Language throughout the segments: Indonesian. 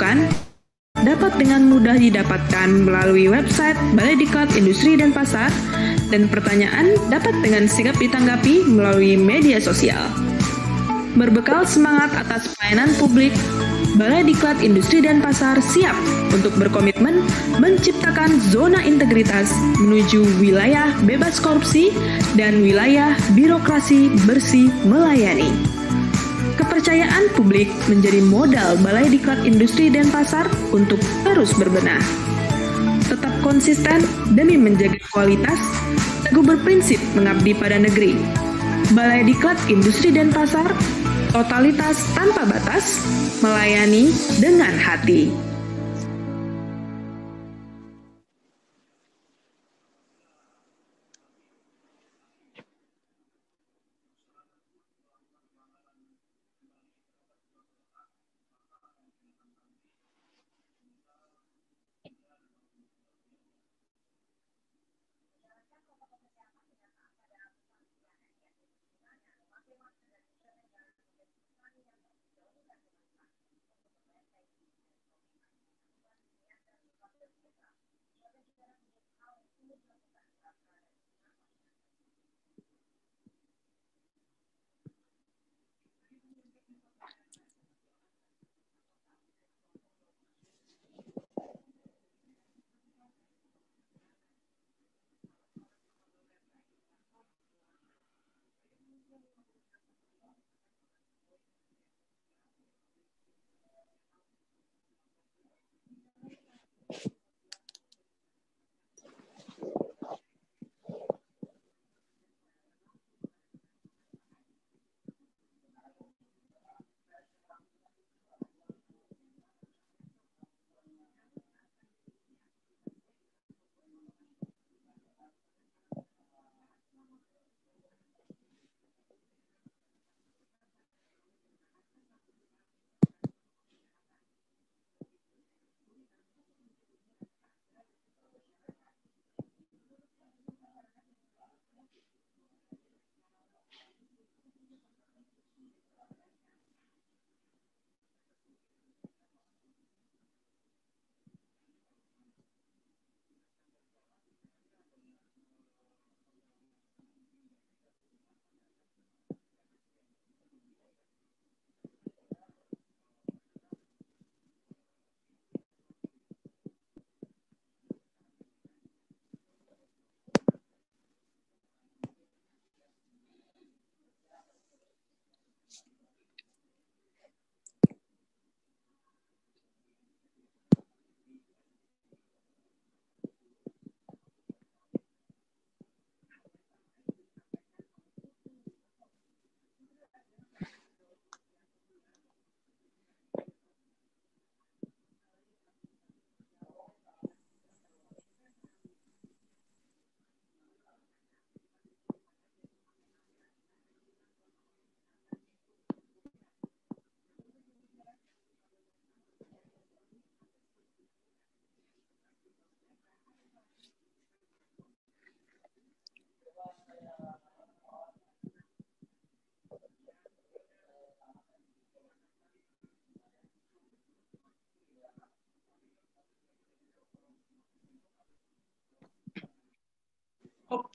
bukan? Dapat dengan mudah didapatkan melalui website Balai Diklat Industri dan Pasar, dan pertanyaan dapat dengan sigap ditanggapi melalui media sosial. Berbekal semangat atas pelayanan publik, Balai Diklat Industri dan Pasar siap untuk berkomitmen menciptakan zona integritas menuju wilayah bebas korupsi dan wilayah birokrasi bersih melayani. Kepercayaan publik menjadi modal Balai Diklat Industri dan Pasar untuk terus berbenah. Tetap konsisten demi menjaga kualitas, teguh berprinsip mengabdi pada negeri. Balai Diklat Industri dan Pasar, totalitas tanpa batas, melayani dengan hati.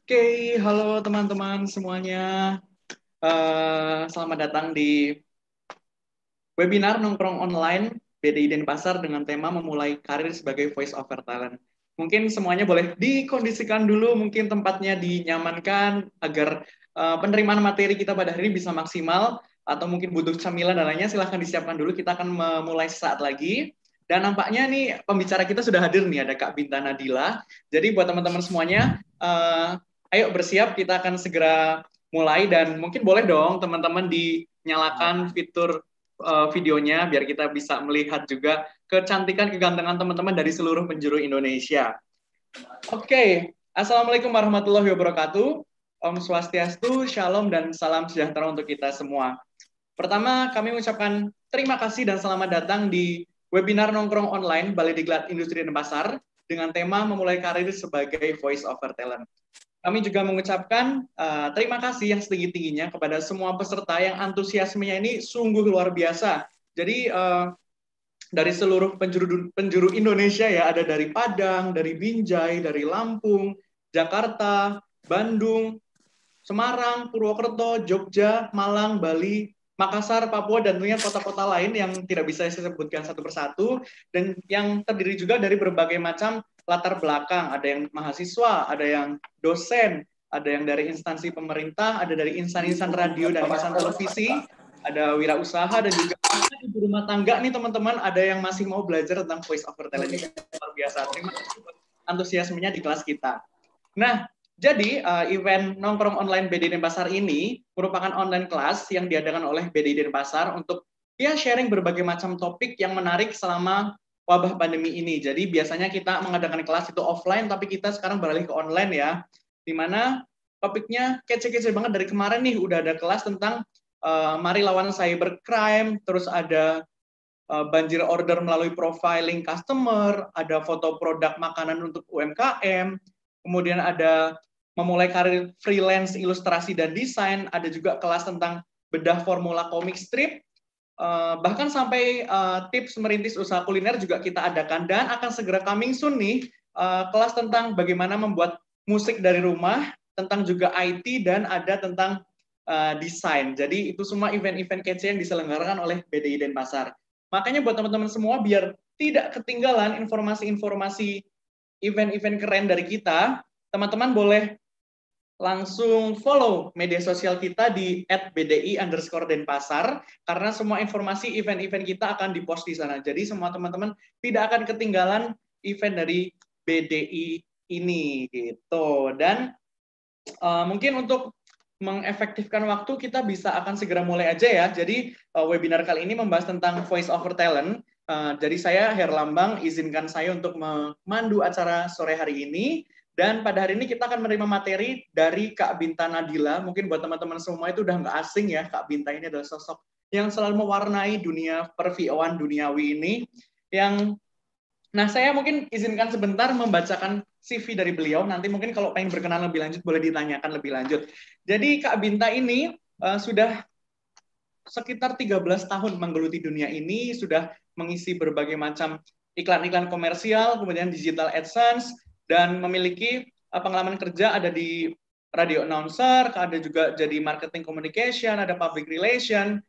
Oke, okay, halo teman-teman semuanya. Uh, selamat datang di webinar nongkrong online BDI Denpasar dengan tema memulai karir sebagai voice over talent. Mungkin semuanya boleh dikondisikan dulu, mungkin tempatnya dinyamankan agar uh, penerimaan materi kita pada hari ini bisa maksimal atau mungkin butuh camilan dan lainnya silahkan disiapkan dulu. Kita akan memulai saat lagi. Dan nampaknya nih pembicara kita sudah hadir nih ada Kak Bintana Dila. Jadi buat teman-teman semuanya uh, Ayo bersiap, kita akan segera mulai dan mungkin boleh dong teman-teman dinyalakan fitur uh, videonya biar kita bisa melihat juga kecantikan kegantengan teman-teman dari seluruh penjuru Indonesia. Oke, okay. Assalamualaikum warahmatullahi wabarakatuh. Om Swastiastu, Shalom, dan salam sejahtera untuk kita semua. Pertama, kami mengucapkan terima kasih dan selamat datang di webinar nongkrong online Bali Diklat Industri dan Pasar dengan tema memulai karir sebagai voice over talent. Kami juga mengucapkan uh, terima kasih yang setinggi-tingginya kepada semua peserta yang antusiasmenya ini sungguh luar biasa. Jadi uh, dari seluruh penjuru penjuru Indonesia ya, ada dari Padang, dari Binjai, dari Lampung, Jakarta, Bandung, Semarang, Purwokerto, Jogja, Malang, Bali, Makassar, Papua, dan tentunya kota-kota lain yang tidak bisa saya sebutkan satu persatu, dan yang terdiri juga dari berbagai macam latar belakang, ada yang mahasiswa, ada yang dosen, ada yang dari instansi pemerintah, ada dari insan-insan radio dan insan televisi, ada wirausaha dan juga di rumah tangga nih teman-teman ada yang masih mau belajar tentang voice over talent luar biasa. Terima kasih antusiasmenya di kelas kita. Nah, jadi uh, event nongkrong online BD Denpasar ini merupakan online kelas yang diadakan oleh BD Denpasar untuk ya sharing berbagai macam topik yang menarik selama wabah pandemi ini. Jadi biasanya kita mengadakan kelas itu offline, tapi kita sekarang beralih ke online ya, Di mana topiknya kece-kece banget dari kemarin nih udah ada kelas tentang uh, mari lawan cybercrime, terus ada uh, banjir order melalui profiling customer, ada foto produk makanan untuk UMKM, kemudian ada memulai karir freelance ilustrasi dan desain, ada juga kelas tentang bedah formula komik strip, Uh, bahkan sampai uh, tips merintis usaha kuliner juga kita adakan dan akan segera coming soon nih uh, kelas tentang bagaimana membuat musik dari rumah, tentang juga IT dan ada tentang uh, desain. Jadi itu semua event-event kece yang diselenggarakan oleh BDI Denpasar. Makanya buat teman-teman semua biar tidak ketinggalan informasi-informasi event-event keren dari kita, teman-teman boleh langsung follow media sosial kita di @bdi underscore denpasar karena semua informasi event-event kita akan dipost di sana. Jadi semua teman-teman tidak akan ketinggalan event dari BDI ini gitu. Dan uh, mungkin untuk mengefektifkan waktu kita bisa akan segera mulai aja ya. Jadi uh, webinar kali ini membahas tentang voice over talent. Uh, jadi saya Herlambang izinkan saya untuk memandu acara sore hari ini dan pada hari ini kita akan menerima materi dari Kak Binta Nadila. Mungkin buat teman-teman semua itu udah nggak asing ya, Kak Binta ini adalah sosok yang selalu mewarnai dunia pervioan duniawi ini. Yang, nah saya mungkin izinkan sebentar membacakan CV dari beliau. Nanti mungkin kalau pengen berkenalan lebih lanjut boleh ditanyakan lebih lanjut. Jadi Kak Binta ini uh, sudah sekitar 13 tahun menggeluti dunia ini, sudah mengisi berbagai macam iklan-iklan komersial, kemudian digital AdSense, dan memiliki eh, pengalaman kerja ada di radio announcer, ada juga jadi marketing communication, ada public relation,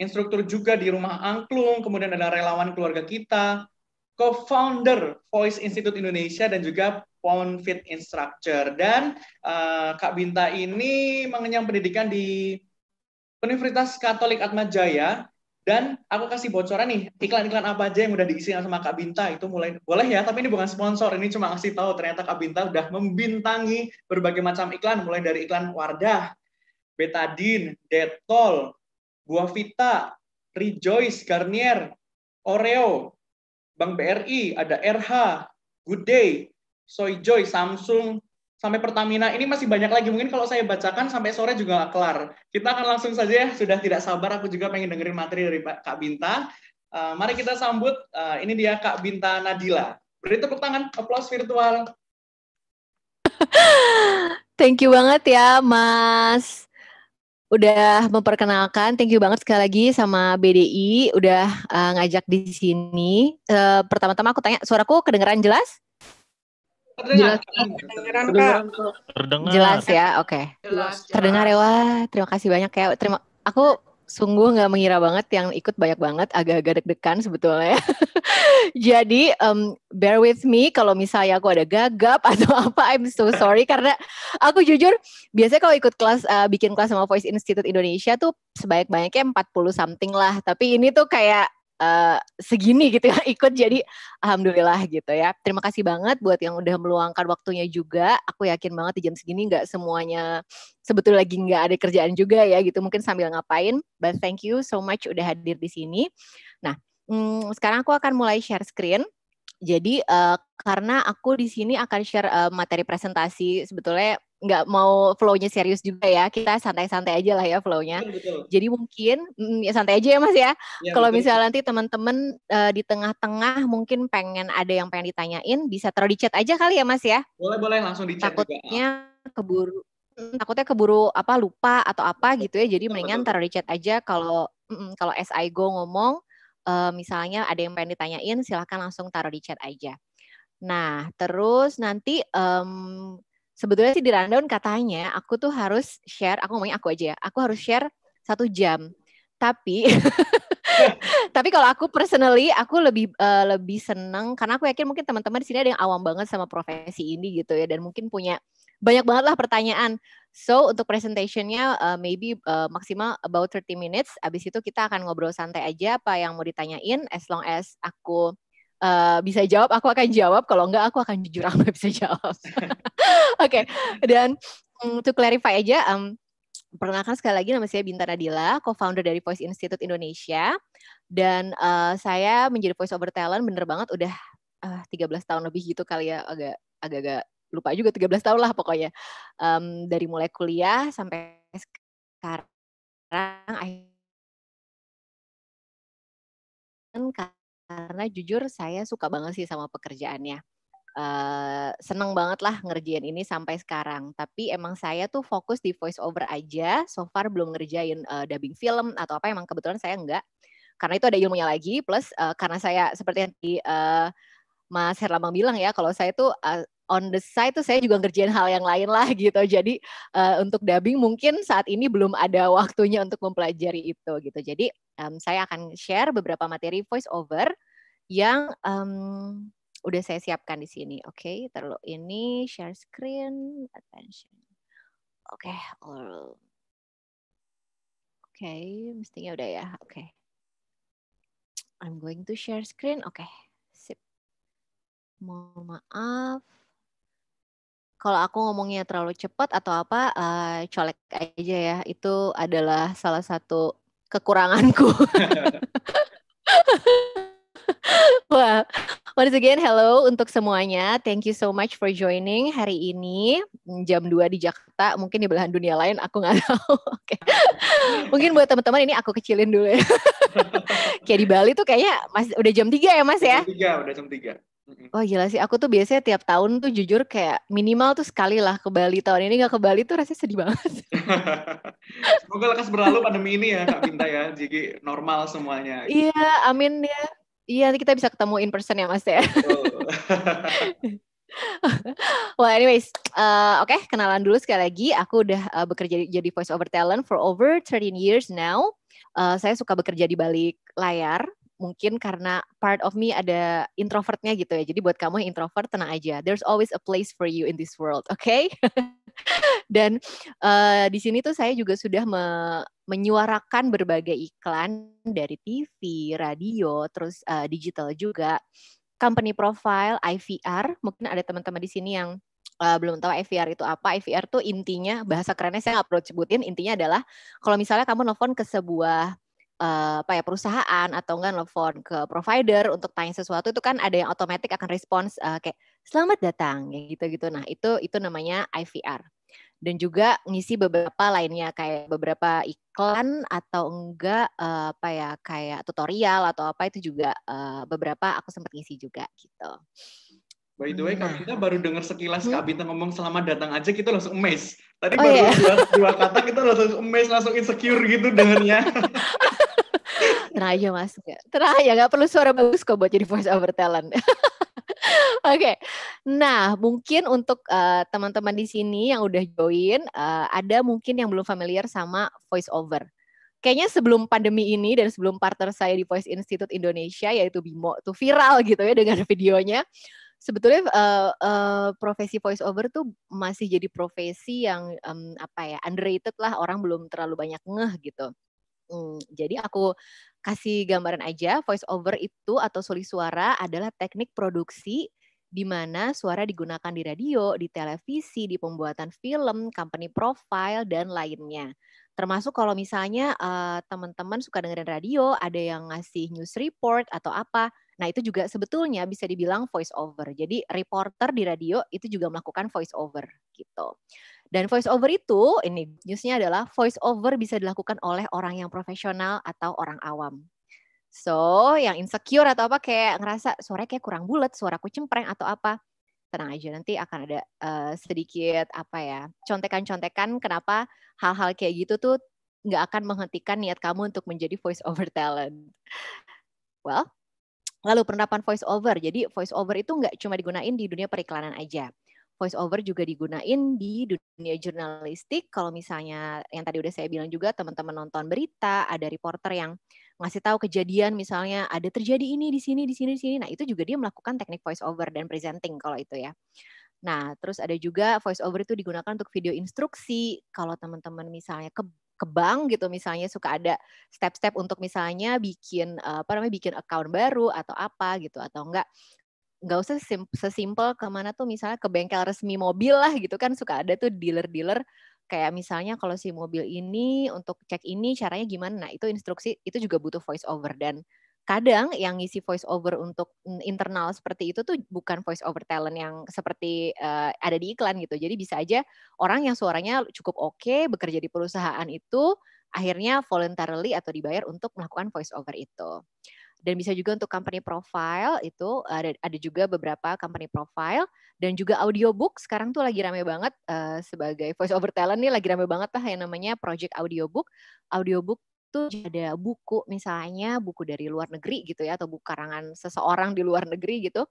instruktur juga di rumah angklung, kemudian ada relawan keluarga kita, co-founder Voice Institute Indonesia dan juga Pound Fit Instructor. Dan uh, Kak Binta ini mengenyam pendidikan di Universitas Katolik Atmajaya dan aku kasih bocoran nih, iklan-iklan apa aja yang udah diisi sama Kak Binta itu mulai boleh ya, tapi ini bukan sponsor, ini cuma ngasih tahu ternyata Kak Binta udah membintangi berbagai macam iklan mulai dari iklan Wardah, Betadine, Detol, Buah Vita, Rejoice, Garnier, Oreo, Bank BRI, ada RH, Good Day, Soyjoy, Samsung, sampai Pertamina ini masih banyak lagi mungkin kalau saya bacakan sampai sore juga nggak kelar kita akan langsung saja ya sudah tidak sabar aku juga pengen dengerin materi dari Kak Binta uh, mari kita sambut uh, ini dia Kak Binta Nadila beri tepuk tangan aplaus virtual thank you banget ya Mas udah memperkenalkan. Thank you banget sekali lagi sama BDI udah uh, ngajak di sini. Uh, pertama-tama aku tanya, suaraku kedengeran jelas? Terdengar. Jelas. Terdengar. Terdengar. Jelas ya, oke. Okay. Terdengar ya, wah. Terima kasih banyak ya. Terima. Aku sungguh nggak mengira banget yang ikut banyak banget, agak-agak deg-degan sebetulnya. Ya. Jadi um, bear with me kalau misalnya aku ada gagap atau apa, I'm so sorry karena aku jujur biasanya kalau ikut kelas uh, bikin kelas sama Voice Institute Indonesia tuh sebanyak-banyaknya 40 something lah, tapi ini tuh kayak uh, segini gitu ya ikut jadi alhamdulillah gitu ya terima kasih banget buat yang udah meluangkan waktunya juga aku yakin banget di jam segini nggak semuanya sebetulnya lagi nggak ada kerjaan juga ya gitu mungkin sambil ngapain but thank you so much udah hadir di sini nah hmm, sekarang aku akan mulai share screen jadi uh, karena aku di sini akan share uh, materi presentasi sebetulnya nggak mau flow-nya serius juga ya. Kita santai-santai aja lah ya flow-nya. Jadi mungkin mm, ya santai aja ya Mas ya. ya Kalau misalnya nanti teman-teman uh, di tengah-tengah mungkin pengen ada yang pengen ditanyain, bisa taruh di chat aja kali ya Mas ya. Boleh boleh langsung di chat Takutnya juga. keburu mm, takutnya keburu apa lupa atau apa gitu ya. Jadi mendingan taruh di chat aja kalau mm, kalau SI go ngomong uh, misalnya ada yang pengen ditanyain silahkan langsung taruh di chat aja. Nah, terus nanti um, sebetulnya sih di rundown katanya aku tuh harus share, aku ngomongin aku aja ya, aku harus share satu jam. Tapi tapi kalau aku personally aku lebih uh, lebih seneng karena aku yakin mungkin teman-teman di sini ada yang awam banget sama profesi ini gitu ya dan mungkin punya banyak banget lah pertanyaan. So untuk presentationnya uh, maybe uh, maksimal about 30 minutes. Abis itu kita akan ngobrol santai aja apa yang mau ditanyain as long as aku uh, bisa jawab, aku akan jawab. Kalau enggak, aku akan jujur aku bisa jawab. Oke, okay. dan untuk mm, to clarify aja, um, perkenalkan sekali lagi nama saya Bintara Nadila, co-founder dari Voice Institute Indonesia. Dan uh, saya menjadi voice over talent bener banget udah uh, eh, 13 tahun lebih gitu kali ya, agak agak-agak lupa juga 13 tahun lah pokoknya. Um, dari mulai kuliah sampai sekarang akhirnya karena jujur saya suka banget sih sama pekerjaannya. Uh, seneng banget lah ngerjain ini sampai sekarang. Tapi emang saya tuh fokus di voice over aja. So far belum ngerjain uh, dubbing film atau apa. Emang kebetulan saya enggak. Karena itu ada ilmunya lagi. Plus uh, karena saya seperti yang di uh, Mas Herlambang bilang ya, kalau saya tuh uh, on the side tuh saya juga ngerjain hal yang lain lah gitu. Jadi uh, untuk dubbing mungkin saat ini belum ada waktunya untuk mempelajari itu gitu. Jadi um, saya akan share beberapa materi voice over yang um, udah saya siapkan di sini. Oke, okay, terlalu ini share screen, attention. Oke, okay, oral. Oke, okay, mestinya udah ya. Oke. Okay. I'm going to share screen. Oke, okay, sip. Mohon maaf kalau aku ngomongnya terlalu cepat atau apa uh, colek aja ya itu adalah salah satu kekuranganku Wah, well, once again hello untuk semuanya. Thank you so much for joining hari ini jam 2 di Jakarta. Mungkin di belahan dunia lain aku nggak tahu. Oke. Mungkin buat teman-teman ini aku kecilin dulu ya. kayak di Bali tuh kayaknya masih udah jam 3 ya, Mas ya? Jam 3, udah jam 3. Wah oh, gila sih, aku tuh biasanya tiap tahun tuh jujur kayak minimal tuh sekali lah ke Bali. Tahun ini gak ke Bali tuh rasanya sedih banget. Semoga lekas berlalu pandemi ini ya Kak Binta ya, jadi normal semuanya. Iya, yeah, amin ya. Iya, yeah, kita bisa ketemu in person ya Mas ya. well, anyways, uh, oke okay, kenalan dulu sekali lagi. Aku udah uh, bekerja jadi voice over talent for over 13 years now. Uh, saya suka bekerja di balik layar mungkin karena part of me ada introvertnya gitu ya. Jadi buat kamu yang introvert tenang aja. There's always a place for you in this world, oke? Okay? Dan uh, di sini tuh saya juga sudah me menyuarakan berbagai iklan dari TV, radio, terus uh, digital juga. Company profile, IVR, mungkin ada teman-teman di sini yang uh, belum tahu IVR itu apa. IVR tuh intinya bahasa kerennya saya nggak perlu sebutin. Intinya adalah kalau misalnya kamu nelfon ke sebuah uh, apa ya perusahaan atau enggak nelfon ke provider untuk tanya sesuatu itu kan ada yang otomatis akan respons uh, kayak selamat datang ya gitu-gitu. Nah, itu itu namanya IVR. Dan juga ngisi beberapa lainnya kayak beberapa iklan atau enggak uh, apa ya kayak tutorial atau apa itu juga uh, beberapa aku sempat ngisi juga gitu. By the way, Kak kita nah. baru dengar sekilas hmm? Kak Binta ngomong selamat datang aja kita gitu, langsung emes. Tadi oh, baru iya? dua, dua kata kita gitu, langsung emes, langsung insecure gitu dengernya. Tenang aja mas, tenang ya, nggak perlu suara bagus kok buat jadi voice over talent. Oke, okay. nah mungkin untuk teman eh, teman-teman di sini yang udah join, uh, ada mungkin yang belum familiar sama voice over. Kayaknya sebelum pandemi ini dan sebelum partner saya di Voice Institute Indonesia yaitu Bimo tuh viral gitu ya dengan videonya. Sebetulnya uh, uh, profesi voice over tuh masih jadi profesi yang um, apa ya underrated lah orang belum terlalu banyak ngeh gitu. Hmm, jadi aku kasih gambaran aja, voice over itu atau soli suara adalah teknik produksi di mana suara digunakan di radio, di televisi, di pembuatan film, company profile, dan lainnya. Termasuk kalau misalnya uh, teman-teman suka dengerin radio, ada yang ngasih news report atau apa, nah itu juga sebetulnya bisa dibilang voice over. Jadi reporter di radio itu juga melakukan voice over gitu. Dan voice over itu, ini newsnya adalah voice over bisa dilakukan oleh orang yang profesional atau orang awam. So, yang insecure atau apa kayak ngerasa suara kayak kurang bulat, suaraku cempreng atau apa, tenang aja nanti akan ada uh, sedikit apa ya contekan-contekan kenapa hal-hal kayak gitu tuh nggak akan menghentikan niat kamu untuk menjadi voice over talent. Well, lalu penerapan voice over. Jadi voice over itu nggak cuma digunain di dunia periklanan aja voice over juga digunain di dunia jurnalistik. Kalau misalnya yang tadi udah saya bilang juga teman-teman nonton berita, ada reporter yang ngasih tahu kejadian misalnya ada terjadi ini di sini di sini di sini. Nah, itu juga dia melakukan teknik voice over dan presenting kalau itu ya. Nah, terus ada juga voice over itu digunakan untuk video instruksi. Kalau teman-teman misalnya ke ke bank gitu misalnya suka ada step-step untuk misalnya bikin eh, apa namanya bikin account baru atau apa gitu atau enggak nggak usah sesimpel kemana tuh misalnya ke bengkel resmi mobil lah gitu kan suka ada tuh dealer-dealer kayak misalnya kalau si mobil ini untuk cek ini caranya gimana nah itu instruksi itu juga butuh voice over dan kadang yang ngisi voice over untuk internal seperti itu tuh bukan voice over talent yang seperti uh, ada di iklan gitu jadi bisa aja orang yang suaranya cukup oke okay, bekerja di perusahaan itu akhirnya voluntarily atau dibayar untuk melakukan voice over itu dan bisa juga untuk company profile itu ada ada juga beberapa company profile dan juga audiobook sekarang tuh lagi rame banget uh, sebagai voice over talent nih lagi rame banget lah yang namanya project audiobook audiobook tuh ada buku misalnya buku dari luar negeri gitu ya atau buku karangan seseorang di luar negeri gitu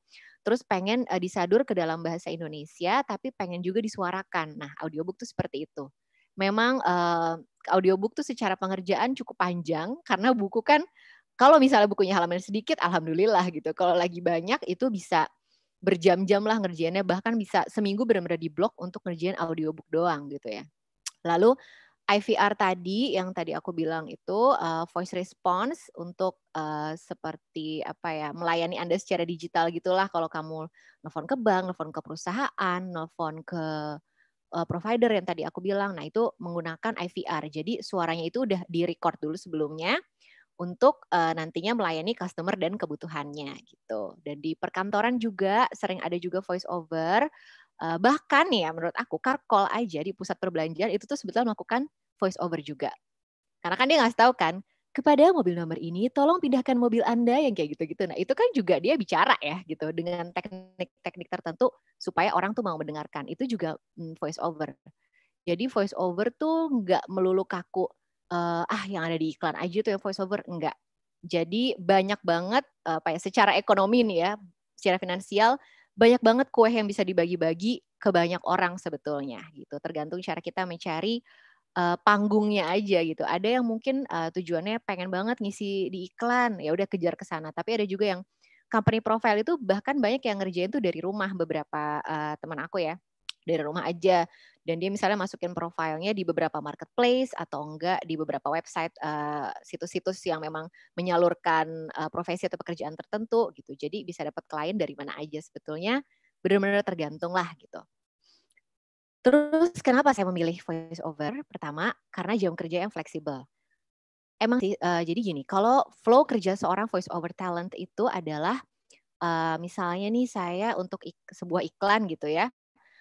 terus pengen uh, disadur ke dalam bahasa Indonesia tapi pengen juga disuarakan nah audiobook tuh seperti itu memang uh, audiobook tuh secara pengerjaan cukup panjang karena buku kan kalau misalnya bukunya halaman sedikit, alhamdulillah gitu. Kalau lagi banyak itu bisa berjam-jam lah ngerjainnya, bahkan bisa seminggu benar-benar di blok untuk ngerjain audiobook doang gitu ya. Lalu IVR tadi yang tadi aku bilang itu uh, voice response untuk uh, seperti apa ya melayani Anda secara digital gitulah kalau kamu nelfon ke bank, nelfon ke perusahaan, nelfon ke uh, provider yang tadi aku bilang. Nah, itu menggunakan IVR. Jadi suaranya itu udah direcord dulu sebelumnya untuk uh, nantinya melayani customer dan kebutuhannya gitu. Dan di perkantoran juga sering ada juga voice over uh, bahkan ya menurut aku car call aja di pusat perbelanjaan itu tuh sebetulnya melakukan voice over juga. Karena kan dia nggak tahu kan kepada mobil nomor ini tolong pindahkan mobil Anda yang kayak gitu-gitu. Nah, itu kan juga dia bicara ya gitu dengan teknik-teknik tertentu supaya orang tuh mau mendengarkan. Itu juga hmm, voice over. Jadi voice over tuh nggak melulu kaku uh, ah yang ada di iklan aja tuh yang voiceover enggak. Jadi banyak banget eh, apa ya secara ekonomi nih ya, secara finansial banyak banget kue yang bisa dibagi-bagi ke banyak orang sebetulnya gitu. Tergantung cara kita mencari uh, panggungnya aja gitu. Ada yang mungkin uh, tujuannya pengen banget ngisi di iklan, ya udah kejar ke sana. Tapi ada juga yang company profile itu bahkan banyak yang ngerjain tuh dari rumah beberapa uh, teman aku ya dari rumah aja dan dia misalnya masukin profilnya di beberapa marketplace atau enggak di beberapa website eh, situs-situs uh, yang memang menyalurkan uh, profesi atau pekerjaan tertentu gitu jadi bisa dapat klien dari mana aja sebetulnya benar-benar tergantung lah gitu terus kenapa saya memilih voice over pertama karena jam kerja yang fleksibel emang sih uh, jadi gini kalau flow kerja seorang voice over talent itu adalah uh, misalnya nih saya untuk ik sebuah iklan gitu ya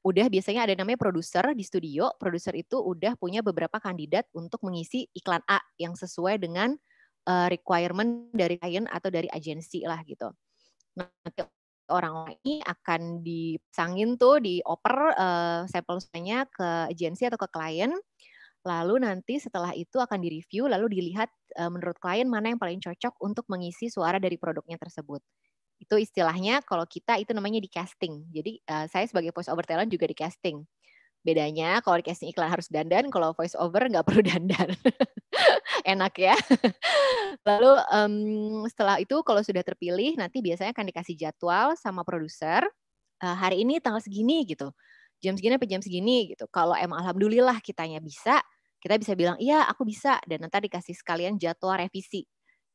udah biasanya ada namanya produser di studio. Produser itu udah punya beberapa kandidat untuk mengisi iklan A yang sesuai dengan uh, requirement dari klien atau dari agensi lah gitu. Nanti orang ini akan dipasangin tuh di dioper uh, eh, sampelnya ke agensi atau ke klien. Lalu nanti setelah itu akan direview lalu dilihat uh, menurut klien mana yang paling cocok untuk mengisi suara dari produknya tersebut. Itu istilahnya kalau kita itu namanya di casting. Jadi uh, saya sebagai voice over talent juga di casting. Bedanya kalau di casting iklan harus dandan, kalau voice over nggak perlu dandan. Enak ya. Lalu um, setelah itu kalau sudah terpilih nanti biasanya akan dikasih jadwal sama produser. Uh, hari ini tanggal segini gitu. Jam segini apa jam segini gitu. Kalau emang alhamdulillah kitanya bisa, kita bisa bilang iya aku bisa dan nanti dikasih sekalian jadwal revisi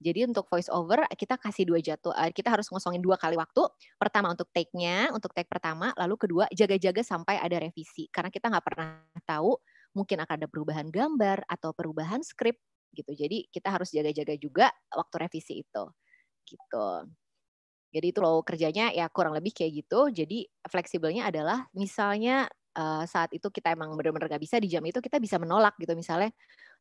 jadi untuk voice over kita kasih dua jadwal, eh, kita harus ngosongin dua kali waktu. Pertama untuk take-nya, untuk take pertama, lalu kedua jaga-jaga sampai ada revisi karena kita nggak pernah tahu mungkin akan ada perubahan gambar atau perubahan skrip gitu. Jadi kita harus jaga-jaga juga waktu revisi itu. Gitu. Jadi itu loh kerjanya ya kurang lebih kayak gitu. Jadi fleksibelnya adalah misalnya uh, saat itu kita emang benar-benar gak bisa di jam itu kita bisa menolak gitu misalnya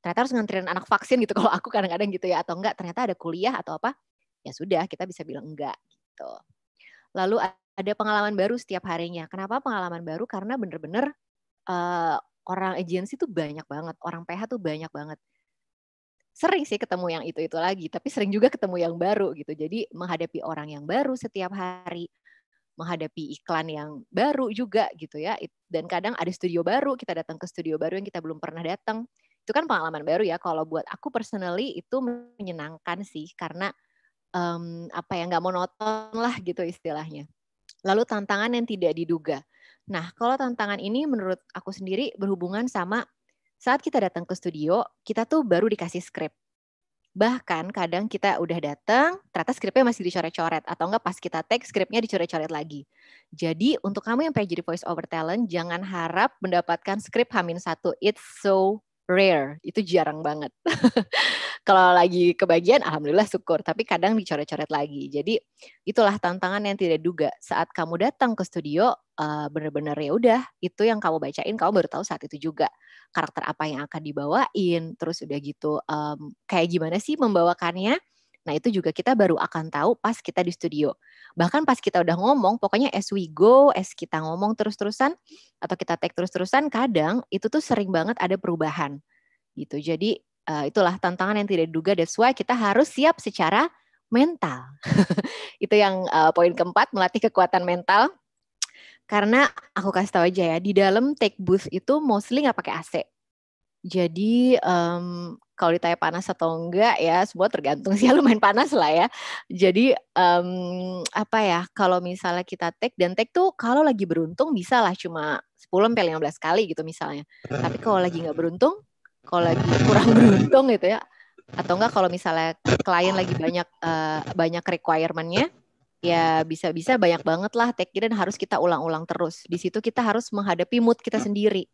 ternyata harus nganterin anak vaksin gitu kalau aku kadang-kadang gitu ya atau enggak ternyata ada kuliah atau apa ya sudah kita bisa bilang enggak gitu lalu ada pengalaman baru setiap harinya kenapa pengalaman baru karena bener-bener uh, orang agensi tuh banyak banget orang PH tuh banyak banget sering sih ketemu yang itu itu lagi tapi sering juga ketemu yang baru gitu jadi menghadapi orang yang baru setiap hari menghadapi iklan yang baru juga gitu ya dan kadang ada studio baru kita datang ke studio baru yang kita belum pernah datang itu kan pengalaman baru ya kalau buat aku personally itu menyenangkan sih karena um, apa ya nggak monoton lah gitu istilahnya. Lalu tantangan yang tidak diduga. Nah, kalau tantangan ini menurut aku sendiri berhubungan sama saat kita datang ke studio, kita tuh baru dikasih skrip. Bahkan kadang kita udah datang, ternyata skripnya masih dicoret-coret. Atau enggak pas kita take, skripnya dicoret-coret lagi. Jadi untuk kamu yang pengen jadi voice over talent, jangan harap mendapatkan skrip hamin satu. It's so rare, itu jarang banget. Kalau lagi kebagian, alhamdulillah syukur. Tapi kadang dicoret-coret lagi. Jadi itulah tantangan yang tidak duga. Saat kamu datang ke studio, uh, bener-bener ya udah itu yang kamu bacain, kamu baru tahu saat itu juga karakter apa yang akan dibawain. Terus udah gitu, um, kayak gimana sih membawakannya? Nah itu juga kita baru akan tahu pas kita di studio. Bahkan pas kita udah ngomong, pokoknya as we go, as kita ngomong terus-terusan atau kita take terus-terusan, kadang itu tuh sering banget ada perubahan gitu. Jadi uh, itulah tantangan yang tidak diduga. That's why kita harus siap secara mental. itu yang uh, poin keempat, melatih kekuatan mental. Karena aku kasih tahu aja ya, di dalam take booth itu mostly nggak pakai AC. Jadi um, kalau ditanya panas atau enggak ya semua tergantung sih ya, lumayan panas lah ya jadi um, apa ya kalau misalnya kita take dan take tuh kalau lagi beruntung bisa lah cuma 10 sampai 15 kali gitu misalnya tapi kalau lagi nggak beruntung kalau lagi kurang beruntung gitu ya atau enggak kalau misalnya klien lagi banyak uh, banyak requirementnya ya bisa-bisa banyak banget lah take dan harus kita ulang-ulang terus di situ kita harus menghadapi mood kita sendiri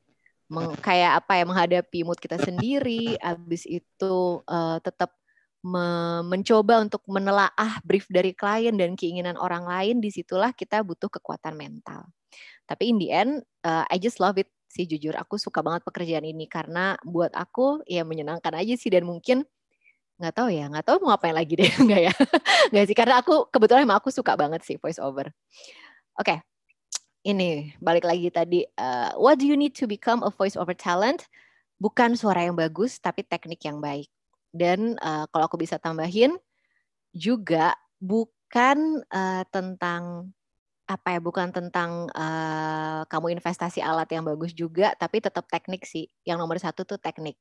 meng, kayak apa ya menghadapi mood kita sendiri habis itu uh, tetap me mencoba untuk menelaah brief dari klien dan keinginan orang lain disitulah kita butuh kekuatan mental tapi in the end uh, I just love it sih jujur aku suka banget pekerjaan ini karena buat aku ya menyenangkan aja sih dan mungkin nggak tahu ya nggak tahu mau ngapain lagi deh nggak ya nggak sih karena aku kebetulan emang aku suka banget sih voice over oke okay ini balik lagi tadi uh, what do you need to become a voice over talent bukan suara yang bagus tapi teknik yang baik dan uh, kalau aku bisa tambahin juga bukan uh, tentang apa ya bukan tentang uh, kamu investasi alat yang bagus juga tapi tetap teknik sih yang nomor satu tuh teknik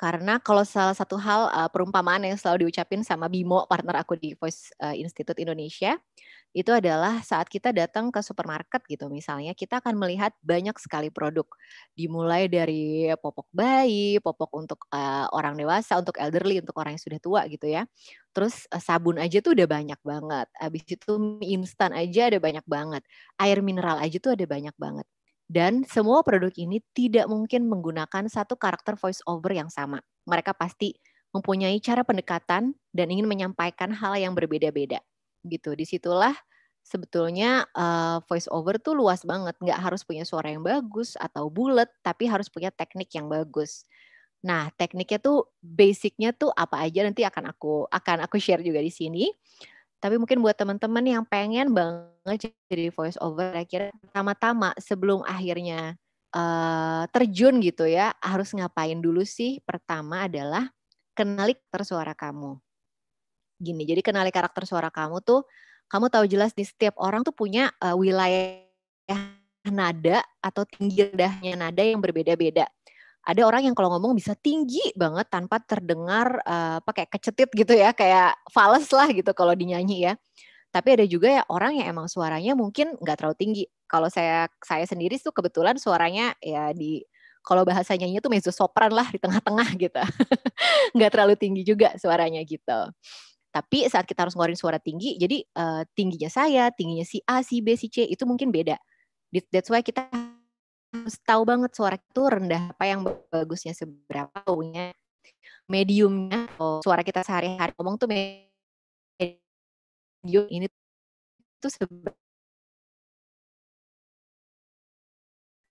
karena kalau salah satu hal uh, perumpamaan yang selalu diucapin sama Bimo partner aku di Voice uh, Institute Indonesia itu adalah saat kita datang ke supermarket gitu misalnya kita akan melihat banyak sekali produk dimulai dari popok bayi, popok untuk uh, orang dewasa, untuk elderly, untuk orang yang sudah tua gitu ya. Terus uh, sabun aja tuh udah banyak banget. Habis itu instan aja ada banyak banget. Air mineral aja tuh ada banyak banget. Dan semua produk ini tidak mungkin menggunakan satu karakter voice over yang sama. Mereka pasti mempunyai cara pendekatan dan ingin menyampaikan hal yang berbeda-beda gitu. Disitulah sebetulnya uh, eh, voice over tuh luas banget. Nggak harus punya suara yang bagus atau bulat, tapi harus punya teknik yang bagus. Nah, tekniknya tuh basicnya tuh apa aja nanti akan aku akan aku share juga di sini. Tapi mungkin buat teman-teman yang pengen banget jadi voice over, akhirnya pertama-tama sebelum akhirnya uh, terjun gitu ya, harus ngapain dulu sih? Pertama adalah kenali tersuara suara kamu gini. Jadi kenali karakter suara kamu tuh, kamu tahu jelas di setiap orang tuh punya uh, wilayah nada atau tinggi rendahnya nada yang berbeda-beda. Ada orang yang kalau ngomong bisa tinggi banget tanpa terdengar uh, pakai kecetit gitu ya, kayak fals lah gitu kalau dinyanyi ya. Tapi ada juga ya orang yang emang suaranya mungkin nggak terlalu tinggi. Kalau saya saya sendiri tuh kebetulan suaranya ya di kalau bahasa nyanyinya tuh mezzo sopran lah di tengah-tengah gitu. nggak terlalu tinggi juga suaranya gitu. Tapi saat kita harus ngeluarin suara tinggi, jadi uh, tingginya saya, tingginya si A, si B, si C itu mungkin beda. That's why kita harus tahu banget suara itu rendah apa yang bagusnya seberapa punya mediumnya oh, suara kita sehari-hari ngomong tuh medium ini tuh seberapa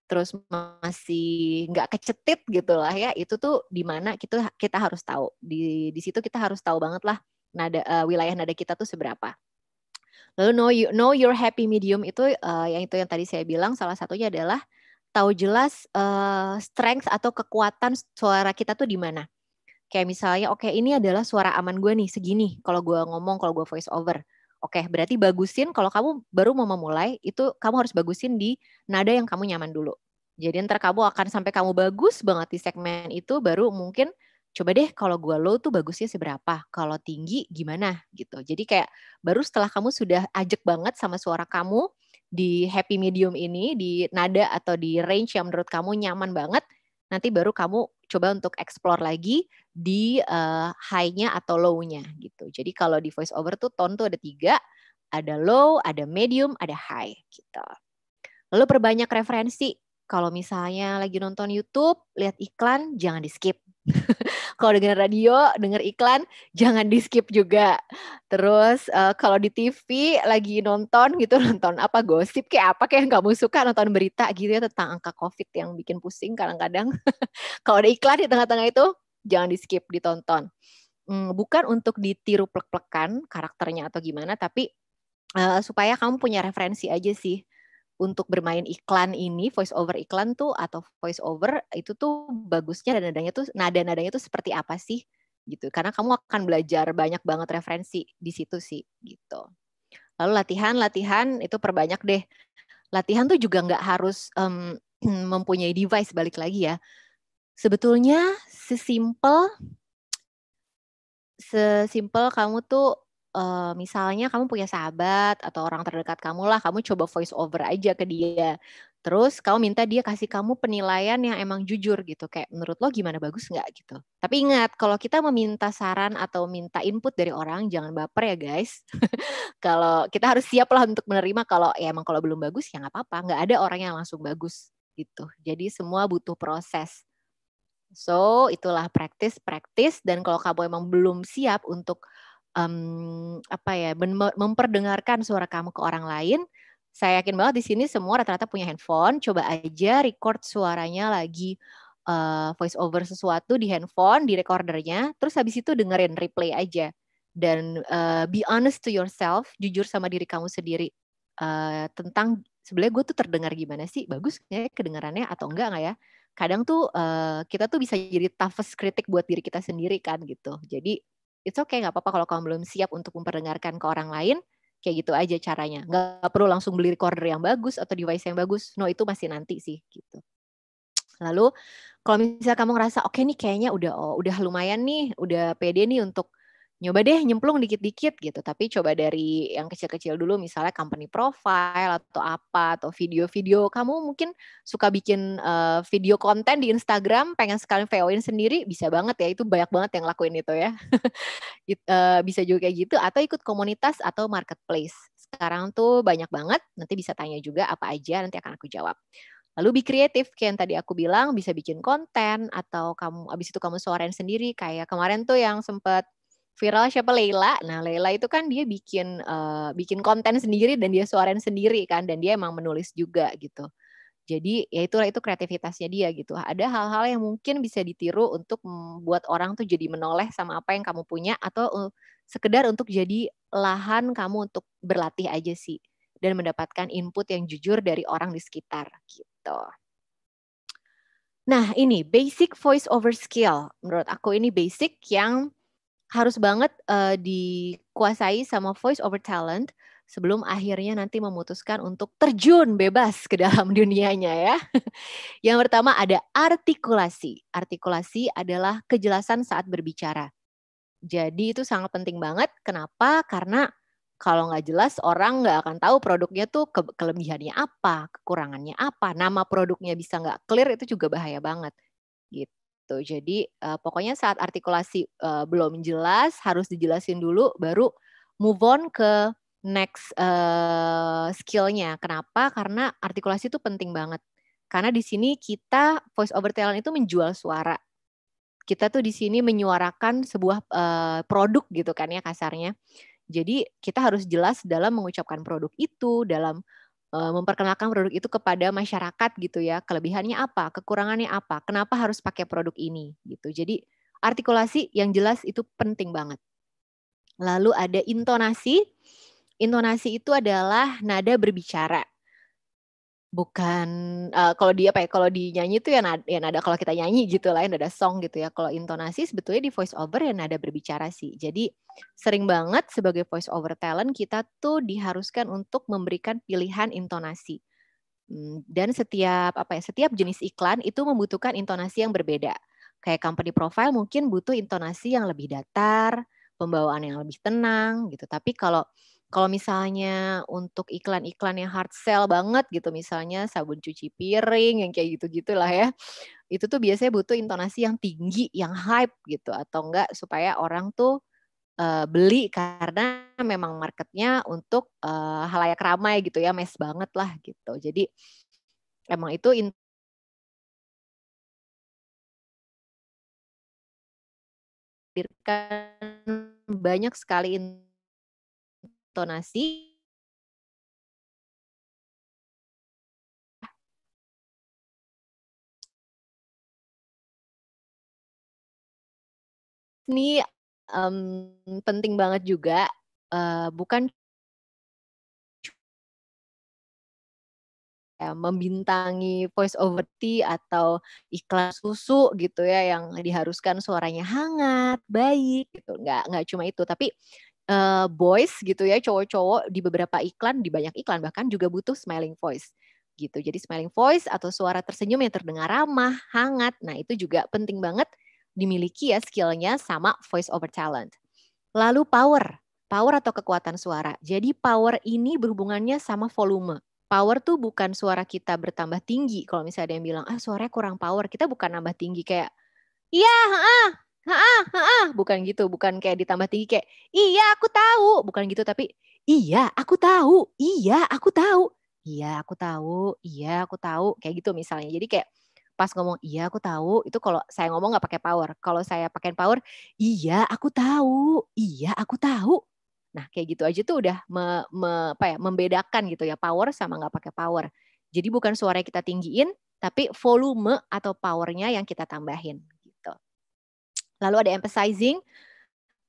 terus masih nggak kecetit gitu lah ya itu tuh di mana kita kita harus tahu di di situ kita harus tahu banget lah nada uh, wilayah nada kita tuh seberapa. Lalu know you, know your happy medium itu uh, yang itu yang tadi saya bilang salah satunya adalah tahu jelas uh, strength atau kekuatan suara kita tuh di mana. Kayak misalnya oke okay, ini adalah suara aman gue nih segini kalau gue ngomong kalau gue voice over. Oke, okay, berarti bagusin kalau kamu baru mau memulai itu kamu harus bagusin di nada yang kamu nyaman dulu. Jadi ntar kamu akan sampai kamu bagus banget di segmen itu baru mungkin coba deh kalau gue low tuh bagusnya seberapa, kalau tinggi gimana gitu. Jadi kayak baru setelah kamu sudah ajek banget sama suara kamu di happy medium ini, di nada atau di range yang menurut kamu nyaman banget, nanti baru kamu coba untuk explore lagi di uh, high-nya atau low-nya gitu. Jadi kalau di voice over tuh tone tuh ada tiga, ada low, ada medium, ada high gitu. Lalu perbanyak referensi. Kalau misalnya lagi nonton YouTube, lihat iklan, jangan di skip kalau dengar radio, dengar iklan, jangan di skip juga. Terus uh, kalau di TV lagi nonton gitu, nonton apa gosip kayak apa kayak yang kamu suka nonton berita gitu ya tentang angka COVID yang bikin pusing kadang-kadang. kalau ada iklan di tengah-tengah itu, jangan di skip, ditonton. Hmm, bukan untuk ditiru plek-plekan karakternya atau gimana, tapi uh, supaya kamu punya referensi aja sih untuk bermain iklan ini voice over iklan tuh atau voice over itu tuh bagusnya dan nadanya tuh nada nadanya tuh seperti apa sih gitu karena kamu akan belajar banyak banget referensi di situ sih gitu lalu latihan latihan itu perbanyak deh latihan tuh juga nggak harus um, mempunyai device balik lagi ya sebetulnya sesimpel sesimpel kamu tuh uh, misalnya kamu punya sahabat atau orang terdekat kamu lah, kamu coba voice over aja ke dia. Terus kamu minta dia kasih kamu penilaian yang emang jujur gitu. Kayak menurut lo gimana bagus nggak gitu. Tapi ingat kalau kita meminta saran atau minta input dari orang jangan baper ya guys. kalau kita harus siap lah untuk menerima kalau ya emang kalau belum bagus ya nggak apa-apa. Nggak ada orang yang langsung bagus gitu. Jadi semua butuh proses. So itulah praktis-praktis dan kalau kamu emang belum siap untuk um, apa ya memperdengarkan suara kamu ke orang lain saya yakin banget di sini semua rata-rata punya handphone coba aja record suaranya lagi uh, eh, voice over sesuatu di handphone di recordernya terus habis itu dengerin replay aja dan uh, be honest to yourself jujur sama diri kamu sendiri uh, tentang sebenarnya gue tuh terdengar gimana sih bagus ya kedengarannya atau enggak nggak ya kadang tuh uh, kita tuh bisa jadi toughest kritik buat diri kita sendiri kan gitu jadi it's okay nggak apa-apa kalau kamu belum siap untuk memperdengarkan ke orang lain kayak gitu aja caranya nggak perlu langsung beli recorder yang bagus atau device yang bagus no itu masih nanti sih gitu lalu kalau misalnya kamu ngerasa oke okay nih kayaknya udah oh, udah lumayan nih udah pede nih untuk nyoba deh nyemplung dikit-dikit gitu tapi coba dari yang kecil-kecil dulu misalnya company profile atau apa atau video-video kamu mungkin suka bikin uh, video konten di Instagram pengen sekali vo sendiri bisa banget ya itu banyak banget yang lakuin itu ya It, uh, bisa juga kayak gitu atau ikut komunitas atau marketplace sekarang tuh banyak banget nanti bisa tanya juga apa aja nanti akan aku jawab Lalu be kreatif kayak yang tadi aku bilang bisa bikin konten atau kamu abis itu kamu suarain sendiri kayak kemarin tuh yang sempat viral siapa Leila. Nah, Leila itu kan dia bikin uh, bikin konten sendiri dan dia suarain sendiri kan dan dia emang menulis juga gitu. Jadi ya itulah itu kreativitasnya dia gitu. Ada hal-hal yang mungkin bisa ditiru untuk membuat orang tuh jadi menoleh sama apa yang kamu punya atau eh, sekedar untuk jadi lahan kamu untuk berlatih aja sih dan mendapatkan input yang jujur dari orang di sekitar gitu. Nah, ini basic voice over skill. Menurut aku ini basic yang harus banget uh, dikuasai sama voice over talent sebelum akhirnya nanti memutuskan untuk terjun bebas ke dalam dunianya ya. Yang pertama ada artikulasi. Artikulasi adalah kejelasan saat berbicara. Jadi itu sangat penting banget. Kenapa? Karena kalau nggak jelas orang nggak akan tahu produknya tuh ke kelebihannya apa, kekurangannya apa. Nama produknya bisa nggak clear itu juga bahaya banget gitu gitu. Jadi uh, pokoknya saat artikulasi uh, belum jelas harus dijelasin dulu baru move on ke next uh, skillnya. Kenapa? Karena artikulasi itu penting banget. Karena di sini kita voice over talent itu menjual suara. Kita tuh di sini menyuarakan sebuah uh, produk gitu kan ya kasarnya. Jadi kita harus jelas dalam mengucapkan produk itu, dalam Eh, memperkenalkan produk itu kepada masyarakat gitu ya. Kelebihannya apa, kekurangannya apa, kenapa harus pakai produk ini gitu. Jadi artikulasi yang jelas itu penting banget. Lalu ada intonasi. Intonasi itu adalah nada berbicara bukan uh, kalau dia apa ya kalau dinyanyi itu ya nada, ya nada kalau kita nyanyi gitu lah ya nada song gitu ya kalau intonasi sebetulnya di voice over ya nada berbicara sih jadi sering banget sebagai voice over talent kita tuh diharuskan untuk memberikan pilihan intonasi hmm, dan setiap apa ya setiap jenis iklan itu membutuhkan intonasi yang berbeda kayak company profile mungkin butuh intonasi yang lebih datar pembawaan yang lebih tenang gitu tapi kalau kalau misalnya untuk iklan-iklan yang hard sell banget gitu, misalnya sabun cuci piring yang kayak gitu gitu lah ya, itu tuh biasanya butuh intonasi yang tinggi, yang hype gitu, atau enggak supaya orang tuh uh, beli karena memang marketnya untuk uh, halayak ramai gitu ya, mes banget lah gitu. Jadi emang itu banyak sekali intonasi intonasi ini um, penting banget juga uh, bukan ya, membintangi voice over tea atau iklan susu gitu ya yang diharuskan suaranya hangat, baik gitu. Nggak nggak cuma itu, tapi uh, boys gitu ya, cowok-cowok di beberapa iklan, di banyak iklan bahkan juga butuh smiling voice gitu. Jadi smiling voice atau suara tersenyum yang terdengar ramah, hangat. Nah, itu juga penting banget dimiliki ya skillnya sama voice over talent. Lalu power, power atau kekuatan suara. Jadi power ini berhubungannya sama volume. Power tuh bukan suara kita bertambah tinggi. Kalau misalnya ada yang bilang, ah suaranya kurang power, kita bukan nambah tinggi kayak, iya, ah, Heeh, heeh, bukan gitu bukan kayak ditambah tinggi kayak iya aku tahu bukan gitu tapi iya aku tahu iya aku tahu iya aku tahu iya aku tahu kayak gitu misalnya jadi kayak pas ngomong iya aku tahu itu kalau saya ngomong nggak pakai power kalau saya pakai power iya aku tahu iya aku tahu nah kayak gitu aja tuh udah me, me, apa ya, membedakan gitu ya power sama nggak pakai power jadi bukan suara yang kita tinggiin tapi volume atau powernya yang kita tambahin Lalu ada emphasizing.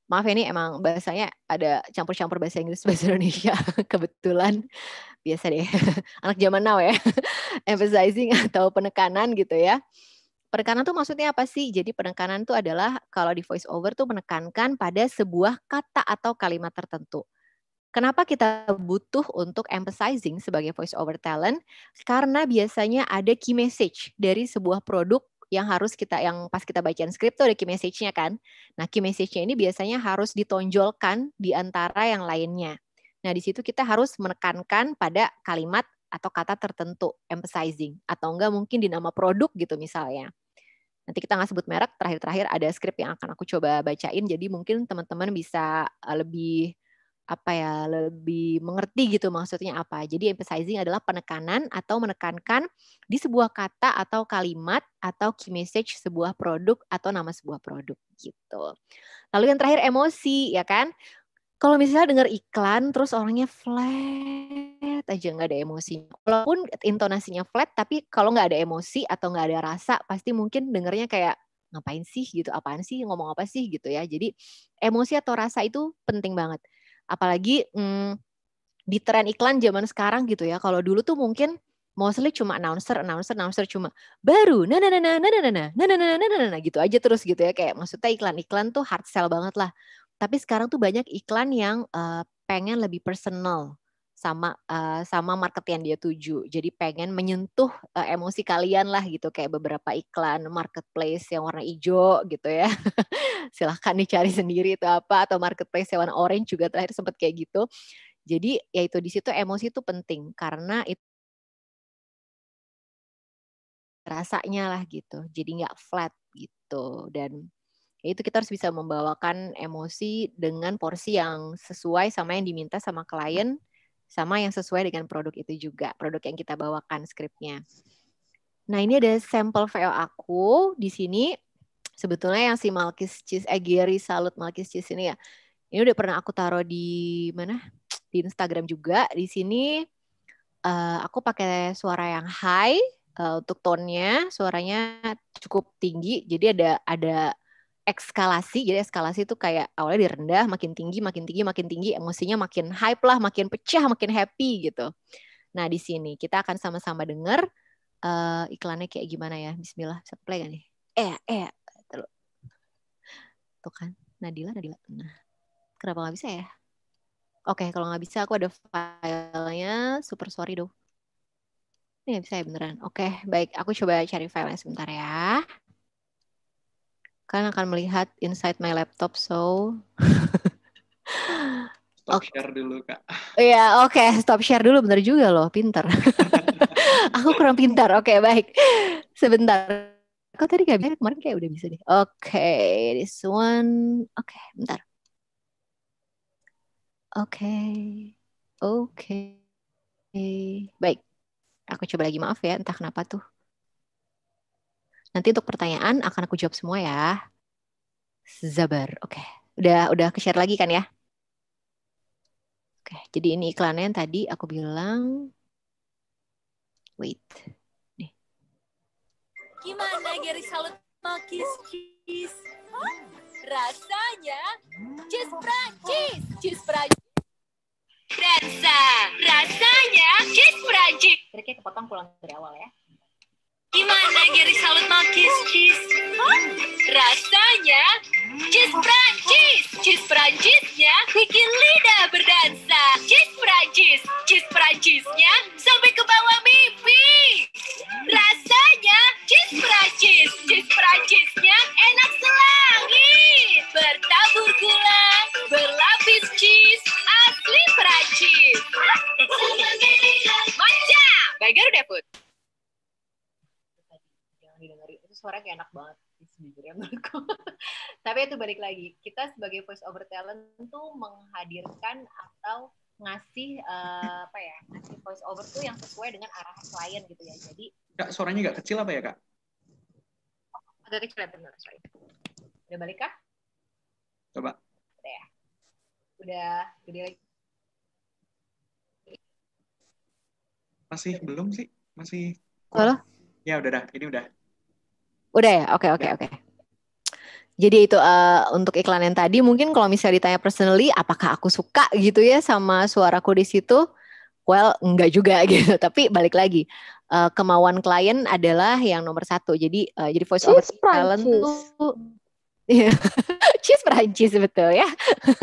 Maaf ya, ini emang bahasanya ada campur-campur bahasa Inggris bahasa Indonesia kebetulan biasa deh anak zaman now ya emphasizing atau penekanan gitu ya penekanan tuh maksudnya apa sih? Jadi penekanan tuh adalah kalau di voice over tuh menekankan pada sebuah kata atau kalimat tertentu. Kenapa kita butuh untuk emphasizing sebagai voice over talent? Karena biasanya ada key message dari sebuah produk yang harus kita yang pas kita bacain skrip tuh ada key message-nya kan. Nah, key message-nya ini biasanya harus ditonjolkan di antara yang lainnya. Nah, di situ kita harus menekankan pada kalimat atau kata tertentu, emphasizing atau enggak mungkin di nama produk gitu misalnya. Nanti kita nggak sebut merek, terakhir-terakhir ada skrip yang akan aku coba bacain jadi mungkin teman-teman bisa eh, lebih apa ya lebih mengerti gitu maksudnya apa. Jadi emphasizing adalah penekanan atau menekankan di sebuah kata atau kalimat atau key message sebuah produk atau nama sebuah produk gitu. Lalu yang terakhir emosi ya kan. Kalau misalnya dengar iklan terus orangnya flat aja nggak ada emosi. Walaupun intonasinya flat tapi kalau nggak ada emosi atau nggak ada rasa pasti mungkin dengernya kayak ngapain sih gitu apaan sih ngomong apa sih gitu ya jadi emosi atau rasa itu penting banget apalagi hmm, di tren iklan zaman sekarang gitu ya kalau dulu tuh mungkin mostly cuma announcer, announcer, announcer cuma baru, na na na na na na na na na na na na nah, gitu aja terus gitu ya kayak maksudnya iklan-iklan tuh hard sell banget lah. Tapi sekarang tuh banyak iklan yang uh, pengen lebih personal, sama uh, sama market yang dia tuju. Jadi pengen menyentuh uh, emosi kalian lah gitu kayak beberapa iklan marketplace yang warna hijau gitu ya. Silahkan dicari sendiri itu apa atau marketplace yang warna orange juga terakhir sempat kayak gitu. Jadi yaitu di situ emosi itu penting karena itu rasanya lah gitu. Jadi nggak flat gitu dan ya itu kita harus bisa membawakan emosi dengan porsi yang sesuai sama yang diminta sama klien sama yang sesuai dengan produk itu juga, produk yang kita bawakan skripnya. Nah, ini ada sampel VO aku di sini. Sebetulnya yang si Malkis Cheese, eh Salut Malkis Cheese ini ya. Ini udah pernah aku taruh di mana? Di Instagram juga. Di sini uh, aku pakai suara yang high uh, untuk tone-nya, suaranya cukup tinggi. Jadi ada ada ekskalasi. Jadi eskalasi itu kayak awalnya di rendah, makin tinggi, makin tinggi, makin tinggi, emosinya makin hype lah, makin pecah, makin happy gitu. Nah, di sini kita akan sama-sama dengar uh, eh, iklannya kayak gimana ya. Bismillah, bisa play gak nih? Eh, eh, Tuh kan, Nadila, Nadila. Nah, kenapa nggak bisa ya? Oke, kalau nggak bisa aku ada filenya. Super sorry dong. Ini nggak bisa ya beneran. Oke, baik. Aku coba cari filenya sebentar ya. Kalian akan melihat inside my laptop, so stop okay. share dulu kak. Iya yeah, oke okay. stop share dulu bener juga loh pinter. aku kurang pintar. Oke okay, baik sebentar. kok tadi gak bisa kemarin kayak udah bisa deh. Oke okay, this one. Oke okay, bentar. Oke okay. oke okay. baik. Aku coba lagi maaf ya entah kenapa tuh. Nanti untuk pertanyaan akan aku jawab semua ya. Zabar. Oke. Okay. Udah udah ke-share lagi kan ya? Oke, okay. jadi ini iklannya yang tadi aku bilang wait. Nih. Gimana Gary salut makis cheese? Huh? Rasanya cheese Prancis, cheese Prancis. Rasa, rasanya cheese Prancis. Kira-kira kepotong pulang dari awal ya. Gimana Gary Salut Malkis cheese? Hah? Rasanya cheese Prancis. Cheese Prancisnya bikin lidah berdansa. Cheese Prancis. Cheese Prancisnya sampai ke bawah mimpi. Rasanya cheese Prancis. Cheese Prancisnya enak selangit. Bertabur gula, berlapis cheese, asli Prancis. Manja, udah put. Suara kayak enak banget sejujurnya menurutku. Tapi itu balik lagi, kita sebagai voice over talent tuh menghadirkan atau ngasih uh, apa ya, ngasih voice over tuh yang sesuai dengan arah klien gitu ya. Jadi Kak, suaranya nggak kecil apa ya, Kak? Oh, agak kecil ya, benar, sorry. Udah balik, Kak? Coba. Udah ya. Udah gede lagi. Masih belum sih? Masih. Halo? Ya, udah dah. Ini udah. Udah ya? Oke, okay, oke, okay, ya. oke. Okay. Jadi itu uh, untuk iklan yang tadi mungkin kalau misalnya ditanya personally apakah aku suka gitu ya sama suaraku di situ? Well, enggak juga gitu. Tapi balik lagi uh, kemauan klien adalah yang nomor satu. Jadi uh, jadi voice over talent tuh Yeah. Cheese Perancis betul ya.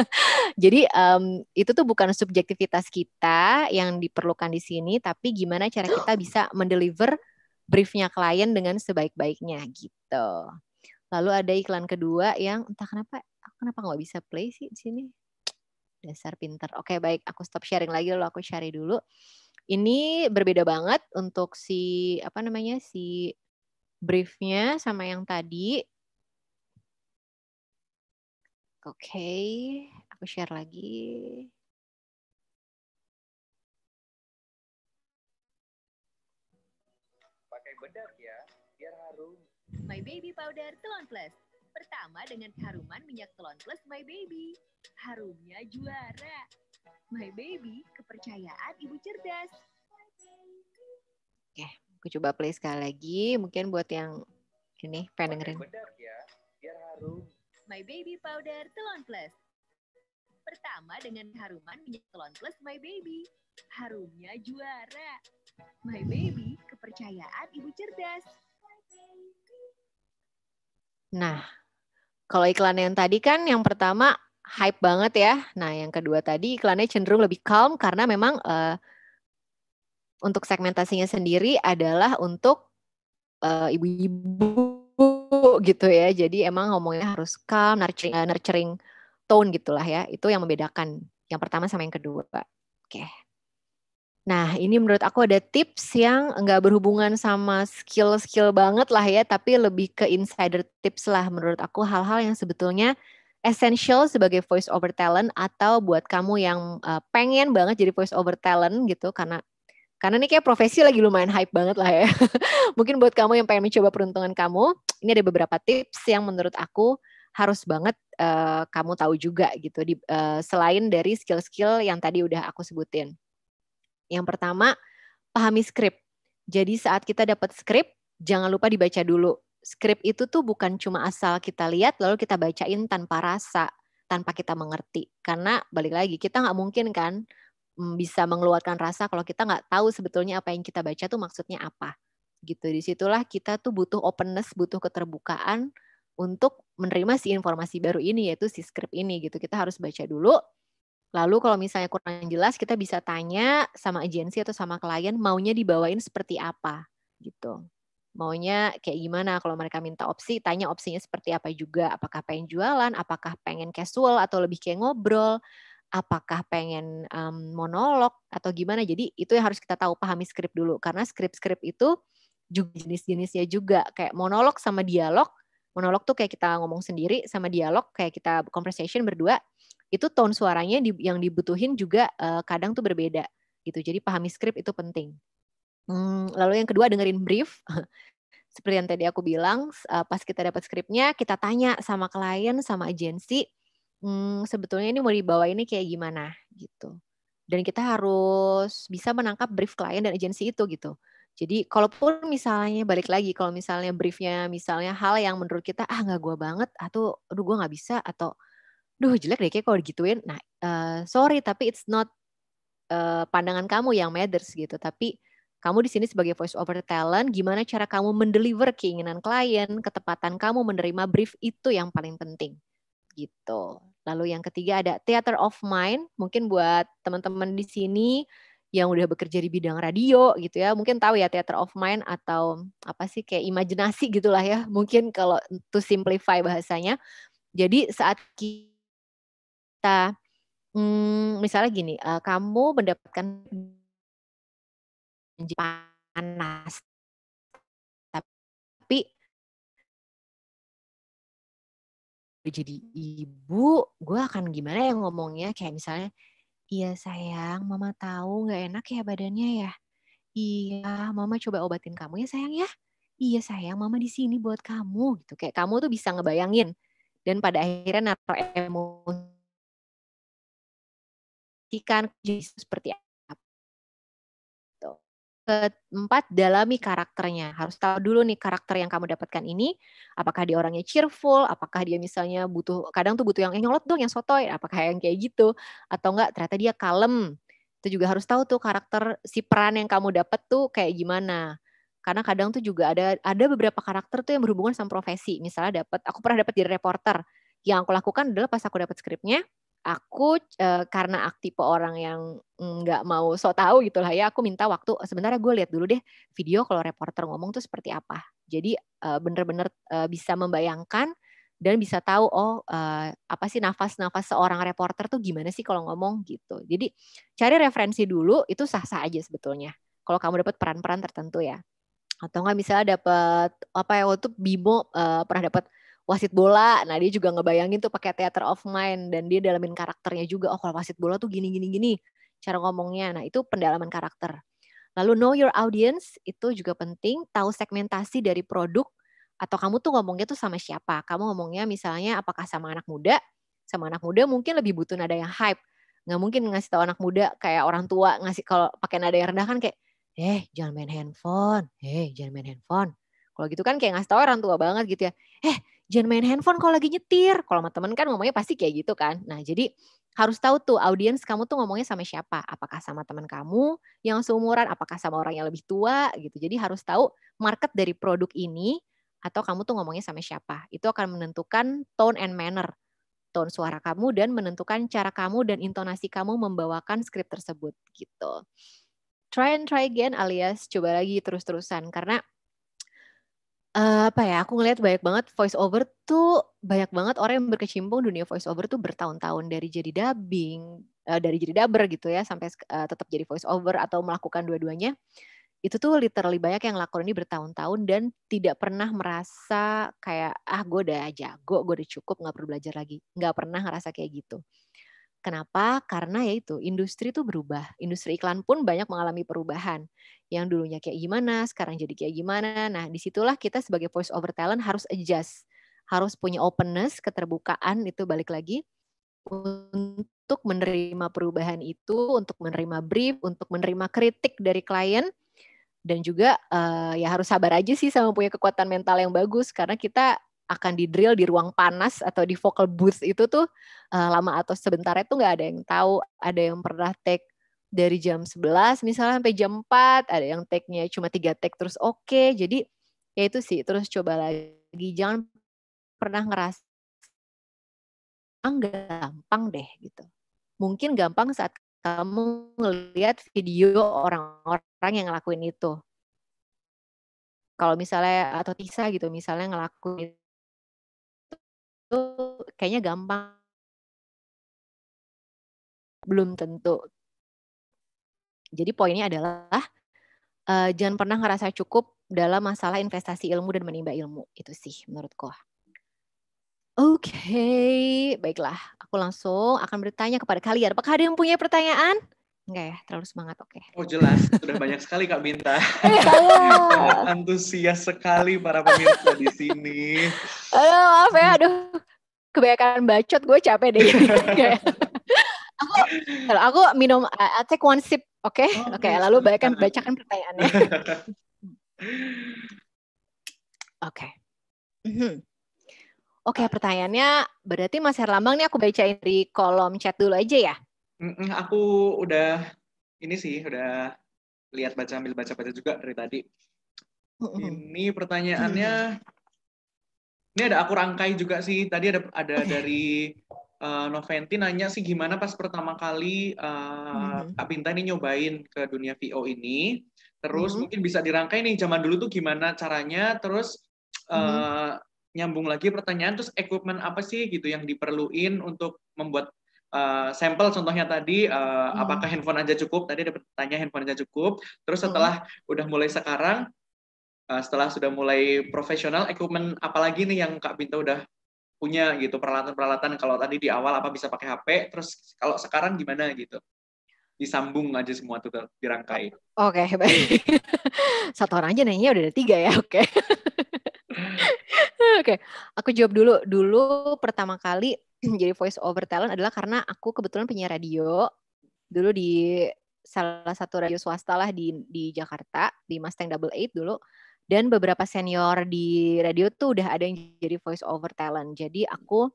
Jadi um, itu tuh bukan subjektivitas kita yang diperlukan di sini, tapi gimana cara kita bisa mendeliver briefnya klien dengan sebaik-baiknya gitu. Lalu ada iklan kedua yang entah kenapa aku kenapa nggak bisa play sih di sini. Dasar pinter. Oke baik, aku stop sharing lagi lalu aku cari dulu. Ini berbeda banget untuk si apa namanya si briefnya sama yang tadi. Oke, okay, aku share lagi. My Baby Powder Telon Plus. Pertama dengan haruman minyak telon plus My Baby. Harumnya juara. My Baby, kepercayaan ibu cerdas. Oke, aku coba play sekali lagi. Mungkin buat yang ini pengen dengerin. Ya. My Baby Powder Telon Plus. Pertama dengan haruman minyak telon plus My Baby. Harumnya juara. My Baby, kepercayaan ibu cerdas. Nah, kalau iklan yang tadi kan yang pertama hype banget ya. Nah, yang kedua tadi iklannya cenderung lebih calm karena memang uh, untuk segmentasinya sendiri adalah untuk ibu eh, ibu-ibu gitu ya. Jadi emang ngomongnya harus calm, nurturing, uh, nurturing tone gitulah ya. Itu yang membedakan yang pertama sama yang kedua. Oke. Okay. Nah, ini menurut aku ada tips yang nggak berhubungan sama skill-skill banget lah ya, tapi lebih ke insider tips lah menurut aku hal-hal yang sebetulnya essential sebagai voice over talent atau buat kamu yang uh, pengen banget jadi voice over talent gitu karena karena ini kayak profesi lagi lumayan hype banget lah ya. Mungkin buat kamu yang pengen mencoba peruntungan kamu, ini ada beberapa tips yang menurut aku harus banget uh, kamu tahu juga gitu di uh, selain dari skill-skill yang tadi udah aku sebutin. Yang pertama, pahami skrip. Jadi saat kita dapat skrip, jangan lupa dibaca dulu. Skrip itu tuh bukan cuma asal kita lihat lalu kita bacain tanpa rasa, tanpa kita mengerti. Karena balik lagi, kita nggak mungkin kan mm, bisa mengeluarkan rasa kalau kita nggak tahu sebetulnya apa yang kita baca tuh maksudnya apa. Gitu. Disitulah kita tuh butuh openness, butuh keterbukaan untuk menerima si informasi baru ini yaitu si skrip ini gitu. Kita harus baca dulu, Lalu kalau misalnya kurang jelas, kita bisa tanya sama agensi atau sama klien maunya dibawain seperti apa gitu. Maunya kayak gimana kalau mereka minta opsi, tanya opsinya seperti apa juga. Apakah pengen jualan, apakah pengen casual atau lebih kayak ngobrol, apakah pengen um, monolog atau gimana. Jadi itu yang harus kita tahu, pahami skrip dulu. Karena skrip-skrip itu juga jenis-jenisnya juga. Kayak monolog sama dialog, monolog tuh kayak kita ngomong sendiri sama dialog kayak kita conversation berdua itu tone suaranya yang dibutuhin juga uh, kadang tuh berbeda gitu. Jadi pahami skrip itu penting. Hmm, lalu yang kedua dengerin brief. Seperti yang tadi aku bilang, uh, pas kita dapat skripnya kita tanya sama klien, sama agensi, hmm, sebetulnya ini mau dibawa ini kayak gimana gitu. Dan kita harus bisa menangkap brief klien dan agensi itu gitu. Jadi kalaupun misalnya balik lagi, kalau misalnya briefnya misalnya hal yang menurut kita ah nggak gua banget atau aduh gua nggak bisa atau duh jelek deh kayak kalau digituin nah uh, sorry tapi it's not uh, pandangan kamu yang matters gitu tapi kamu di sini sebagai voice over talent gimana cara kamu mendeliver keinginan klien ketepatan kamu menerima brief itu yang paling penting gitu lalu yang ketiga ada theater of mind mungkin buat teman-teman di sini yang udah bekerja di bidang radio gitu ya mungkin tahu ya theater of mind atau apa sih kayak imajinasi gitulah ya mungkin kalau to simplify bahasanya jadi saat kita kita hmm, misalnya gini, uh, kamu mendapatkan panas tapi jadi ibu gue akan gimana ya ngomongnya kayak misalnya iya sayang mama tahu nggak enak ya badannya ya iya mama coba obatin kamu ya sayang ya iya sayang mama di sini buat kamu gitu kayak kamu tuh bisa ngebayangin dan pada akhirnya naruh emosi ikan seperti apa. Gitu. Keempat, dalami karakternya. Harus tahu dulu nih karakter yang kamu dapatkan ini, apakah dia orangnya cheerful, apakah dia misalnya butuh, kadang tuh butuh yang nyolot dong, yang sotoy, apakah yang kayak gitu, atau enggak ternyata dia kalem. Itu juga harus tahu tuh karakter si peran yang kamu dapat tuh kayak gimana karena kadang tuh juga ada ada beberapa karakter tuh yang berhubungan sama profesi misalnya dapat aku pernah dapat jadi reporter yang aku lakukan adalah pas aku dapat skripnya aku uh, karena aktif tipe orang yang nggak mau so tau gitu lah ya aku minta waktu sebenarnya gue lihat dulu deh video kalau reporter ngomong tuh seperti apa jadi eh, bener-bener uh, bisa membayangkan dan bisa tahu oh uh, apa sih nafas-nafas seorang reporter tuh gimana sih kalau ngomong gitu jadi cari referensi dulu itu sah-sah aja sebetulnya kalau kamu dapat peran-peran tertentu ya atau nggak misalnya dapat apa ya waktu Bimo uh, pernah dapat wasit bola. Nah, dia juga ngebayangin tuh pakai theater of mind dan dia dalamin karakternya juga. Oh, kalau wasit bola tuh gini gini gini cara ngomongnya. Nah, itu pendalaman karakter. Lalu know your audience itu juga penting, tahu segmentasi dari produk atau kamu tuh ngomongnya tuh sama siapa. Kamu ngomongnya misalnya apakah sama anak muda? Sama anak muda mungkin lebih butuh nada yang hype. Nggak mungkin ngasih tahu anak muda kayak orang tua ngasih kalau pakai nada yang rendah kan kayak eh jangan main handphone, eh jangan main handphone. Kalau gitu kan kayak ngasih tahu orang tua banget gitu ya. Eh, jangan main handphone kalau lagi nyetir. Kalau sama temen kan ngomongnya pasti kayak gitu kan. Nah jadi harus tahu tuh audiens kamu tuh ngomongnya sama siapa. Apakah sama teman kamu yang seumuran, apakah sama orang yang lebih tua gitu. Jadi harus tahu market dari produk ini atau kamu tuh ngomongnya sama siapa. Itu akan menentukan tone and manner. Tone suara kamu dan menentukan cara kamu dan intonasi kamu membawakan skrip tersebut gitu. Try and try again alias coba lagi terus-terusan karena uh, apa ya, aku ngelihat banyak banget voice over tuh, banyak banget orang yang berkecimpung dunia voice over tuh bertahun-tahun, dari jadi dubbing, uh, dari jadi dubber gitu ya, sampai uh, tetap jadi voice over atau melakukan dua-duanya. Itu tuh literally banyak yang lakukan ini bertahun-tahun dan tidak pernah merasa kayak, "Ah, gue udah jago, gue udah cukup, nggak perlu belajar lagi." Nggak pernah ngerasa kayak gitu. Kenapa? Karena ya itu industri itu berubah. Industri iklan pun banyak mengalami perubahan. Yang dulunya kayak gimana, sekarang jadi kayak gimana. Nah, disitulah kita sebagai voice over talent harus adjust. Harus punya openness, keterbukaan itu balik lagi. Untuk menerima perubahan itu, untuk menerima brief, untuk menerima kritik dari klien, dan juga uh, ya harus sabar aja sih sama punya kekuatan mental yang bagus karena kita akan di drill di ruang panas atau di vocal booth itu tuh uh, lama atau sebentar itu nggak ada yang tahu ada yang pernah take dari jam 11 misalnya sampai jam 4 ada yang take-nya cuma tiga take terus oke okay. jadi ya itu sih terus coba lagi jangan pernah ngerasa gampang deh gitu mungkin gampang saat kamu ngelihat video orang-orang yang ngelakuin itu kalau misalnya atau Tisa gitu misalnya ngelakuin kayaknya gampang belum tentu. Jadi poinnya adalah uh, jangan pernah ngerasa cukup dalam masalah investasi ilmu dan menimba ilmu. Itu sih menurutku. Oke, okay. baiklah. Aku langsung akan bertanya kepada kalian. Apakah ada yang punya pertanyaan? Enggak ya, terlalu semangat, oke. Okay. Oh jelas, sudah banyak sekali Kak Binta. Iya, iya. Antusias sekali para pemirsa di sini. Aduh, maaf ya, aduh. Kebanyakan bacot, gue capek deh. Ya. aku, aku minum, eh, I take one sip, oke? Okay? Oh, oke, okay, iya, lalu bacakan, bacakan pertanyaannya. oke. Okay. Mhm. Oke, okay, pertanyaannya berarti Mas Herlambang nih aku bacain di kolom chat dulu aja ya. Aku udah ini sih udah lihat baca ambil baca baca juga dari tadi. Ini pertanyaannya, ini ada aku rangkai juga sih. Tadi ada ada okay. dari uh, Noventi nanya sih gimana pas pertama kali uh, mm-hmm. Eh, Kak Pinta ini nyobain ke dunia VO ini. Terus mm-hmm. mungkin bisa dirangkai nih zaman dulu tuh gimana caranya. Terus uh, nyambung lagi pertanyaan terus equipment apa sih gitu yang diperluin untuk membuat uh, sampel contohnya tadi uh, hmm. apakah handphone aja cukup tadi ada pertanyaan handphone aja cukup terus hmm. setelah hmm. udah mulai sekarang uh, setelah sudah mulai profesional equipment apalagi nih yang Kak Binta udah punya gitu peralatan-peralatan kalau tadi di awal apa bisa pakai HP terus kalau sekarang gimana gitu disambung aja semua tuh dirangkai. Oke, okay, baik. Satu orang aja nanya udah ada tiga ya, oke. Okay. oke, okay. aku jawab dulu. Dulu pertama kali jadi voice over talent adalah karena aku kebetulan punya radio dulu di salah satu radio swasta lah di di Jakarta di Mustang Double Eight dulu dan beberapa senior di radio tuh udah ada yang jadi voice over talent jadi aku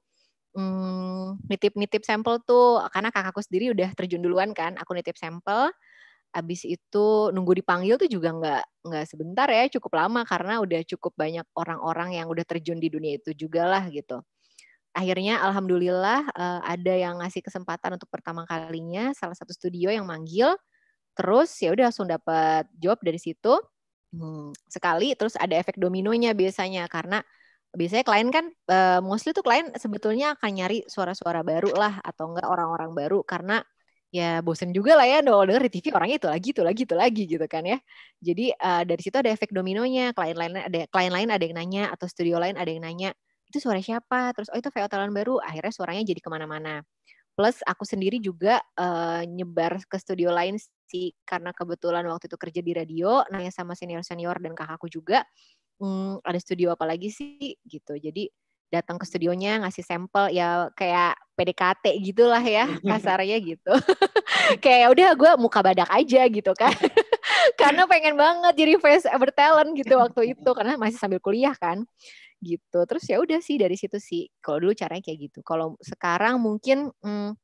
mm, nitip-nitip hmm, sampel tuh karena kakakku sendiri udah terjun duluan kan aku nitip sampel abis itu nunggu dipanggil tuh juga nggak nggak sebentar ya cukup lama karena udah cukup banyak orang-orang yang udah terjun di dunia itu juga lah gitu akhirnya alhamdulillah uh, ada yang ngasih kesempatan untuk pertama kalinya salah satu studio yang manggil terus ya udah langsung dapat job dari situ hmm, sekali terus ada efek dominonya biasanya karena biasanya klien kan uh, mostly tuh klien sebetulnya akan nyari suara-suara baru lah atau enggak orang-orang baru karena ya bosen juga lah ya dong denger di TV orangnya itu lagi itu lagi itu lagi gitu kan ya jadi uh, dari situ ada efek dominonya klien lain ada klien lain ada yang nanya atau studio lain ada yang nanya itu suara siapa terus oh itu VO talent baru akhirnya suaranya jadi kemana-mana plus aku sendiri juga uh, nyebar ke studio lain sih karena kebetulan waktu itu kerja di radio nanya sama senior senior dan kakakku juga hmm, ada studio apa lagi sih gitu jadi datang ke studionya ngasih sampel ya kayak PDKT gitulah ya kasarnya gitu kayak ya udah gue muka badak aja gitu kan karena pengen banget jadi face talent gitu waktu itu karena masih sambil kuliah kan gitu terus ya udah sih dari situ sih kalau dulu caranya kayak gitu kalau sekarang mungkin hmm,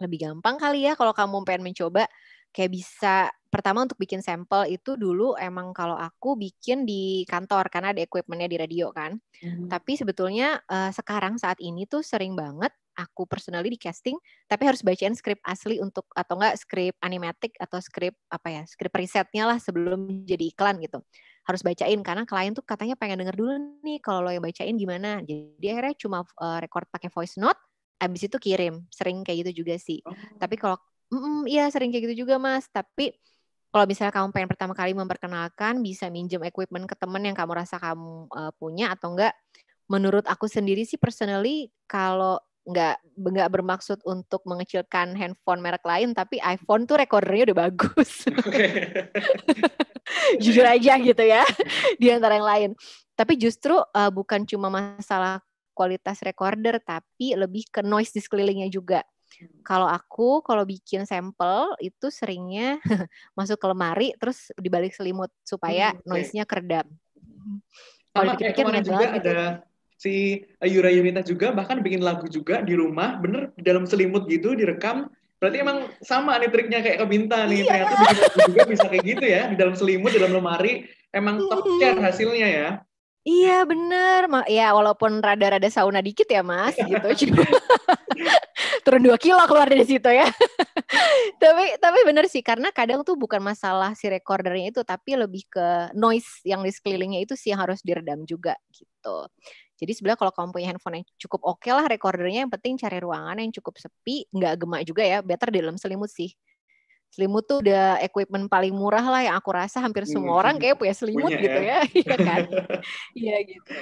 lebih gampang kali ya kalau kamu pengen mencoba kayak bisa pertama untuk bikin sampel itu dulu emang kalau aku bikin di kantor karena ada equipmentnya di radio kan. Mm. Tapi sebetulnya uh, sekarang saat ini tuh sering banget aku personally di casting tapi harus bacain skrip asli untuk atau enggak skrip animatik atau skrip apa ya skrip risetnya lah sebelum jadi iklan gitu harus bacain karena klien tuh katanya pengen denger dulu nih kalau lo yang bacain gimana. Jadi akhirnya cuma uh, record pakai voice note, abis itu kirim. Sering kayak gitu juga sih. Oh. Tapi kalau mm, iya sering kayak gitu juga mas. Tapi kalau misalnya kamu pengen pertama kali memperkenalkan, bisa minjem equipment ke temen yang kamu rasa kamu uh, punya atau enggak. Menurut aku sendiri sih personally kalau nggak nggak bermaksud untuk mengecilkan handphone merek lain tapi iPhone tuh recordernya udah bagus. jujur aja gitu ya di antara yang lain. Tapi justru uh, bukan cuma masalah kualitas recorder tapi lebih ke noise di sekelilingnya juga. Kalau aku kalau bikin sampel itu seringnya masuk ke lemari terus dibalik selimut supaya hmm, okay. noise-nya keredam. Kalau kayak kemarin juga gitu. ada si Yura Yunita juga bahkan bikin lagu juga di rumah bener dalam selimut gitu direkam Berarti emang sama nih triknya kayak ke nih. Iya. Ternyata bikin juga bisa kayak gitu ya. Di dalam selimut, di dalam lemari. Emang top tier hasilnya ya. Iya bener, Ma ya walaupun rada-rada sauna dikit ya mas iya. gitu, cuma turun dua kilo keluar dari situ ya. tapi tapi bener sih karena kadang tuh bukan masalah si recordernya itu, tapi lebih ke noise yang di sekelilingnya itu sih yang harus diredam juga gitu. Jadi sebenarnya kalau kamu punya handphone yang cukup oke okay lah recordernya, yang penting cari ruangan yang cukup sepi, nggak gemak juga ya, better di dalam selimut sih. Selimut tuh udah equipment paling murah lah yang aku rasa hampir hmm. semua orang kayak punya selimut punya, gitu ya, ya. iya kan? Iya gitu.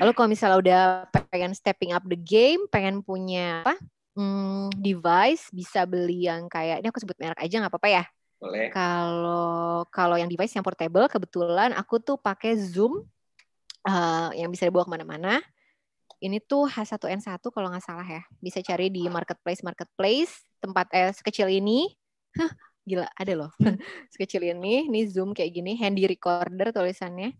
Lalu kalau misalnya udah pengen stepping up the game, pengen punya apa? Hmm, device bisa beli yang kayak ini aku sebut merek aja nggak apa-apa ya. Kalau kalau yang device yang portable kebetulan aku tuh pakai Zoom uh, yang bisa dibawa kemana-mana. Ini tuh H1N1 kalau nggak salah ya. Bisa cari di marketplace marketplace tempat eh, sekecil ini. Hah, gila ada loh. sekecil ini, ini zoom kayak gini, handy recorder tulisannya.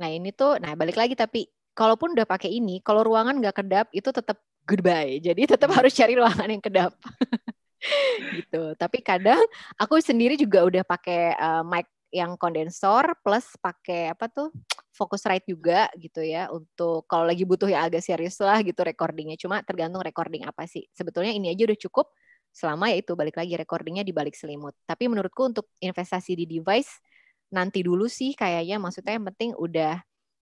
Nah ini tuh, nah balik lagi tapi kalaupun udah pakai ini, kalau ruangan nggak kedap itu tetap goodbye. Jadi tetap hmm. harus cari ruangan yang kedap. gitu. Tapi kadang aku sendiri juga udah pakai uh, mic yang kondensor plus pakai apa tuh Focusrite juga gitu ya untuk kalau lagi butuh ya agak serius lah gitu recordingnya cuma tergantung recording apa sih sebetulnya ini aja udah cukup selama ya itu balik lagi recordingnya di balik selimut tapi menurutku untuk investasi di device nanti dulu sih kayaknya maksudnya yang penting udah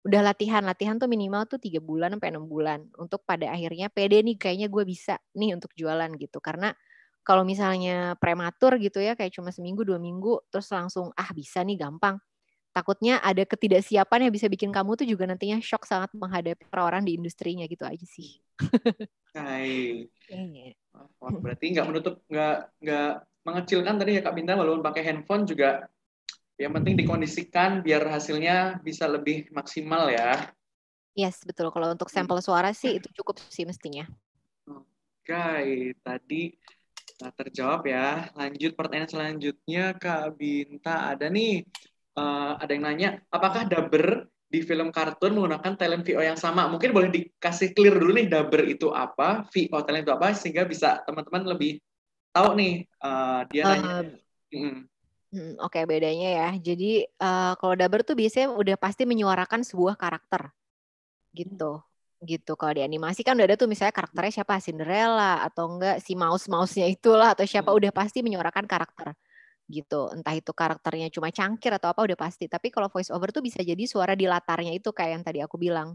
udah latihan latihan tuh minimal tuh tiga bulan sampai enam bulan untuk pada akhirnya pede nih kayaknya gue bisa nih untuk jualan gitu karena kalau misalnya prematur gitu ya, kayak cuma seminggu, dua minggu, terus langsung, ah bisa nih gampang. Takutnya ada ketidaksiapan yang bisa bikin kamu tuh juga nantinya shock sangat menghadapi orang di industrinya gitu aja sih. Hai. Iya. Wah, berarti nggak menutup, nggak nggak mengecilkan tadi ya Kak Bintang, walaupun pakai handphone juga yang penting dikondisikan biar hasilnya bisa lebih maksimal ya. Yes, betul. Kalau untuk sampel suara sih itu cukup sih mestinya. Oke, okay. tadi Nah, terjawab ya. Lanjut pertanyaan selanjutnya Kak Binta. Ada nih uh, ada yang nanya, apakah dubber di film kartun menggunakan talent VO yang sama? Mungkin boleh dikasih clear dulu nih dubber itu apa, VO talent itu apa sehingga bisa teman-teman lebih tahu nih uh, dia nanya. Hmm. Oke, okay, bedanya ya. Jadi uh, kalau dubber tuh biasanya udah pasti menyuarakan sebuah karakter gitu gitu kalau di animasi kan udah ada tuh misalnya karakternya siapa Cinderella atau enggak si mouse mouse-nya itulah atau siapa hmm. udah pasti menyuarakan karakter gitu entah itu karakternya cuma cangkir atau apa udah pasti tapi kalau voice over tuh bisa jadi suara di latarnya itu kayak yang tadi aku bilang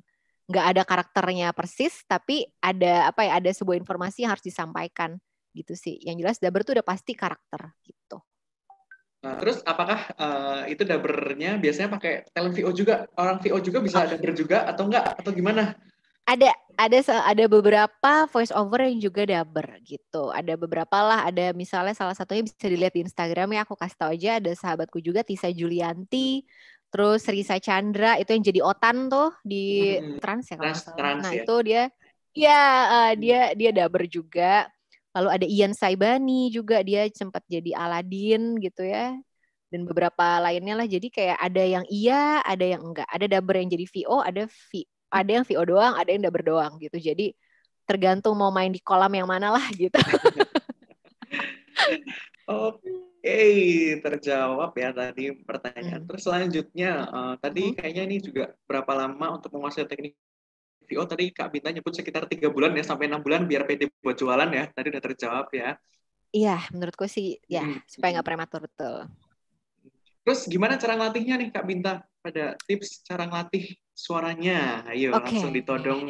nggak ada karakternya persis tapi ada apa ya ada sebuah informasi yang harus disampaikan gitu sih yang jelas dubber tuh udah pasti karakter gitu Nah, terus apakah uh, itu dabernya biasanya pakai talent VO juga? Orang VO juga bisa ah. daber juga atau enggak? Atau gimana? ada ada ada beberapa voice over yang juga daber gitu. Ada beberapa lah, ada misalnya salah satunya bisa dilihat di Instagram ya aku kasih tau aja ada sahabatku juga Tisa Julianti, terus Risa Chandra itu yang jadi Otan tuh di hmm, Trans ya kalau salah. nah, ya. itu dia ya uh, dia dia daber juga. Lalu ada Ian Saibani juga dia sempat jadi Aladin gitu ya dan beberapa lainnya lah jadi kayak ada yang iya ada yang enggak ada daber yang jadi VO ada v, ada yang VO doang ada yang udah berdoang gitu jadi tergantung mau main di kolam yang mana lah gitu Oke, okay, terjawab ya tadi pertanyaan. Hmm. Terus selanjutnya, uh, tadi hmm. kayaknya ini juga berapa lama untuk menguasai teknik VO? Tadi Kak Binta nyebut sekitar tiga bulan ya sampai enam bulan biar PT buat jualan ya. Tadi udah terjawab ya. Iya, menurutku sih ya hmm. supaya nggak prematur betul. Terus gimana cara ngelatihnya nih Kak Binta? Pada tips cara ngelatih suaranya. Ayo okay. langsung ditodong.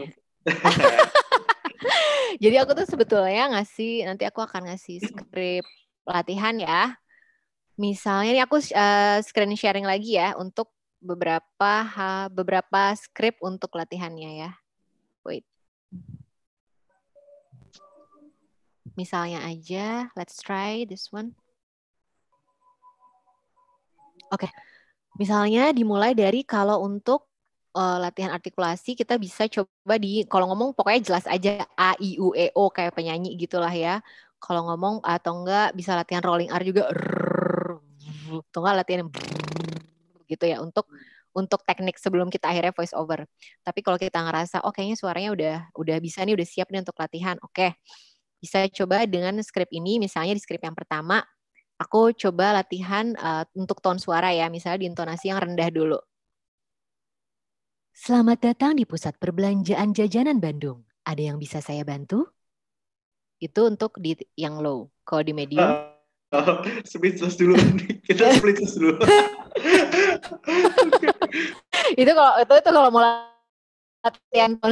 Jadi aku tuh sebetulnya ngasih nanti aku akan ngasih skrip latihan ya. Misalnya ini aku uh, screen sharing lagi ya untuk beberapa ha, beberapa skrip untuk latihannya ya. Wait. Misalnya aja, let's try this one. Oke. Okay. Misalnya dimulai dari kalau untuk uh, latihan artikulasi kita bisa coba di kalau ngomong pokoknya jelas aja a i u e o kayak penyanyi gitulah ya. Kalau ngomong atau enggak bisa latihan rolling R juga atau enggak latihan gitu ya untuk untuk teknik sebelum kita akhirnya voice over. Tapi kalau kita ngerasa oh kayaknya suaranya udah udah bisa nih udah siap nih untuk latihan. Oke. Okay. Bisa coba dengan skrip ini misalnya di skrip yang pertama aku coba latihan uh, untuk tone suara ya, misalnya di intonasi yang rendah dulu. Selamat datang di Pusat Perbelanjaan Jajanan Bandung. Ada yang bisa saya bantu? Itu untuk di yang low. Kalau di medium? Uh, uh, dulu. Kita speechless dulu. itu kalau itu, itu kalau mau latihan ton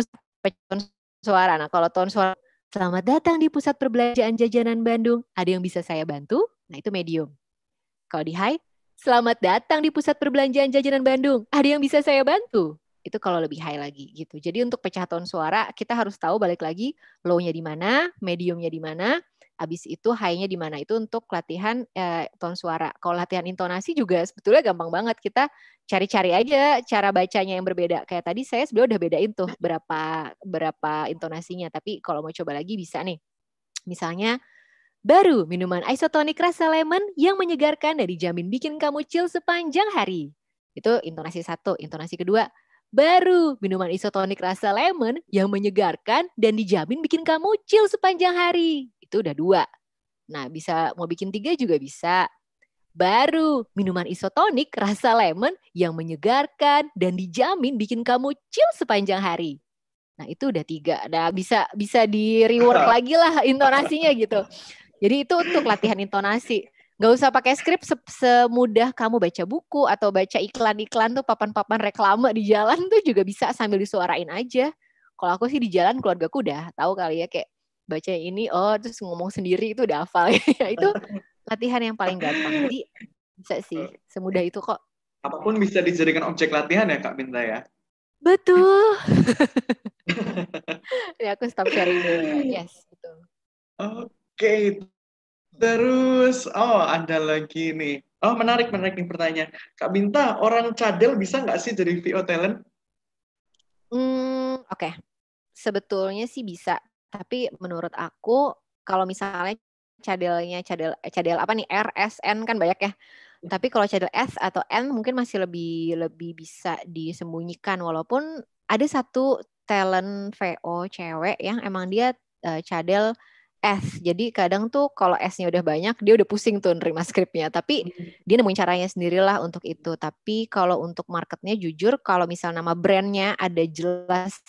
suara. Nah, kalau tone suara Selamat datang di Pusat Perbelanjaan Jajanan Bandung. Ada yang bisa saya bantu? Nah, itu medium. Kalau di high, selamat datang di Pusat Perbelanjaan Jajanan Bandung. Ada yang bisa saya bantu? itu kalau lebih high lagi gitu. Jadi untuk pecah tone suara kita harus tahu balik lagi low-nya di mana, medium-nya di mana, habis itu high-nya di mana. Itu untuk latihan eh, ton suara. Kalau latihan intonasi juga sebetulnya gampang banget kita cari-cari aja cara bacanya yang berbeda. Kayak tadi saya sebenarnya udah bedain tuh berapa berapa intonasinya, tapi kalau mau coba lagi bisa nih. Misalnya baru minuman isotonik rasa lemon yang menyegarkan dari jamin bikin kamu chill sepanjang hari. Itu intonasi satu. Intonasi kedua, baru, minuman isotonik rasa lemon yang menyegarkan dan dijamin bikin kamu chill sepanjang hari. Itu udah dua. Nah, bisa mau bikin tiga juga bisa. Baru, minuman isotonik rasa lemon yang menyegarkan dan dijamin bikin kamu chill sepanjang hari. Nah, itu udah tiga. Nah, bisa bisa di rework lagi lah intonasinya gitu. Jadi itu untuk latihan intonasi. Gak usah pakai skrip se semudah kamu baca buku atau baca iklan-iklan tuh papan-papan reklame di jalan tuh juga bisa sambil disuarain aja. Kalau aku sih di jalan keluarga ku udah tahu kali ya kayak baca ini oh terus ngomong sendiri itu udah hafal ya. itu latihan yang paling gampang. Jadi bisa sih semudah itu kok. Apapun bisa dijadikan objek latihan ya Kak Binta ya. Betul. ya aku stop sharing dulu. Yes, betul. Oke, okay, Terus, oh ada lagi nih. Oh menarik, menarik nih pertanyaan. Kak Binta, orang cadel bisa nggak sih jadi VO talent? Hmm, oke. Okay. Sebetulnya sih bisa. Tapi menurut aku, kalau misalnya cadelnya cadel eh, cadel apa nih R, S, N kan banyak ya. Tapi kalau cadel S atau N mungkin masih lebih lebih bisa disembunyikan walaupun ada satu talent VO cewek yang emang dia uh, cadel S. Jadi kadang tuh kalau S-nya udah banyak, dia udah pusing tuh nerima skripnya. Tapi hmm. dia nemuin caranya sendirilah untuk itu. Tapi kalau untuk marketnya jujur, kalau misal nama brandnya ada jelas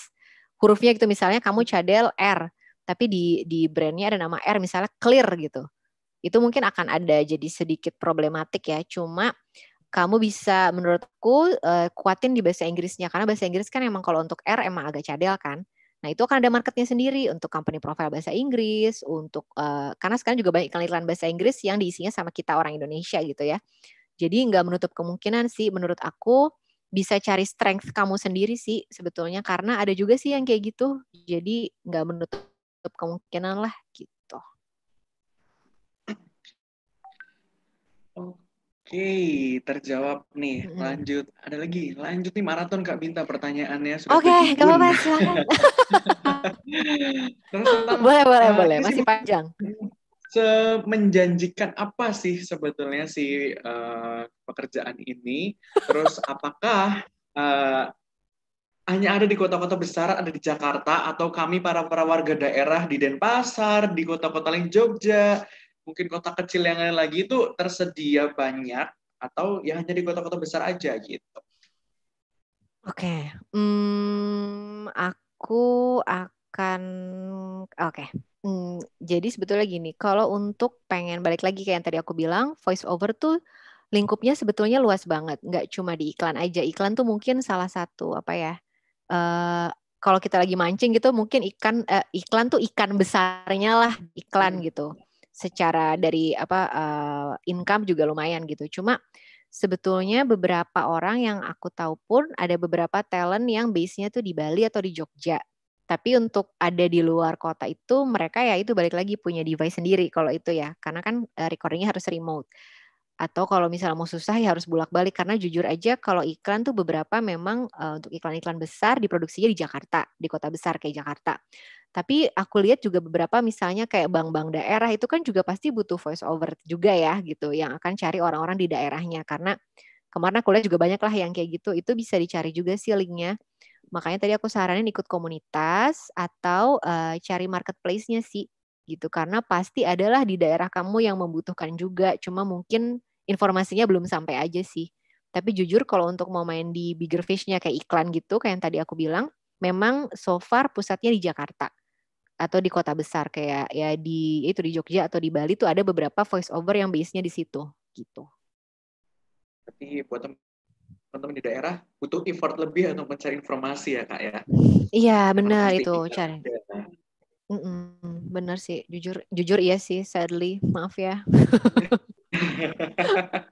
hurufnya gitu, misalnya kamu cadel R, tapi di di brandnya ada nama R, misalnya clear gitu. Itu mungkin akan ada jadi sedikit problematik ya. Cuma kamu bisa menurutku uh, kuatin di bahasa Inggrisnya karena bahasa Inggris kan emang kalau untuk R emang agak cadel kan. Nah, itu akan ada marketnya sendiri untuk company profile bahasa Inggris, untuk uh, karena sekarang juga banyak iklan-iklan bahasa Inggris yang diisinya sama kita orang Indonesia gitu ya. Jadi nggak menutup kemungkinan sih menurut aku bisa cari strength kamu sendiri sih sebetulnya karena ada juga sih yang kayak gitu. Jadi nggak menutup kemungkinan lah gitu. Oke. Oke, terjawab nih. Lanjut, ada lagi. Lanjut nih maraton Kak Binta pertanyaannya. Oke, okay, gak apa-apa, silakan. boleh, boleh, eh, boleh. Masih panjang. Semenjanjikan apa sih sebetulnya si uh, pekerjaan ini? Terus apakah uh, hanya ada di kota-kota besar, ada di Jakarta, atau kami para para warga daerah di Denpasar, di kota-kota lain Jogja, mungkin kota kecil yang lain lagi itu tersedia banyak atau ya hanya di kota-kota besar aja gitu. Oke, okay. hmm, aku akan oke. Okay. Hmm, jadi sebetulnya gini, kalau untuk pengen balik lagi kayak yang tadi aku bilang, voice over tuh lingkupnya sebetulnya luas banget, nggak cuma di iklan aja. Iklan tuh mungkin salah satu apa ya? Uh, kalau kita lagi mancing gitu, mungkin ikan uh, iklan tuh ikan besarnya lah iklan hmm. gitu secara dari apa uh, income juga lumayan gitu. Cuma sebetulnya beberapa orang yang aku tahu pun ada beberapa talent yang base-nya tuh di Bali atau di Jogja. Tapi untuk ada di luar kota itu mereka ya itu balik lagi punya device sendiri kalau itu ya. Karena kan eh, recordingnya harus remote atau kalau misalnya mau susah ya harus bolak-balik karena jujur aja kalau iklan tuh beberapa memang uh, untuk iklan-iklan besar diproduksinya di Jakarta, di kota besar kayak Jakarta. Tapi aku lihat juga beberapa misalnya kayak bank-bank daerah itu kan juga pasti butuh voice over juga ya gitu yang akan cari orang-orang di daerahnya karena kemarin aku lihat juga banyak lah yang kayak gitu itu bisa dicari juga sih linknya makanya tadi aku saranin ikut komunitas atau uh, cari marketplace-nya sih gitu karena pasti adalah di daerah kamu yang membutuhkan juga cuma mungkin informasinya belum sampai aja sih. Tapi jujur kalau untuk mau main di bigger fish-nya kayak iklan gitu kayak yang tadi aku bilang, memang so far pusatnya di Jakarta atau di kota besar kayak ya di itu di Jogja atau di Bali tuh ada beberapa voice over yang base-nya di situ gitu. Tapi buat teman-teman di daerah butuh effort lebih untuk mencari informasi ya kak ya. Iya benar itu cari. Mm -mm, benar sih jujur jujur iya sih sadly maaf ya.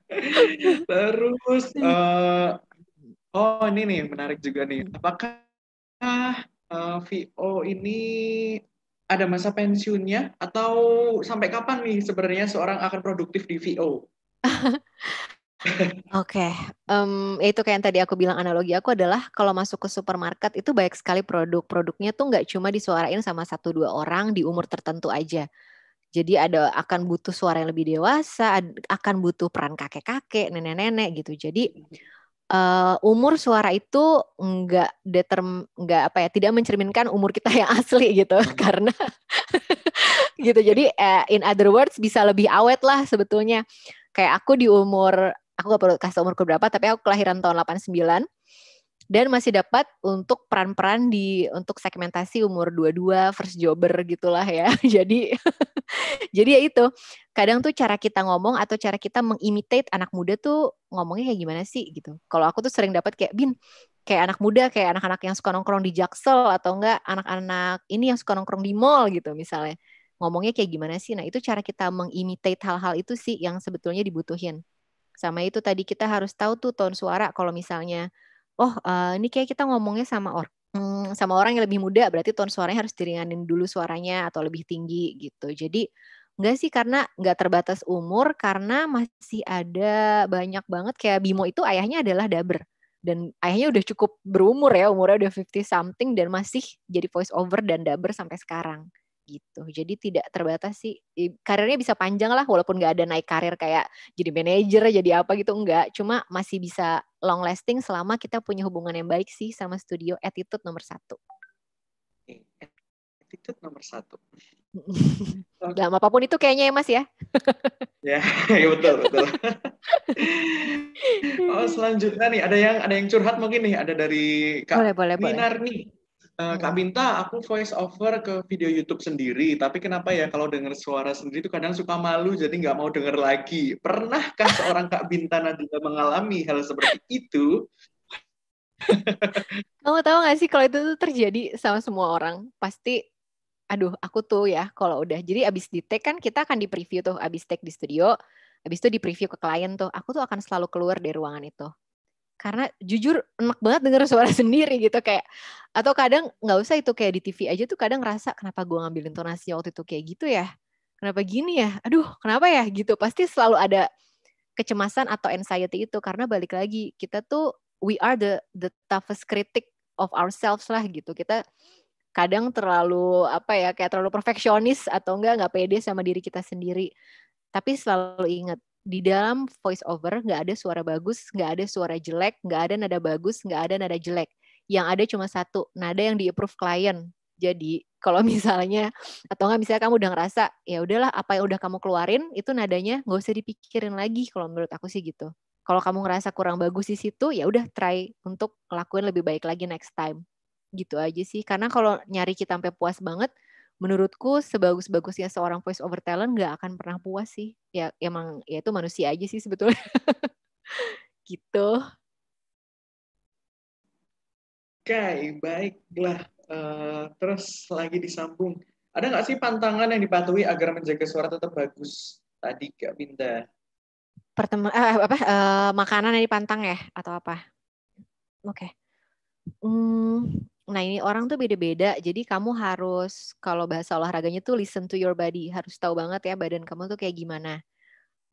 Terus uh, oh ini nih menarik juga nih. Apakah uh, eh, VO ini ada masa pensiunnya atau sampai kapan nih sebenarnya seorang akan produktif di VO? Oke, okay. um, itu kayak yang tadi aku bilang analogi aku adalah kalau masuk ke supermarket itu banyak sekali produk-produknya tuh nggak cuma disuarain sama satu dua orang di umur tertentu aja. Jadi ada akan butuh suara yang lebih dewasa, akan butuh peran kakek-kakek, nenek-nenek gitu. Jadi uh, umur suara itu enggak determ enggak apa ya, tidak mencerminkan umur kita yang asli gitu karena gitu. Jadi uh, in other words bisa lebih awet lah sebetulnya. Kayak aku di umur aku gak perlu kasih umur berapa tapi aku kelahiran tahun 89 dan masih dapat untuk peran-peran di untuk segmentasi umur 22 first jobber gitulah ya. Jadi jadi ya itu. Kadang tuh cara kita ngomong atau cara kita mengimitate anak muda tuh ngomongnya kayak gimana sih gitu. Kalau aku tuh sering dapat kayak bin kayak anak muda kayak anak-anak yang suka nongkrong di Jaksel atau enggak anak-anak ini yang suka nongkrong di mall gitu misalnya. Ngomongnya kayak gimana sih? Nah, itu cara kita mengimitate hal-hal itu sih yang sebetulnya dibutuhin. Sama itu tadi kita harus tahu tuh tone suara kalau misalnya oh uh, ini kayak kita ngomongnya sama orang mm, sama orang yang lebih muda berarti tone suaranya harus diringanin dulu suaranya atau lebih tinggi gitu. Jadi enggak sih karena enggak terbatas umur karena masih ada banyak banget kayak Bimo itu ayahnya adalah daber dan ayahnya udah cukup berumur ya umurnya udah 50 something dan masih jadi voice over dan daber sampai sekarang gitu. Jadi tidak terbatas sih. Karirnya bisa panjang lah walaupun nggak ada naik karir kayak jadi manajer, jadi apa gitu enggak. Cuma masih bisa long lasting selama kita punya hubungan yang baik sih sama studio. Attitude nomor satu. Attitude nomor satu. Dalam apapun itu kayaknya ya Mas ya. ya, ya betul betul. oh selanjutnya nih ada yang ada yang curhat mungkin nih ada dari Kak boleh, boleh, Minarni. Boleh. Uh, eh, Kak iya. Binta, aku voice over ke video YouTube sendiri, tapi kenapa ya kalau dengar suara sendiri itu kadang suka malu, jadi nggak mau dengar lagi. Pernahkah seorang Kak Binta Nadila mengalami hal seperti itu? Kamu tahu nggak sih kalau itu tuh terjadi sama semua orang? Pasti, aduh aku tuh ya kalau udah. Jadi abis di take kan kita akan di preview tuh, abis take di studio, abis itu di preview ke klien tuh. Aku tuh akan selalu keluar dari ruangan itu karena jujur enak banget denger suara sendiri gitu kayak atau kadang nggak usah itu kayak di TV aja tuh kadang ngerasa kenapa gua ngambil intonasi waktu itu kayak gitu ya kenapa gini ya aduh kenapa ya gitu pasti selalu ada kecemasan atau anxiety itu karena balik lagi kita tuh we are the the toughest critic of ourselves lah gitu kita kadang terlalu apa ya kayak terlalu perfeksionis atau enggak nggak pede sama diri kita sendiri tapi selalu ingat di dalam voice over nggak ada suara bagus, nggak ada suara jelek, nggak ada nada bagus, nggak ada nada jelek. Yang ada cuma satu, nada yang di-approve klien. Jadi kalau misalnya atau nggak misalnya kamu udah ngerasa ya udahlah apa yang udah kamu keluarin itu nadanya nggak usah dipikirin lagi kalau menurut aku sih gitu. Kalau kamu ngerasa kurang bagus di situ ya udah try untuk ngelakuin lebih baik lagi next time. Gitu aja sih karena kalau nyari kita sampai puas banget menurutku sebagus-bagusnya seorang voice over talent nggak akan pernah puas sih. Ya emang ya itu manusia aja sih sebetulnya. gitu. Oke, okay, baiklah. Uh, terus lagi disambung. Ada nggak sih pantangan yang dipatuhi agar menjaga suara tetap bagus? Tadi Kak pindah? Pertama, uh, eh, apa uh, makanan yang dipantang ya atau apa? Oke. Okay. Hmm, Nah, ini orang tuh beda-beda. Jadi kamu harus kalau bahasa olahraganya tuh listen to your body, harus tahu banget ya badan kamu tuh kayak gimana.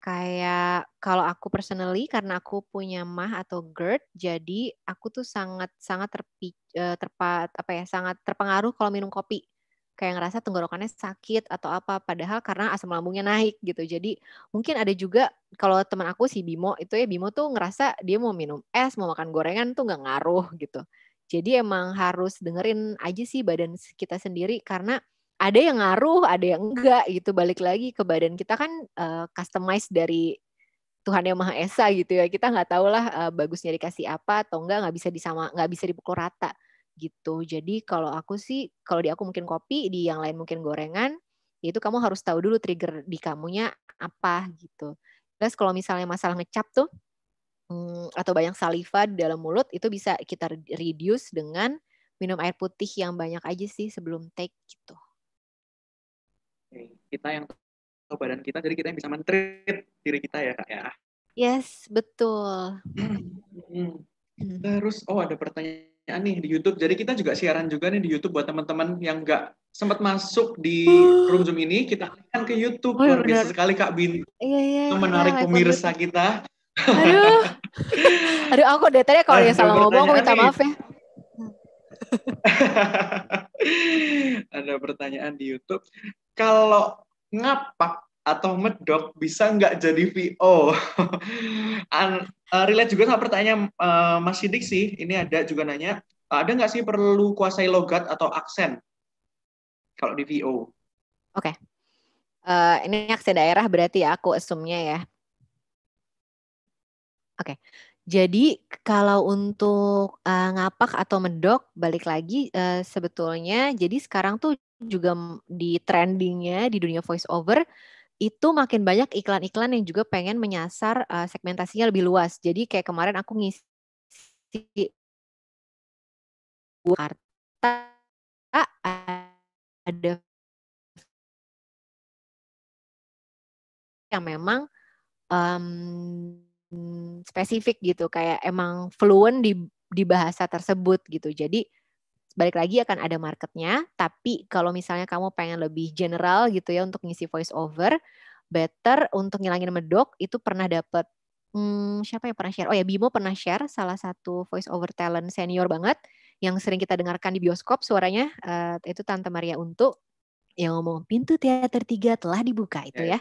Kayak kalau aku personally karena aku punya mah atau GERD, jadi aku tuh sangat sangat terpi, eh, terpat apa ya, sangat terpengaruh kalau minum kopi. Kayak ngerasa tenggorokannya sakit atau apa padahal karena asam lambungnya naik gitu. Jadi mungkin ada juga kalau teman aku si Bimo itu ya Bimo tuh ngerasa dia mau minum es, mau makan gorengan tuh nggak ngaruh gitu jadi emang harus dengerin aja sih badan kita sendiri karena ada yang ngaruh, ada yang enggak gitu. Balik lagi ke badan kita kan uh, eh, customize dari Tuhan yang Maha Esa gitu ya. Kita nggak tahu lah uh, bagusnya dikasih apa atau enggak nggak bisa disama nggak bisa dipukul rata gitu. Jadi kalau aku sih kalau di aku mungkin kopi, di yang lain mungkin gorengan, itu kamu harus tahu dulu trigger di kamunya apa gitu. Terus kalau misalnya masalah ngecap tuh Mmm, atau banyak saliva di dalam mulut itu bisa kita reduce dengan minum air putih yang banyak aja sih sebelum take gitu. Kita yang tahu badan kita, jadi kita yang bisa mentrit diri kita ya kak ya. Yes, betul. Hmm. Hmm. Terus, oh ada pertanyaan nih di YouTube. Jadi kita juga siaran juga nih di YouTube buat teman-teman yang nggak sempat masuk di room zoom ini, kita akan ke YouTube. Oh, iya, Luar biasa sekali Kak Bin. Iya, iya, iya menarik pemirsa kita. Aduh, Aduh, aku detailnya kalau yang salah ngomong, aku minta nih. maaf ya. Ada pertanyaan di YouTube. Kalau ngapak atau medok bisa nggak jadi VO? An, uh, relate juga sama pertanyaan uh, Mas Sidik sih. Ini ada juga nanya, ada nggak sih perlu kuasai logat atau aksen kalau di VO? Oke. Okay. Uh, eh, ini aksen daerah berarti ya aku asumnya ya. Oke. Jadi kalau untuk uh, ngapak atau medok balik lagi uh, sebetulnya jadi sekarang tuh juga di trendingnya di dunia voice over itu makin banyak iklan-iklan yang juga pengen menyasar uh, segmentasinya lebih luas. Jadi kayak kemarin aku ngisi Jakarta ada yang memang um, spesifik gitu kayak emang fluent di di bahasa tersebut gitu. Jadi balik lagi akan ada marketnya, tapi kalau misalnya kamu pengen lebih general gitu ya untuk ngisi voice over, better untuk ngilangin medok itu pernah dapet hmm, siapa yang pernah share? Oh ya Bimo pernah share salah satu voice over talent senior banget yang sering kita dengarkan di bioskop suaranya uh, itu Tante Maria Untuk yang ngomong pintu teater tiga telah dibuka itu ya.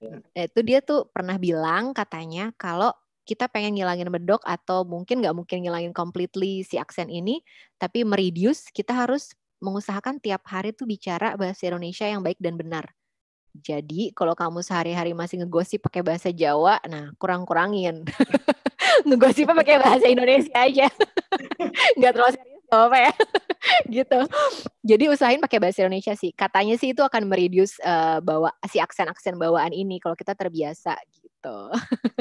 Yeah. Ya. Ya. Itu dia tuh pernah bilang katanya kalau kita pengen ngilangin bedok atau mungkin nggak mungkin ngilangin completely si aksen ini, tapi meridius kita harus mengusahakan tiap hari tuh bicara bahasa Indonesia yang baik dan benar. Jadi kalau kamu sehari-hari masih ngegosip pakai bahasa Jawa, nah kurang-kurangin. ngegosipnya pakai bahasa Indonesia aja. Nggak terlalu serius atau apa ya gitu jadi usahain pakai bahasa Indonesia sih katanya sih itu akan mereduce uh, bawa si aksen aksen bawaan ini kalau kita terbiasa gitu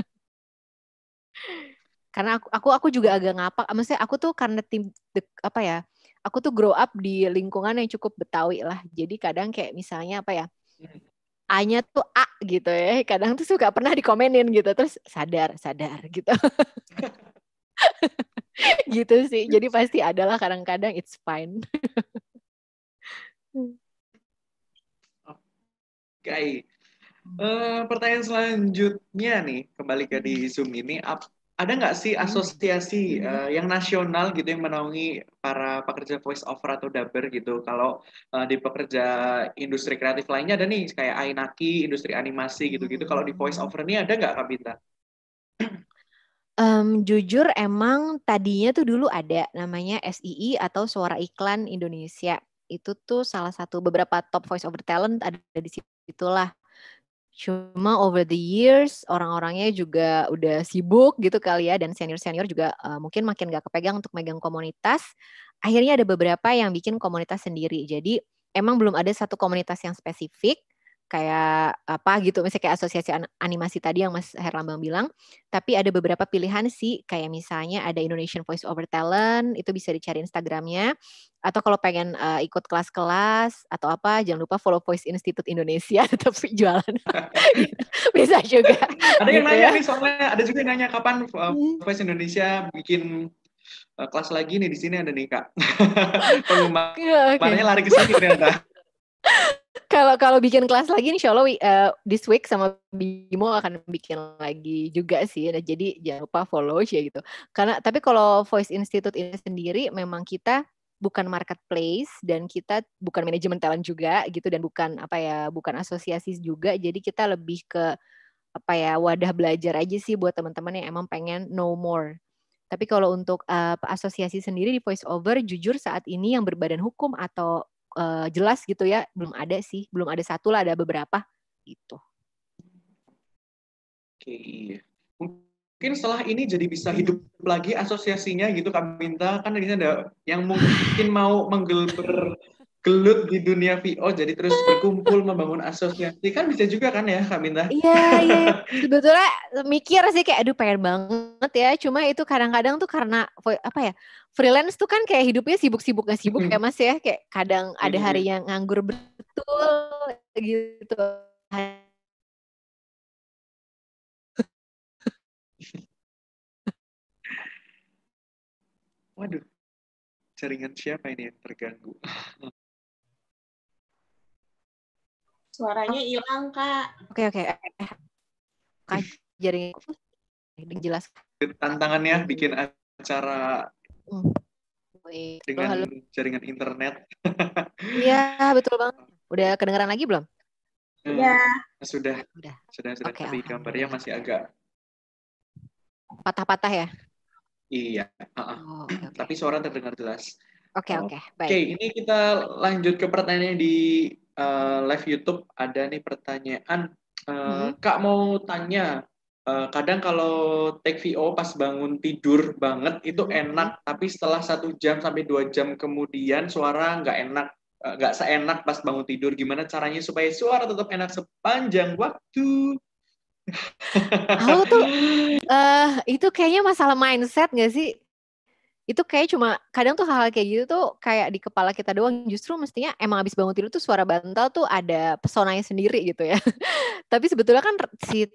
karena aku aku aku juga agak ngapak maksudnya aku tuh karena tim the, apa ya aku tuh grow up di lingkungan yang cukup betawi lah jadi kadang kayak misalnya apa ya a-nya tuh a gitu ya kadang tuh suka pernah dikomenin gitu terus sadar sadar gitu gitu sih. Jadi pasti adalah kadang-kadang it's fine. Oke. Okay. Uh, eh, pertanyaan selanjutnya nih kembali ke di Zoom ini Ap ada nggak sih hmm. asosiasi uh, yang nasional gitu yang menaungi para pekerja voice over atau dubber gitu kalau uh, di pekerja industri kreatif lainnya ada nih kayak Ainaki industri animasi gitu-gitu kalau di voice over ini ada nggak Kak Binta? Um, jujur emang tadinya tuh dulu ada namanya SII atau Suara Iklan Indonesia. Itu tuh salah satu beberapa top voice over talent ada di situlah. Cuma over the years orang-orangnya juga udah sibuk gitu kali ya dan senior-senior juga uh, mungkin makin gak kepegang untuk megang komunitas. Akhirnya ada beberapa yang bikin komunitas sendiri. Jadi emang belum ada satu komunitas yang spesifik kayak apa gitu misalnya kayak asosiasi animasi tadi yang Mas Herlambang bilang tapi ada beberapa pilihan sih kayak misalnya ada Indonesian Voice Over Talent itu bisa dicari Instagramnya atau kalau pengen uh, ikut kelas-kelas atau apa jangan lupa follow Voice Institute Indonesia tetap jualan bisa juga ada yang gitu nanya ya. nih soalnya ada juga yang nanya kapan uh, Voice Indonesia bikin uh, kelas lagi nih di sini ada nih kak pengumumannya okay. lari ke sini ternyata kalau kalau bikin kelas lagi insya Allah uh, this week sama Bimo akan bikin lagi juga sih nah, jadi jangan lupa follow ya gitu karena tapi kalau Voice Institute ini sendiri memang kita bukan marketplace dan kita bukan manajemen talent juga gitu dan bukan apa ya bukan asosiasi juga jadi kita lebih ke apa ya wadah belajar aja sih buat teman-teman yang emang pengen know more tapi kalau untuk uh, asosiasi sendiri di voice over jujur saat ini yang berbadan hukum atau uh, jelas gitu ya belum ada sih belum ada satu lah ada beberapa gitu oke mungkin setelah ini jadi bisa hidup lagi asosiasinya gitu kak minta kan ini ada yang mungkin mau menggelber gelut di dunia VO jadi terus berkumpul membangun asosiasi kan bisa juga kan ya Kak Minta? Iya iya sebetulnya mikir sih kayak aduh pengen banget ya cuma itu kadang-kadang tuh karena apa ya freelance tuh kan kayak hidupnya sibuk-sibuk gak sibuk ya Mas ya. Kayak kadang ada iya, iya. hari yang nganggur betul gitu. Waduh, jaringan siapa ini yang terganggu? Suaranya oh. hilang, Kak. Oke, oke. Eh, Kak, jaringan jelas. Tantangannya bikin acara Oh. Dengan halo, jaringan internet. Iya, betul banget. Udah kedengeran lagi belum? Hmm, iya. Sudah. Sudah. Sudah, sudah. Okay, Tapi gambarnya masih agak patah-patah ya? Iya. Uh -uh. Oh, okay, okay. Tapi suara terdengar jelas. Oke, okay, oke. Okay. Oke, okay, ini kita lanjut ke pertanyaan di uh, live YouTube. Ada nih pertanyaan. Uh, hmm. Kak mau tanya, Eh, kadang kalau take VO pas bangun tidur banget itu hmm. enak tapi setelah satu jam sampai dua jam kemudian suara nggak enak eh, nggak seenak pas bangun tidur gimana caranya supaya suara tetap enak sepanjang waktu aku tuh uh, itu kayaknya masalah mindset gak sih itu kayak cuma kadang tuh hal-hal kayak gitu tuh kayak di kepala kita doang justru mestinya emang abis bangun tidur tuh suara bantal tuh ada pesonanya sendiri gitu ya tapi sebetulnya kan si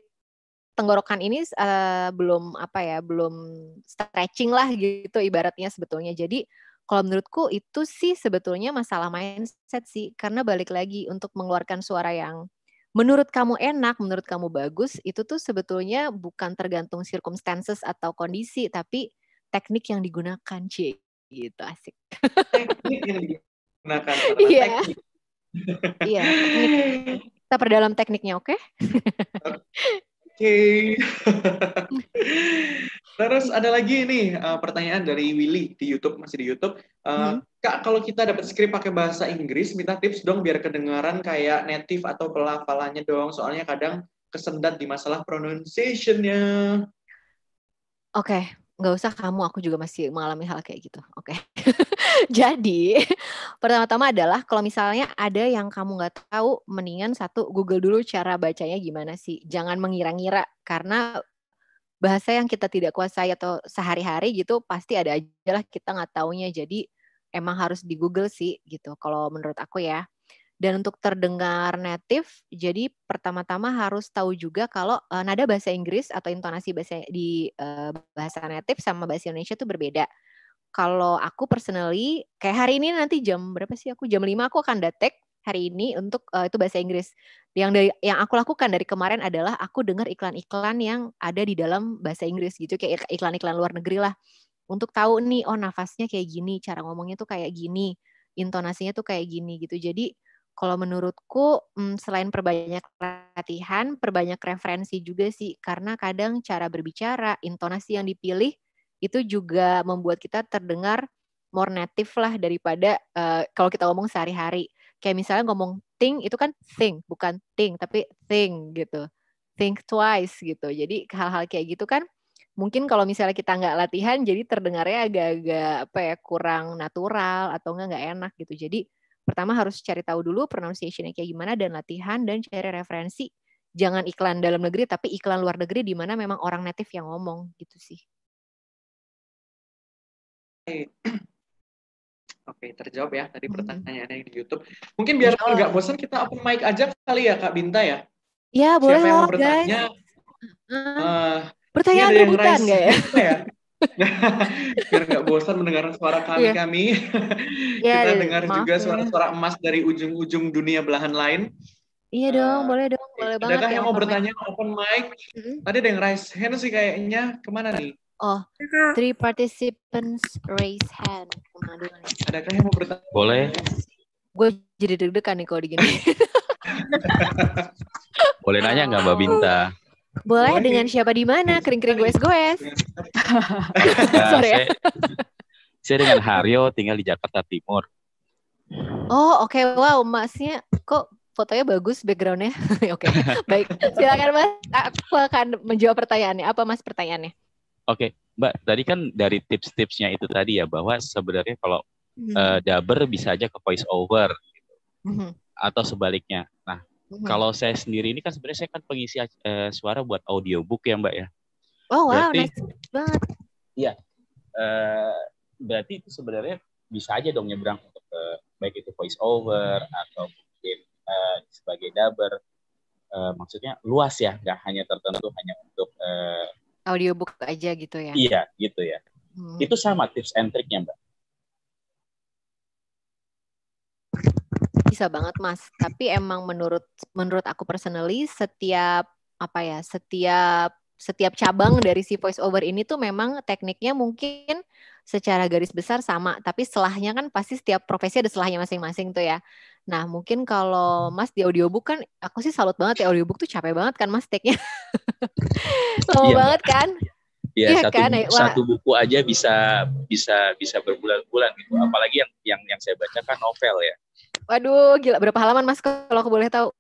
tenggorokan ini uh, belum apa ya belum stretching lah gitu ibaratnya sebetulnya jadi kalau menurutku itu sih sebetulnya masalah mindset sih karena balik lagi untuk mengeluarkan suara yang menurut kamu enak, menurut kamu bagus, itu tuh sebetulnya bukan tergantung circumstances atau kondisi, tapi teknik yang digunakan, cie Gitu, asik. Teknik yang digunakan. Iya. Iya. yeah. Kita perdalam tekniknya, oke? Okay? okay. Terus ada lagi nih uh, pertanyaan dari Willy di YouTube masih di YouTube. Uh, hmm. Kak kalau kita dapat skrip pakai bahasa Inggris, minta tips dong biar kedengaran kayak native atau pelafalannya dong. Soalnya kadang kesendat di masalah pronunciation Oke, okay nggak usah kamu, aku juga masih mengalami hal kayak gitu. Oke. Okay. Jadi, pertama-tama adalah kalau misalnya ada yang kamu nggak tahu, mendingan satu Google dulu cara bacanya gimana sih. Jangan mengira-ngira karena bahasa yang kita tidak kuasai atau sehari-hari gitu pasti ada aja lah kita nggak taunya. Jadi emang harus di Google sih gitu. Kalau menurut aku ya. Dan untuk terdengar native, jadi pertama-tama harus tahu juga kalau uh, nada bahasa Inggris atau intonasi bahasa di uh, bahasa native sama bahasa Indonesia itu berbeda. Kalau aku personally, kayak hari ini nanti jam berapa sih aku? Jam 5 aku akan datek hari ini untuk uh, itu bahasa Inggris. Yang dari yang aku lakukan dari kemarin adalah aku dengar iklan-iklan yang ada di dalam bahasa Inggris gitu kayak iklan-iklan luar negeri lah. Untuk tahu nih oh nafasnya kayak gini, cara ngomongnya tuh kayak gini, intonasinya tuh kayak gini gitu. Jadi kalau menurutku mmm, selain perbanyak latihan, perbanyak referensi juga sih karena kadang cara berbicara, intonasi yang dipilih itu juga membuat kita terdengar more native lah daripada uh, kalau kita ngomong sehari-hari. Kayak misalnya ngomong think itu kan think bukan think tapi think gitu. Think twice gitu. Jadi hal-hal kayak gitu kan mungkin kalau misalnya kita nggak latihan jadi terdengarnya agak-agak apa ya kurang natural atau enggak nggak enak gitu jadi pertama harus cari tahu dulu nya kayak gimana dan latihan dan cari referensi jangan iklan dalam negeri tapi iklan luar negeri di mana memang orang native yang ngomong gitu sih Oke, terjawab ya tadi hmm. pertanyaannya mm-hmm. di YouTube. Mungkin biar nggak bosan kita open mic aja kali ya Kak Binta ya. Iya, boleh Siapa yang mau bertanya? Guys. Uh, pertanyaan iya, rebutan nggak ya? biar nggak bosan mendengar suara kami yeah. kami yeah, kita iya, dengar maaf, juga ya. suara-suara yeah. emas dari ujung-ujung dunia belahan lain iya eh, dong uh, boleh dong boleh banget adakah ya, yang mau bertanya mic. open mic mm-hmm. tadi ada yang raise hand sih kayaknya kemana nih oh iya, three participants raise hand kemana dulu nih yang mau bertanya boleh gue jadi deg-degan nih kalau begini. boleh nanya nggak mbak Binta boleh, dengan siapa di mana? Kering-kering goes-goes. Sorry ya. Saya, saya dengan Haryo tinggal di Jakarta Timur. Oh, oke. Okay. Wow, masnya kok fotonya bagus backgroundnya. Oke, okay. baik. Silakan Mas, aku akan menjawab pertanyaannya. Apa Mas pertanyaannya? Oke, okay. Mbak. Tadi kan dari tips-tipsnya itu tadi ya bahwa sebenarnya kalau mm -hmm. uh, eh, daber bisa aja ke voice over gitu. -hmm. atau sebaliknya. Nah, Hmm. Kalau saya sendiri ini kan sebenarnya saya kan pengisi uh, suara buat audiobook ya Mbak ya. Oh wow, berarti, nice banget. Iya, uh, berarti itu sebenarnya bisa aja dong nyebrang untuk uh, baik itu voice over atau mungkin uh, sebagai dubber. Uh, maksudnya luas ya, nggak hanya tertentu hanya untuk uh, audiobook aja gitu ya. Iya, gitu ya. Hmm. Itu sama tips and triknya Mbak. bisa banget mas tapi emang menurut menurut aku personally setiap apa ya setiap setiap cabang dari si voice over ini tuh memang tekniknya mungkin secara garis besar sama tapi selahnya kan pasti setiap profesi ada selahnya masing-masing tuh ya nah mungkin kalau mas di audiobook kan aku sih salut banget ya audiobook tuh capek banget kan mas teknya lama yeah. banget kan Iya ya, satu kan? satu buku aja bisa bisa bisa berbulan-bulan gitu apalagi yang yang yang saya baca kan novel ya Waduh, gila berapa halaman Mas kalau aku boleh tahu?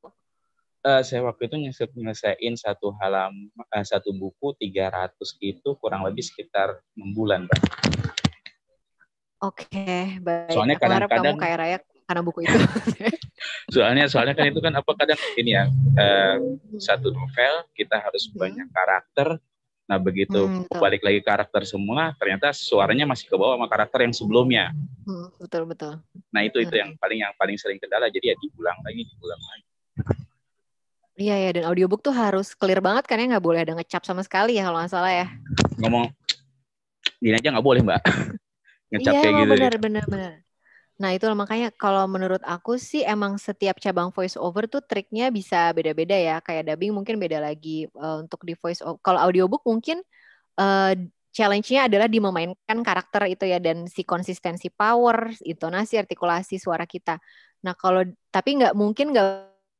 Uh, saya waktu itu nyelesain satu halaman uh, eh, satu buku 300 itu kurang lebih sekitar 6 bulan, Pak. Oke, baik. Soalnya kadang-kadang kayak raya karena buku itu. soalnya soalnya kan itu kan apa kadang ini ya uh, satu novel kita harus hmm. banyak karakter Nah, begitu hmm, gitu. balik lagi karakter semua, ternyata suaranya masih ke bawah sama karakter yang sebelumnya. Hmm, betul betul. Nah, itu itu hmm. yang paling yang paling sering kendala. Jadi ya diulang lagi, diulang lagi. Iya ya, dan audiobook tuh harus clear banget kan ya nggak boleh ada ngecap sama sekali ya kalau nggak salah ya. Ngomong ini aja nggak boleh mbak. ngecap iya, kayak gitu. Iya benar benar. Nah, itu makanya kalau menurut aku sih emang setiap cabang voice over tuh triknya bisa beda-beda ya. Kayak dubbing mungkin beda lagi uh, untuk di voice over. Kalau audiobook mungkin uh, challenge-nya adalah memainkan karakter itu ya dan si konsistensi power, intonasi, artikulasi suara kita. Nah, kalau tapi nggak mungkin nggak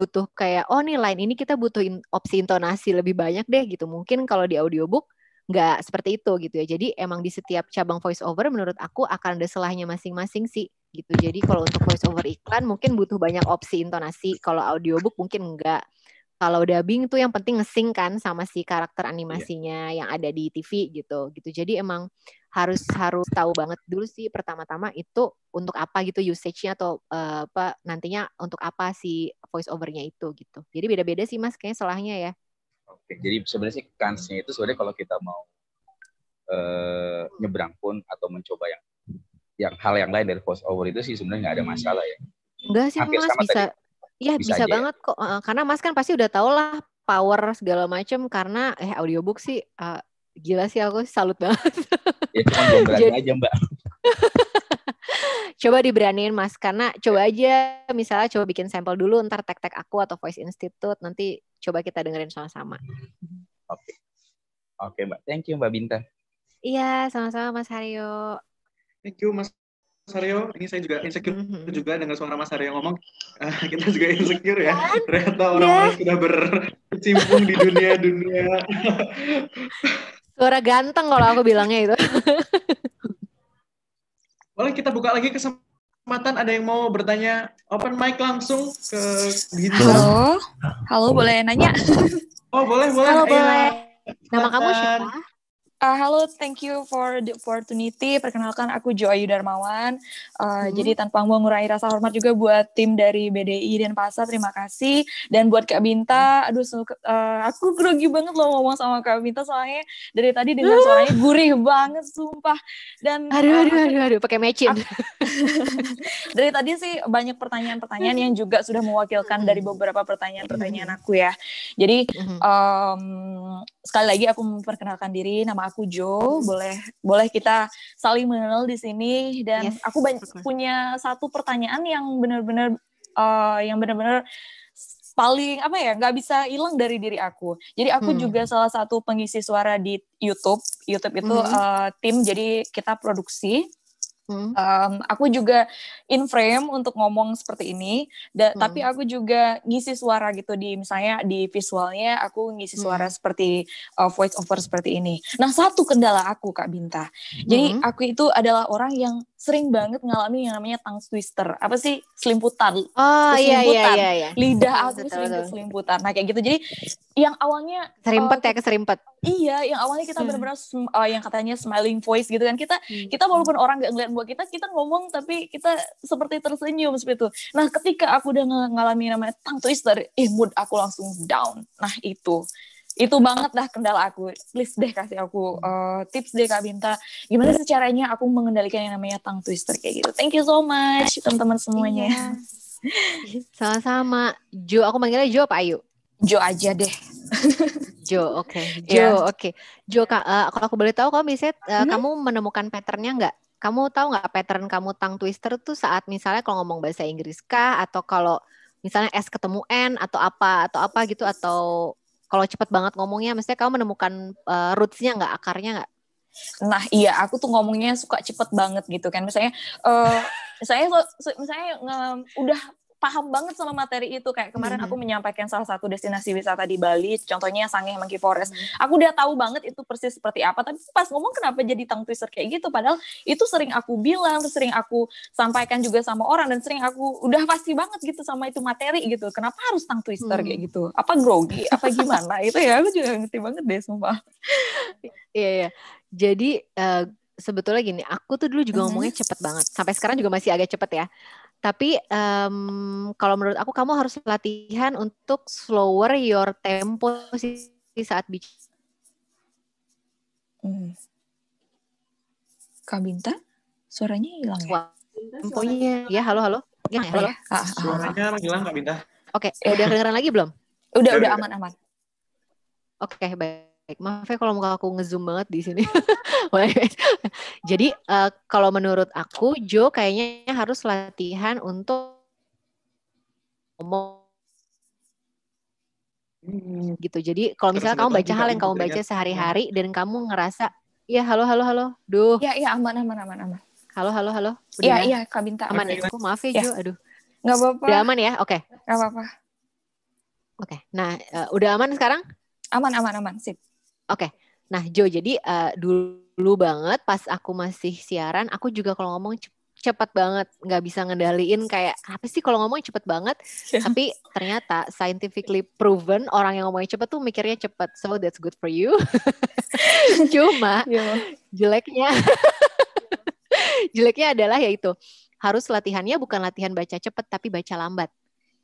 butuh kayak oh nih lain ini kita butuhin opsi intonasi lebih banyak deh gitu. Mungkin kalau di audiobook nggak seperti itu gitu ya. Jadi emang di setiap cabang voice over menurut aku akan ada selahnya masing-masing sih gitu. Jadi kalau untuk voice over iklan mungkin butuh banyak opsi intonasi. Kalau audiobook mungkin enggak. Kalau dubbing tuh yang penting ngesing kan sama si karakter iya. animasinya yeah. yang ada di TV gitu. Gitu. Jadi emang harus harus tahu banget dulu sih pertama-tama itu untuk apa gitu usage-nya atau uh, apa nantinya untuk apa si voice overnya itu gitu. Jadi beda-beda sih Mas kayaknya salahnya ya. Oke, jadi sebenarnya sih kansnya itu sebenarnya kalau kita mau uh, nyebrang pun atau mencoba yang yang hal yang lain dari voice over itu sih sebenarnya nggak ada hmm. masalah ya. Enggak sih Hampir Mas bisa Iya bisa, bisa ya. banget ya. kok karena Mas kan pasti udah tau lah power segala macem karena eh audiobook sih uh, gila sih aku salut banget. ya aja Mbak. coba diberaniin mas karena coba aja misalnya coba bikin sampel dulu ntar tek tek aku atau voice institute nanti coba kita dengerin sama-sama oke okay. oke okay, mbak thank you mbak Binta iya sama-sama mas Haryo Thank you Mas Aryo. Ini saya juga insecure mm-hmm. mm-hmm. juga dengan suara Mas Aryo ngomong. Uh, kita juga insecure ya. Ternyata iya. orang-orang yeah. sudah berkecimpung di dunia-dunia. suara ganteng kalau aku bilangnya itu. Boleh kita buka lagi kesempatan ada yang mau bertanya open mic langsung ke Ginta. Halo. Halo, boleh nanya? Oh, boleh, boleh. Halo, boleh. Nama kamu siapa? Uh, halo, thank you for the opportunity. Perkenalkan, aku Joyu Darmawan. Uh, hmm. Jadi tanpa mengurangi rasa hormat juga buat tim dari BDI dan Pasar, terima kasih. Dan buat Kak Binta, mm-hmm. aduh, uh, aku grogi banget loh ngomong sama Kak Binta soalnya dari tadi dengar ah. suaranya gurih banget, sumpah. Dan aduh, aduh, aduh, aduh, pakai mecin. dari tadi sih banyak pertanyaan-pertanyaan yang juga sudah mewakilkan dari mm-hmm. beberapa pertanyaan-pertanyaan mm-hmm. aku ya. Jadi um, sekali lagi aku memperkenalkan diri, nama aku Jo. Boleh boleh kita saling mengenal di sini dan yes. aku okay. punya satu pertanyaan yang benar-benar uh, yang benar-benar paling apa ya nggak bisa hilang dari diri aku. Jadi aku hmm. juga salah satu pengisi suara di YouTube. YouTube itu -hmm. uh, tim jadi kita produksi Hmm. Um, aku juga in frame untuk ngomong seperti ini, da hmm. tapi aku juga ngisi suara gitu di misalnya di visualnya aku ngisi hmm. suara seperti uh, voice over seperti ini. Nah satu kendala aku Kak Binta, hmm. jadi aku itu adalah orang yang sering banget ngalami yang namanya tongue twister. Apa sih? Selimputan. Oh iya, iya, iya, iya. Lidah aku selimput-selimputan. Nah kayak gitu. Jadi yang awalnya... serimpet uh, ya, keserimpet. Iya, yang awalnya kita benar hmm. benar-benar uh, eh, yang katanya smiling voice gitu kan. Kita hmm. kita walaupun orang nggak ngeliat buat kita, kita ngomong tapi kita seperti tersenyum seperti itu. Nah ketika aku udah ngalamin namanya tongue twister, eh mood aku langsung down. Nah itu itu banget dah kendala aku please deh kasih aku uh, tips deh kak Binta gimana sih caranya aku mengendalikan yang namanya tang twister kayak gitu thank you so much teman-teman semuanya iya. sama-sama Jo aku manggilnya Jo apa Ayu Jo aja deh Jo oke okay. Jo yeah. oke okay. Jo kak uh, kalau aku boleh tahu kamu bisa uh, hmm? kamu menemukan patternnya nggak kamu tahu nggak pattern kamu tang twister tuh saat misalnya kalau ngomong bahasa Inggris kah atau kalau misalnya S ketemu N atau apa atau apa gitu atau kalau cepat banget ngomongnya, mesti kamu menemukan uh, rootsnya nggak, akarnya nggak? Nah iya, aku tuh ngomongnya suka cepet banget gitu kan. Misalnya, uh, misalnya, misalnya uh, udah paham banget sama materi itu kayak kemarin mm -hmm. aku menyampaikan salah satu destinasi wisata di Bali contohnya Sangeh Monkey Forest aku udah tahu banget itu persis seperti apa tapi pas ngomong kenapa jadi tang twister kayak gitu padahal itu sering aku bilang sering aku sampaikan juga sama orang dan sering aku udah pasti banget gitu sama itu materi gitu kenapa harus tang twister mm -hmm. kayak gitu apa grogi apa gimana itu ya aku juga ngerti banget deh sumpah iya yeah, yeah. jadi uh, sebetulnya gini, aku tuh dulu juga ngomongnya cepet banget. Sampai sekarang juga masih agak cepet ya. Tapi um, kalau menurut aku kamu harus latihan untuk slower your tempo sih saat bicara. Hmm. Kak Binta, suaranya hilang ya? Temponya, ya halo halo. Ya, ah, halo. Ya? Ah, suaranya ah, hilang Kak Binta. Oke, okay. udah kedengeran lagi belum? Udah, udah aman-aman. Oke, okay, baik. Maaf ya kalau muka aku ngezoom banget di sini. Jadi uh, kalau menurut aku Jo kayaknya harus latihan untuk ngomong hmm. gitu. Jadi kalau misalnya kamu baca hal yang kamu baca kan? sehari-hari dan kamu ngerasa ya halo halo halo, duh. Iya iya aman aman aman aman. Halo halo halo. Iya iya Kak Binta. Aman ya. Aku iya. maaf ya, ya. Jo, iya. aduh. Gak apa-apa. Udah aman ya? Oke. Okay. Gak apa-apa. Oke. Okay. Nah, uh, udah aman sekarang? Aman aman aman, sip. Oke. Okay. Nah, Jo, jadi uh, dulu banget pas aku masih siaran, aku juga kalau ngomong cepat banget, nggak bisa ngendaliin kayak apa sih kalau ngomong cepet banget. Yeah. Tapi ternyata scientifically proven orang yang ngomongnya cepet tuh mikirnya cepet, so that's good for you. Cuma iya. jeleknya, jeleknya adalah yaitu harus latihannya bukan latihan baca cepet tapi baca lambat.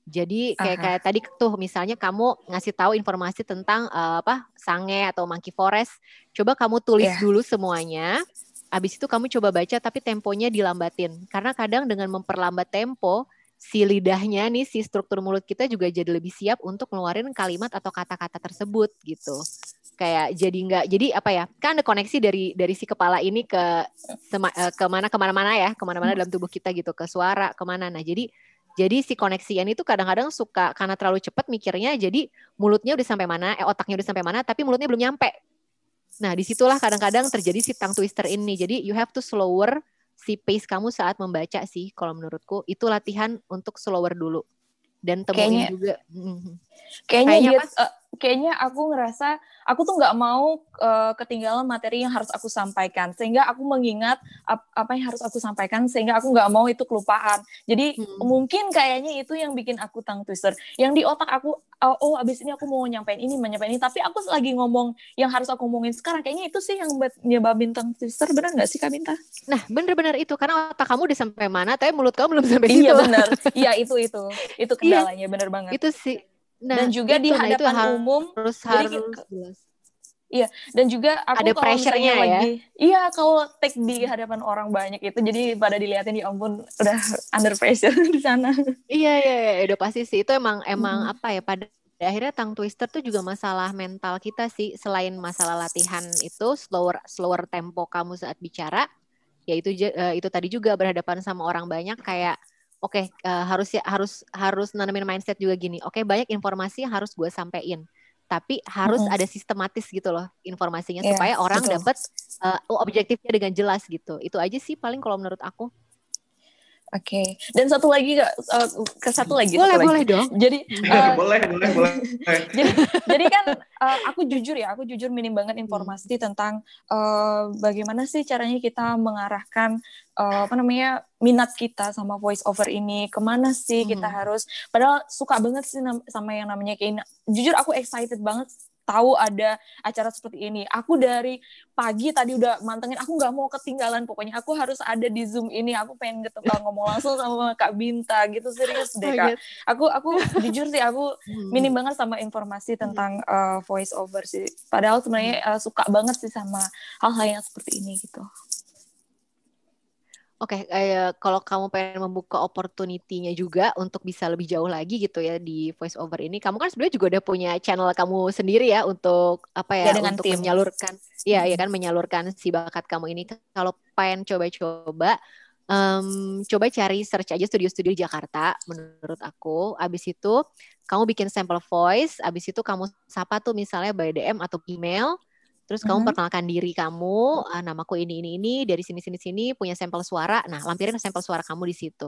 Jadi ah, kayak, ah. kayak tadi tuh misalnya kamu ngasih tahu informasi tentang uh, apa sange atau monkey forest, coba kamu tulis yeah. dulu semuanya. Abis itu kamu coba baca tapi temponya dilambatin karena kadang dengan memperlambat tempo si lidahnya nih si struktur mulut kita juga jadi lebih siap untuk ngeluarin kalimat atau kata-kata tersebut gitu kayak jadi nggak jadi apa ya kan ada koneksi dari dari si kepala ini ke sema, eh, ke mana kemana-mana ya kemana-mana hmm. dalam tubuh kita gitu ke suara kemana nah jadi jadi si koneksian itu kadang-kadang suka karena terlalu cepat mikirnya jadi mulutnya udah sampai mana, eh otaknya udah sampai mana tapi mulutnya belum nyampe. Nah, disitulah kadang-kadang terjadi si tongue twister ini. Jadi you have to slower si pace kamu saat membaca sih kalau menurutku itu latihan untuk slower dulu dan temuin juga. Mm-hmm. Kayaknya, kayaknya dia, uh, kayaknya aku ngerasa aku tuh nggak mau uh, ketinggalan materi yang harus aku sampaikan sehingga aku mengingat ap apa yang harus aku sampaikan sehingga aku nggak mau itu kelupaan jadi hmm. mungkin kayaknya itu yang bikin aku tang twister yang di otak aku oh, oh abis ini aku mau nyampein ini menyampaikan ini tapi aku lagi ngomong yang harus aku ngomongin sekarang kayaknya itu sih yang nyebabin tang twister benar nggak sih kak Minta? Nah benar-benar itu karena otak kamu udah sampai mana tapi mulut kamu belum sampai iya, situ. Iya benar iya itu itu itu iya. kendalanya iya, benar banget. Itu sih nah, dan juga di hadapan nah itu harus, umum harus harus jelas. Iya, dan juga aku ada pressure-nya ya. Lagi, iya, kalau take di hadapan orang banyak itu jadi pada dilihatin ya ampun udah under pressure di sana. Iya, iya, iya, iya, udah pasti sih itu emang emang hmm. apa ya pada akhirnya tang twister tuh juga masalah mental kita sih selain masalah latihan itu slower slower tempo kamu saat bicara, ya itu uh, itu tadi juga berhadapan sama orang banyak kayak oke okay, uh, eh, harus ya harus harus nanamin mindset juga gini oke okay, banyak informasi harus gue sampein tapi harus mm ada sistematis gitu loh informasinya yeah, supaya orang dapat uh, eh, objektifnya dengan jelas gitu itu aja sih paling kalau menurut aku Oke, okay. dan satu lagi uh, ke satu lagi. Boleh, satu boleh dong. Jadi uh, boleh, boleh, boleh. jadi, jadi kan uh, aku jujur ya, aku jujur minim banget informasi hmm. tentang uh, bagaimana sih caranya kita mengarahkan uh, apa namanya minat kita sama voice over ini kemana sih hmm. kita harus. Padahal suka banget sih sama yang namanya kayak Jujur aku excited banget tahu ada acara seperti ini. Aku dari pagi tadi udah mantengin, aku nggak mau ketinggalan. Pokoknya aku harus ada di Zoom ini. Aku pengen ketemu ngomong langsung sama Kak Binta gitu serius deh Kak. Aku aku jujur sih aku hmm. minim banget sama informasi hmm. tentang uh, voice over sih. Padahal sebenarnya uh, suka banget sih sama hal-hal yang seperti ini gitu. Oke, okay, eh, kalau kamu pengen membuka opportunity-nya juga untuk bisa lebih jauh lagi gitu ya di voice over ini, kamu kan sebenarnya juga udah punya channel kamu sendiri ya untuk apa ya, ya untuk tim. menyalurkan, ya hmm. ya kan menyalurkan si bakat kamu ini. Kalau pengen coba-coba, um, coba cari search aja studio-studio Jakarta menurut aku. Abis itu kamu bikin sampel voice, abis itu kamu sapa tuh misalnya by DM atau email Terus mm -hmm. kamu mm-hmm. perkenalkan diri kamu, uh, namaku ini ini ini dari sini sini sini punya sampel suara. Nah, lampirin sampel suara kamu di situ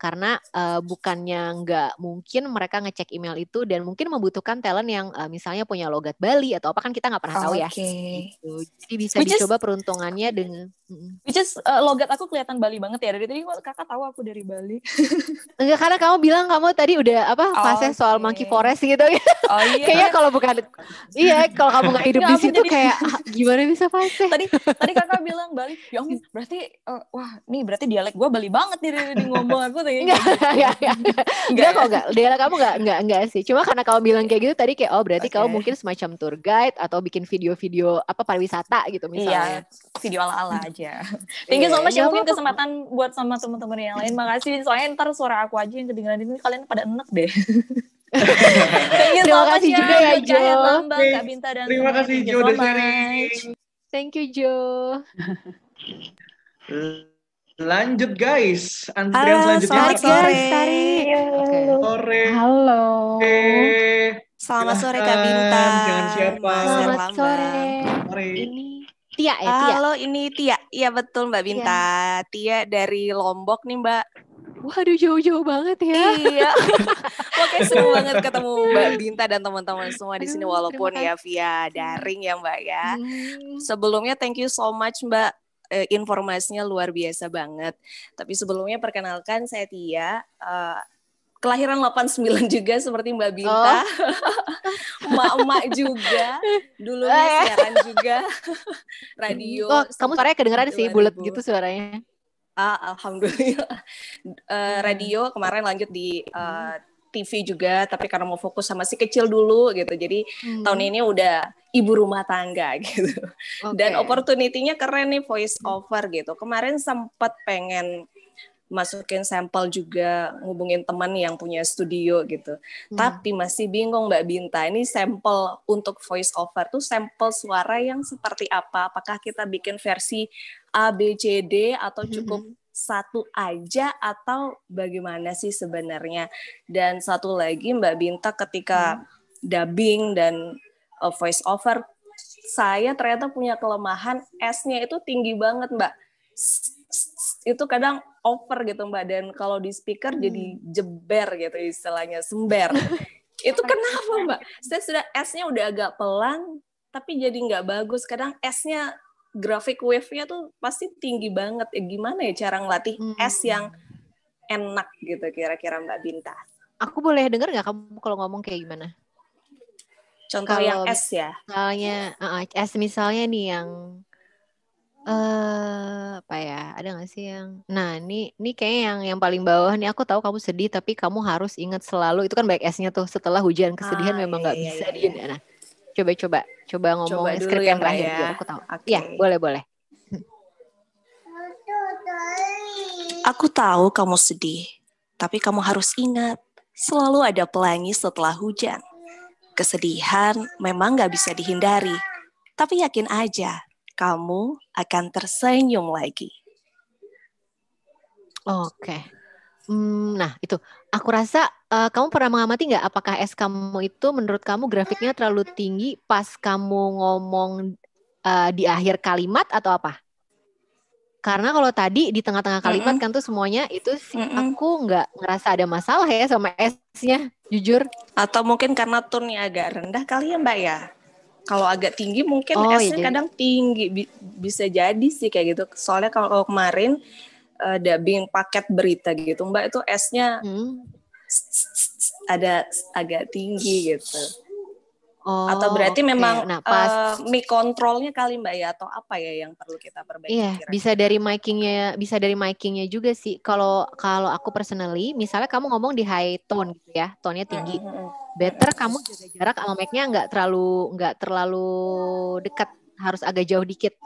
karena uh, bukannya nggak mungkin mereka ngecek email itu dan mungkin membutuhkan talent yang uh, misalnya punya logat Bali atau apa kan kita nggak pernah oh, tahu ya. Gitu. Jadi bisa which dicoba is, peruntungannya dengan. Which is uh, logat aku kelihatan Bali banget ya dari tadi kakak tahu aku dari Bali. Enggak karena kamu bilang kamu tadi udah apa oh, fase okay. soal monkey forest gitu. Oh iya. Kayaknya kalau bukan iya kalau kamu nggak hidup di situ jadi... kayak ah, gimana bisa fase. Tadi tadi kakak bilang Bali, ya berarti uh, wah nih berarti dialek gue Bali banget nih di ngomong aku sih. Enggak, enggak, enggak. enggak kok enggak. Dia kamu enggak, enggak, enggak sih. Cuma karena kamu bilang kayak gitu tadi kayak oh berarti okay. kamu mungkin semacam tour guide atau bikin video-video apa pariwisata gitu iya, misalnya. Iya, video ala-ala aja. Thank you so iya, much ya mungkin kesempatan buat sama teman-teman yang lain. Makasih soalnya ntar suara aku aja yang kedengeran ini kalian pada enak deh. Thank you Terima so kasih ya, juga ya, Jo. Bambang, Kak Binta dan Terima kasih Jo udah sharing. Thank you Jo. Lanjut guys, antrian Halo, selanjutnya. Selamat sore. Tari. Iya. Okay. Sore. Halo. Okay. Selamat sore Kak Bintang. Dengan siapa. Selamat sore. sore. Ini Tia ya, Tia. Halo, ini Tia. Iya betul Mbak iya. Binta. Tia, Tia dari Lombok nih Mbak. Waduh jauh-jauh banget ya. Iya. Oke seru banget ketemu Mbak Binta dan teman-teman semua di sini walaupun ya via daring ya Mbak ya. Hmm. Sebelumnya thank you so much Mbak uh, informasinya luar biasa banget. Tapi sebelumnya perkenalkan saya Tia, eh, kelahiran 89 juga seperti Mbak Binta. Oh. Emak-emak oh. juga, dulunya eh. siaran juga radio. Oh, kamu suaranya kedengeran sih bulat gitu suaranya. Ah, alhamdulillah. Uh, radio kemarin lanjut di uh, TV juga, tapi karena mau fokus sama si kecil dulu gitu. Jadi hmm. tahun ini udah ibu rumah tangga gitu. Okay. Dan opportunity-nya keren nih voice over gitu. Kemarin sempat pengen masukin sampel juga ngubungin teman yang punya studio gitu. Hmm. Tapi masih bingung Mbak Binta, ini sampel untuk voice over tuh sampel suara yang seperti apa? Apakah kita bikin versi A B C D atau cukup hmm satu aja atau bagaimana sih sebenarnya? Dan satu lagi Mbak Binta ketika hmm. dubbing dan uh, e, voice over saya ternyata punya kelemahan S-nya itu tinggi banget, Mbak. Itu kadang over gitu, Mbak. Dan kalau di speaker hmm. jadi jeber gitu istilahnya, sember. itu kenapa, Mbak? Saya sudah S-nya udah agak pelan, tapi jadi nggak bagus. Kadang S-nya grafik wave-nya tuh pasti tinggi banget. Ya, gimana ya cara ngelatih hmm. es yang enak gitu kira-kira Mbak Binta? Aku boleh dengar nggak kamu kalau ngomong kayak gimana? Contoh kalau yang es ya? Misalnya, uh, es misalnya nih yang Uh, apa ya ada nggak sih yang nah ini ini kayak yang yang paling bawah nih aku tahu kamu sedih tapi kamu harus ingat selalu itu kan baik esnya tuh setelah hujan kesedihan ah, memang iya, nggak iya, iya, bisa iya. iya. Dia, nah Coba-coba, coba ngomong coba skrip yang ya, terakhir. Ya. Aku tahu. Okay. Ya, boleh boleh. Aku tahu kamu sedih, tapi kamu harus ingat, selalu ada pelangi setelah hujan. Kesedihan memang gak bisa dihindari, tapi yakin aja, kamu akan tersenyum lagi. Oke. Okay. Hmm, nah, itu. Aku rasa uh, kamu pernah mengamati nggak apakah es kamu itu menurut kamu grafiknya terlalu tinggi pas kamu ngomong uh, di akhir kalimat atau apa? Karena kalau tadi di tengah-tengah kalimat mm -mm. kan tuh semuanya itu mm -mm. aku nggak ngerasa ada masalah ya sama S-nya, jujur. Atau mungkin karena turnya agak rendah kali ya Mbak ya? Kalau agak tinggi mungkin oh, nya iya, kadang tinggi bisa jadi sih kayak gitu. Soalnya kalau kemarin uh, dubbing paket berita gitu Mbak itu esnya hmm ada agak tinggi gitu. Oh, atau berarti okay. memang nah, pas uh, mic controlnya kali mbak ya atau apa ya yang perlu kita perbaiki? Iya -kira. bisa dari micingnya bisa dari micingnya juga sih. Kalau kalau aku personally, misalnya kamu ngomong di high tone gitu ya, tonnya hmm, tinggi, mm -hmm. better kamu jaga jarak sama micnya nggak terlalu nggak terlalu dekat harus agak jauh dikit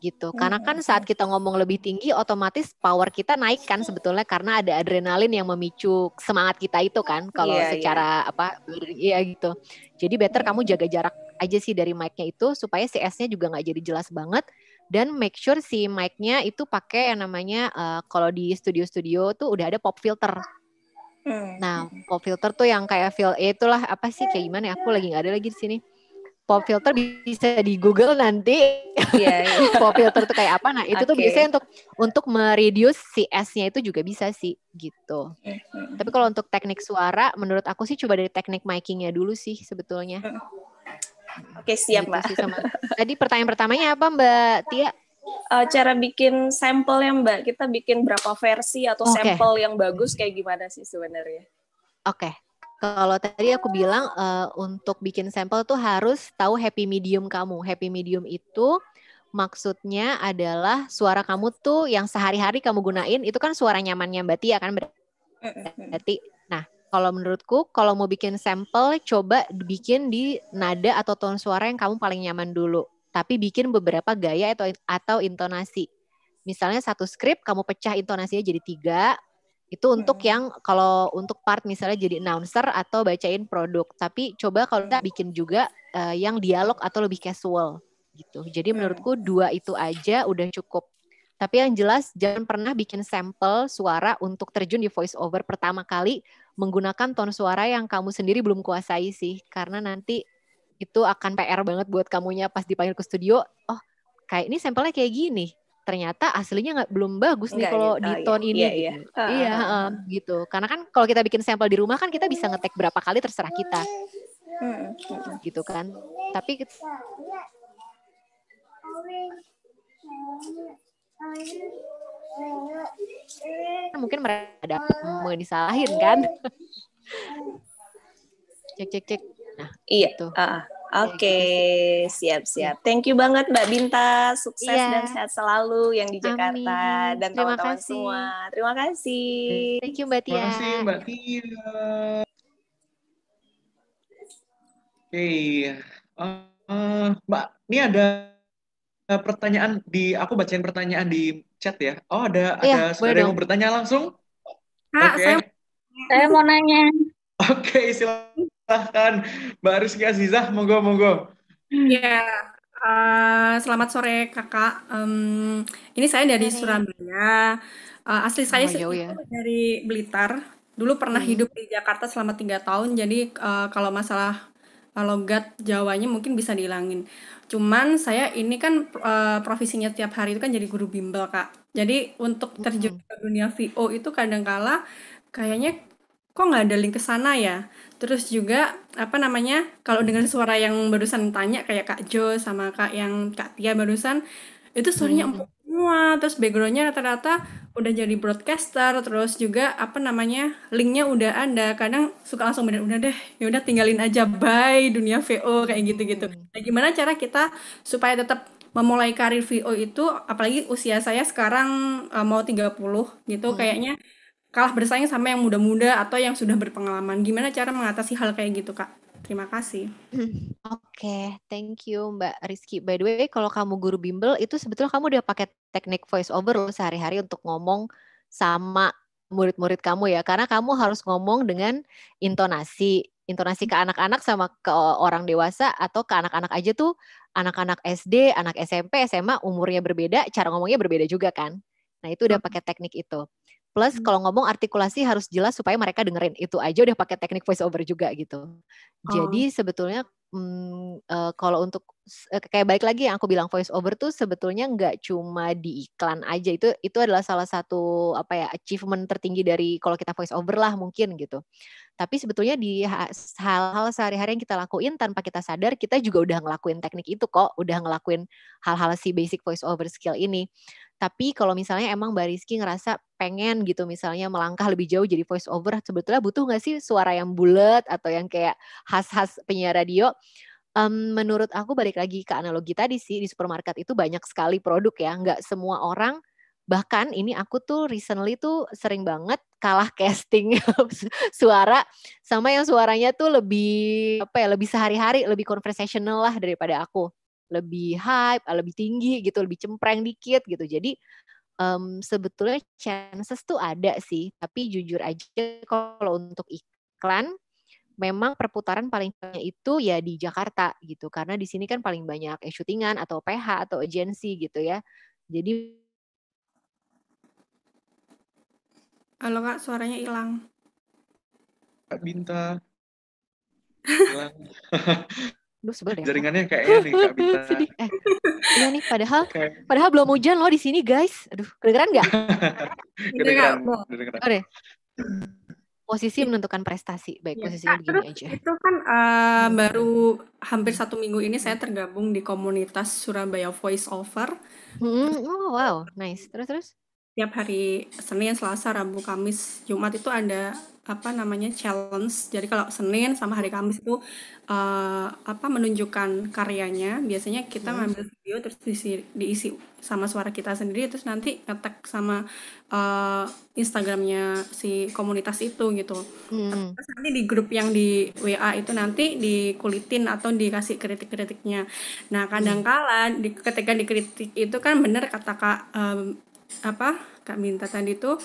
gitu. Hmm, karena kan saat kita ngomong lebih tinggi otomatis power kita naik kan sebetulnya karena ada adrenalin yang memicu semangat kita itu kan iya, kalau yeah, secara yeah. apa iya gitu. Jadi better kamu jaga jarak aja sih dari mic-nya itu supaya CS-nya juga nggak jadi jelas banget dan make sure si mic-nya itu pakai yang namanya uh, kalau di studio-studio tuh udah ada pop filter. Hmm. Nah, pop filter tuh yang kayak feel ya itulah apa sih kayak gimana? ya? Aku lagi nggak ada lagi di sini pop filter bisa di Google nanti yeah, iya. yeah. pop filter itu kayak apa nah itu okay. tuh biasanya untuk untuk mereduce si S-nya itu juga bisa sih gitu -hmm. tapi kalau untuk teknik suara menurut aku sih coba dari teknik micingnya dulu sih sebetulnya oke okay, siap gitu mbak sih sama. tadi pertanyaan pertamanya apa mbak Tia uh, cara bikin sampel yang mbak kita bikin berapa versi atau okay. sampel yang bagus kayak gimana sih sebenarnya oke okay kalau tadi aku bilang uh, untuk bikin sampel tuh harus tahu happy medium kamu. Happy medium itu maksudnya adalah suara kamu tuh yang sehari-hari kamu gunain itu kan suara nyamannya Mbak Tia kan berarti. Nah, kalau menurutku kalau mau bikin sampel coba bikin di nada atau tone suara yang kamu paling nyaman dulu. Tapi bikin beberapa gaya atau atau intonasi. Misalnya satu skrip kamu pecah intonasinya jadi tiga, itu untuk hmm. yang kalau untuk part misalnya jadi announcer atau bacain produk. Tapi coba kalau kita bikin juga uh, yang dialog atau lebih casual gitu. Jadi hmm. menurutku dua itu aja udah cukup. Tapi yang jelas jangan pernah bikin sampel suara untuk terjun di voice over pertama kali menggunakan tone suara yang kamu sendiri belum kuasai sih karena nanti itu akan PR banget buat kamunya pas dipanggil ke studio. Oh, kayak ini sampelnya kayak gini ternyata aslinya nggak belum bagus nih kalau gitu, di iya. tone ini iya, iya. gitu. iya, iya gitu. Karena kan kalau kita bikin sampel di rumah kan kita bisa ngetek berapa kali terserah kita. Hmm, hmm. gitu kan. Tapi nah, mungkin mereka ada disalahin kan. cek cek cek. Nah, iya. Gitu. Uh, Oke, okay. siap-siap. Thank you banget Mbak Binta. Sukses yeah. dan sehat selalu yang di Jakarta Amin. dan teman-teman semua. Terima kasih. Thank you Mbak Tia. Terima kasih Mbak Tia. Oke, okay. uh, eh, Mbak, ini ada pertanyaan di aku bacain pertanyaan di chat ya. Oh, ada yeah, ada saudara yang mau bertanya langsung? Oke. okay. saya saya mau nanya. Oke, okay, silakan silahkan Mbak Rizky Azizah, monggo monggo. Ya, uh, selamat sore kakak. Um, ini saya dari Surabaya. Uh, asli saya oh, jauh, ya. dari Blitar. Dulu pernah hmm. hidup di Jakarta selama tiga tahun. Jadi uh, kalau masalah logat Jawanya mungkin bisa dihilangin. Cuman saya ini kan uh, profesinya tiap hari itu kan jadi guru bimbel kak. Jadi untuk hmm. terjun ke dunia VO itu kadang kala kayaknya kok nggak ada link ke sana ya Terus juga apa namanya? Kalau dengan suara yang barusan tanya kayak Kak Jo sama Kak yang Kak Tia barusan itu suaranya hmm. empuk semua. Terus backgroundnya rata-rata udah jadi broadcaster. Terus juga apa namanya? Linknya udah ada. Kadang suka langsung bener udah deh, ya udah tinggalin aja bye dunia VO kayak gitu-gitu. Hmm. Nah, gimana cara kita supaya tetap memulai karir VO itu apalagi usia saya sekarang uh, mau 30 gitu hmm. kayaknya kalah bersaing sama yang muda-muda atau yang sudah berpengalaman. Gimana cara mengatasi hal kayak gitu, Kak? Terima kasih. Hmm, oke, okay, thank you Mbak Rizky. By the way, kalau kamu guru bimbel itu sebetulnya kamu udah pakai teknik voice over loh sehari-hari untuk ngomong sama murid-murid kamu ya, karena kamu harus ngomong dengan intonasi intonasi ke anak-anak sama ke orang dewasa atau ke anak-anak aja tuh anak-anak SD, anak SMP, SMA umurnya berbeda, cara ngomongnya berbeda juga kan. Nah, itu udah hmm. pakai teknik itu. Plus hmm. kalau ngomong artikulasi harus jelas supaya mereka dengerin. Itu aja udah pakai teknik voice over juga gitu. Oh. Jadi sebetulnya hmm, uh, kalau untuk uh, kayak baik lagi yang aku bilang voice over tuh sebetulnya nggak cuma di iklan aja itu itu adalah salah satu apa ya achievement tertinggi dari kalau kita voice over lah mungkin gitu. Tapi sebetulnya di hal-hal sehari-hari yang kita lakuin tanpa kita sadar kita juga udah ngelakuin teknik itu kok, udah ngelakuin hal-hal si basic voice over skill ini. Tapi kalau misalnya emang Mbak Rizky ngerasa pengen gitu misalnya melangkah lebih jauh jadi voice over, sebetulnya butuh nggak sih suara yang bulat atau yang kayak khas-khas penyiar radio? Um, menurut aku balik lagi ke analogi tadi sih di supermarket itu banyak sekali produk ya, nggak semua orang bahkan ini aku tuh recently tuh sering banget kalah casting suara sama yang suaranya tuh lebih apa ya lebih sehari-hari lebih conversational lah daripada aku lebih hype, eh, lebih tinggi gitu, lebih cempreng dikit gitu. Jadi um, sebetulnya chances tuh ada sih, tapi jujur aja kalau untuk iklan memang perputaran paling banyak itu ya di Jakarta gitu karena di sini kan paling banyak eh, syutingan atau PH atau agensi gitu ya. Jadi Halo Kak, suaranya hilang. Kak Binta. Duh, sebel deh. Jaringannya kayak ini. Kak Bita. Sedih. Eh, iya nih padahal okay. padahal belum hujan loh di sini guys. Aduh, kedengeran nggak? Iya, kedengeran. oke Oke. Posisi menentukan prestasi. Baik, ya, posisi nah, begini terus aja. Itu kan uh, baru hampir satu minggu ini saya tergabung di komunitas Surabaya Voice Over. Hmm, oh, wow, nice. Terus terus? Tiap hari Senin, Selasa, Rabu, Kamis, Jumat itu ada apa namanya challenge. Jadi kalau Senin sama hari Kamis itu uh, apa menunjukkan karyanya. Biasanya kita hmm. ngambil video terus diisi, diisi sama suara kita sendiri terus nanti ngetek sama uh, Instagramnya si komunitas itu gitu. Hmm. Terus nanti di grup yang di WA itu nanti dikulitin atau dikasih kritik-kritiknya. Nah hmm. kadangkala di, ketika dikritik itu kan bener kata kak um, apa kak minta tadi tuh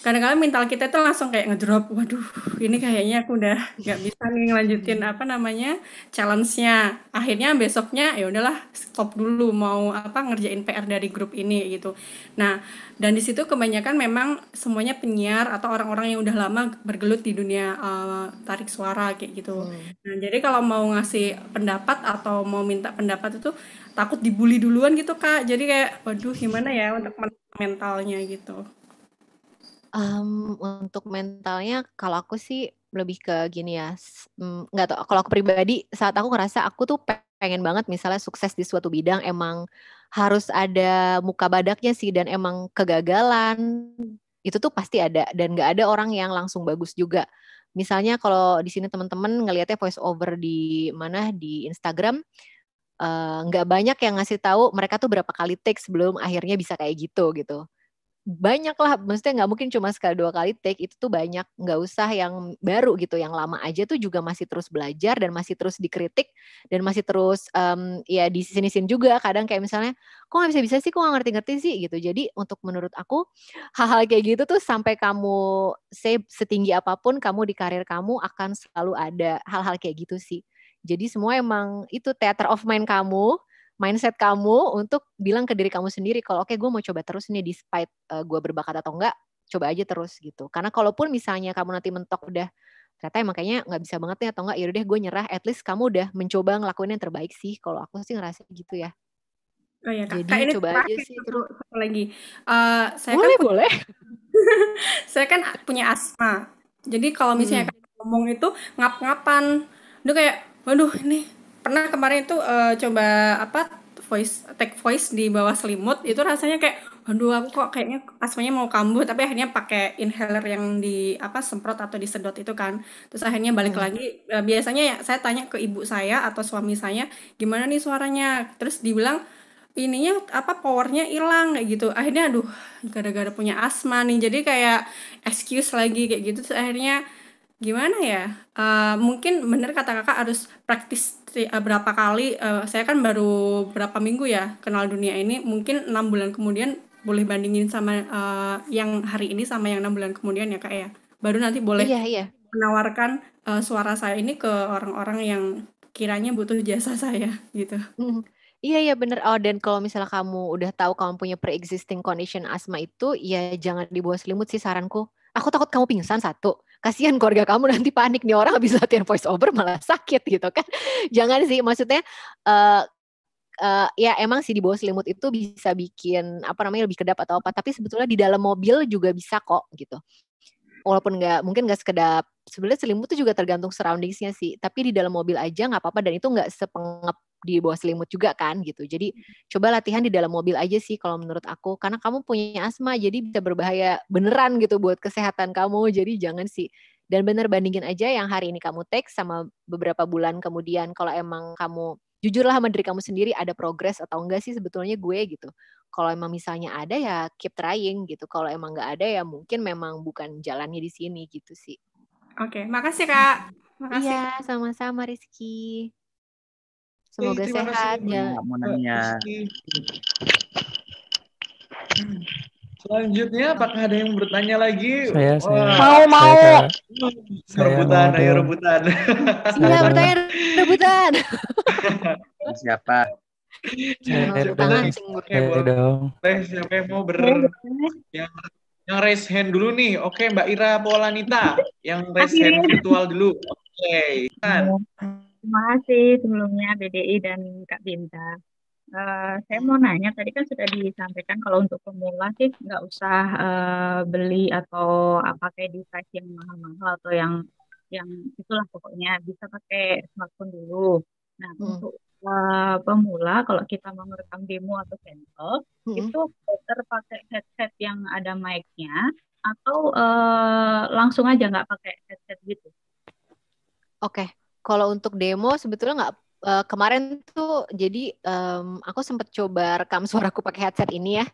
kadang-kadang mental kita itu langsung kayak ngedrop waduh ini kayaknya aku udah nggak bisa nih ngelanjutin apa namanya challenge-nya akhirnya besoknya ya udahlah stop dulu mau apa ngerjain PR dari grup ini gitu nah dan di situ kebanyakan memang semuanya penyiar atau orang-orang yang udah lama bergelut di dunia uh, tarik suara kayak gitu hmm. nah jadi kalau mau ngasih pendapat atau mau minta pendapat itu takut dibully duluan gitu kak jadi kayak waduh gimana ya untuk mentalnya gitu Um, untuk mentalnya, kalau aku sih lebih ke gini ya, mmm, nggak mm, tau. Kalau aku pribadi, saat aku ngerasa aku tuh pengen banget misalnya sukses di suatu bidang, emang harus ada muka badaknya sih dan emang kegagalan itu tuh pasti ada dan nggak ada orang yang langsung bagus juga. Misalnya kalau di sini teman-teman ngelihatnya voice over di mana di Instagram nggak uh, banyak yang ngasih tahu mereka tuh berapa kali take sebelum akhirnya bisa kayak gitu gitu banyak lah maksudnya nggak mungkin cuma sekali dua kali take itu tuh banyak nggak usah yang baru gitu yang lama aja tuh juga masih terus belajar dan masih terus dikritik dan masih terus um, ya di sini sini juga kadang kayak misalnya kok nggak bisa bisa sih kok nggak ngerti ngerti sih gitu jadi untuk menurut aku hal-hal kayak gitu tuh sampai kamu say, setinggi apapun kamu di karir kamu akan selalu ada hal-hal kayak gitu sih jadi semua emang itu theater of mind kamu mindset kamu untuk bilang ke diri kamu sendiri kalau oke okay, gue mau coba terus nih despite uh, eh, gue berbakat atau enggak coba aja terus gitu karena kalaupun misalnya kamu nanti mentok udah ternyata emang kayaknya nggak bisa banget nih atau enggak yaudah deh gue nyerah at least kamu udah mencoba ngelakuin yang terbaik sih kalau aku sih ngerasa gitu ya Oh ya, kak, Jadi kak, ini coba aja sih terus lagi. Uh, saya boleh kan boleh. saya kan punya asma. Jadi kalau misalnya hmm. ngomong itu ngap-ngapan, itu kayak, waduh ini pernah kemarin itu uh, eh, coba apa voice take voice di bawah selimut itu rasanya kayak aduh aku kok kayaknya asmanya mau kambuh tapi akhirnya pakai inhaler yang di apa semprot atau disedot itu kan terus akhirnya balik hmm. lagi uh, biasanya ya saya tanya ke ibu saya atau suami saya gimana nih suaranya terus dibilang ininya apa powernya hilang kayak gitu akhirnya aduh gara-gara punya asma nih jadi kayak excuse lagi kayak gitu terus akhirnya gimana ya uh, mungkin bener kata kakak harus praktis Eh, berapa kali uh, saya kan baru berapa minggu ya kenal dunia ini mungkin enam bulan kemudian boleh bandingin sama uh, yang hari ini sama yang enam bulan kemudian ya kak ya baru nanti boleh iya, iya. menawarkan uh, suara saya ini ke orang-orang yang kiranya butuh jasa saya gitu mm. Iya ya bener. Oh dan kalau misalnya kamu udah tahu kamu punya pre-existing condition asma itu, ya jangan dibawa selimut sih saranku. Aku takut kamu pingsan satu kasihan keluarga kamu nanti panik nih orang habis latihan voice over malah sakit gitu kan. Jangan sih maksudnya uh, uh, ya emang sih di bawah selimut itu bisa bikin apa namanya lebih kedap atau apa, tapi sebetulnya di dalam mobil juga bisa kok gitu walaupun nggak mungkin nggak sekedap sebenarnya selimut itu juga tergantung surroundingsnya sih tapi di dalam mobil aja nggak apa-apa dan itu nggak sepengep di bawah selimut juga kan gitu jadi coba latihan di dalam mobil aja sih kalau menurut aku karena kamu punya asma jadi bisa berbahaya beneran gitu buat kesehatan kamu jadi jangan sih dan bener bandingin aja yang hari ini kamu take sama beberapa bulan kemudian kalau emang kamu jujurlah sama diri kamu sendiri ada progres atau enggak sih sebetulnya gue gitu kalau emang misalnya ada ya keep trying gitu kalau emang nggak ada ya mungkin memang bukan jalannya di sini gitu sih oke okay, makasih kak makasih iya sama-sama Rizky semoga sehat kasih. ya mau nanya. Selanjutnya apakah ada yang bertanya lagi? Saya, Wah. saya. Mau mau. Saya, rebutan, mau ayo rebutan. Iya bertanya rebutan. siapa? Saya tangan Siapa yang mau ber yang yang raise hand dulu nih. Oke, Mbak Ira Polanita yang raise hand virtual dulu. Oke, kan. Terima kasih sebelumnya BDI dan Kak Binta. Uh, saya mau nanya, tadi kan sudah disampaikan kalau untuk pemula sih nggak usah uh, beli atau uh, pakai device yang mahal-mahal atau yang yang itulah pokoknya bisa pakai smartphone dulu. Nah hmm. untuk uh, pemula kalau kita mau merekam demo atau sample hmm. itu better pakai headset yang ada mic-nya atau uh, langsung aja nggak pakai headset gitu. Oke, okay. kalau untuk demo sebetulnya nggak uh, kemarin tuh jadi um, aku sempat coba rekam suaraku pakai headset ini ya.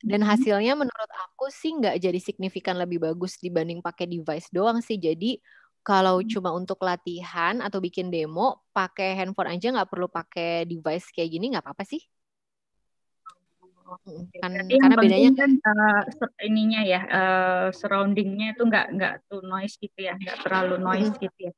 Dan hmm. hasilnya menurut aku sih nggak jadi signifikan lebih bagus dibanding pakai device doang sih. Jadi kalau hmm. cuma untuk latihan atau bikin demo, pakai handphone aja nggak perlu pakai device kayak gini nggak apa-apa sih? Oh, kan, Jadi karena bedanya kan uh, ininya ya uh, surroundingnya itu nggak nggak tuh noise gitu ya, nggak terlalu noise gitu ya.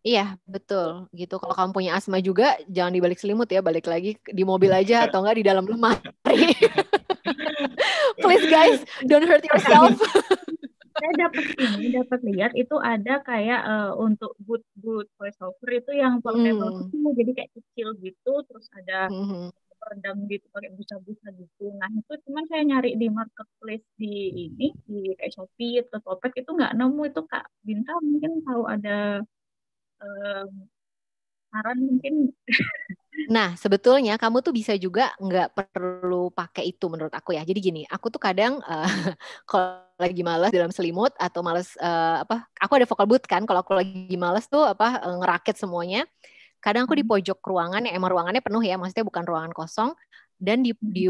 Iya, betul gitu. Kalau kamu punya asma juga, jangan dibalik selimut ya, balik lagi di mobil aja atau enggak di dalam lemari. Please guys, don't hurt yourself. saya dapat ini dapat lihat itu ada kayak uh, untuk good good voiceover itu yang portable hmm. itu jadi kayak kecil gitu terus ada hmm, hmm, hmm. rendang gitu pakai busa-busa gitu nah itu cuman saya nyari di marketplace di ini di kayak Shopee atau Topet itu nggak nemu itu kak Binta mungkin tahu ada um, saran mungkin. nah, sebetulnya kamu tuh bisa juga nggak perlu pakai itu menurut aku ya. Jadi gini, aku tuh kadang uh, kalau lagi malas dalam selimut atau malas uh, eh, apa, aku ada vocal booth kan. Kalau aku lagi malas tuh apa eh, ngerakit semuanya. Kadang aku di hmm. pojok ruangan, yang emang ruangannya penuh ya, maksudnya bukan ruangan kosong. Dan di hmm. di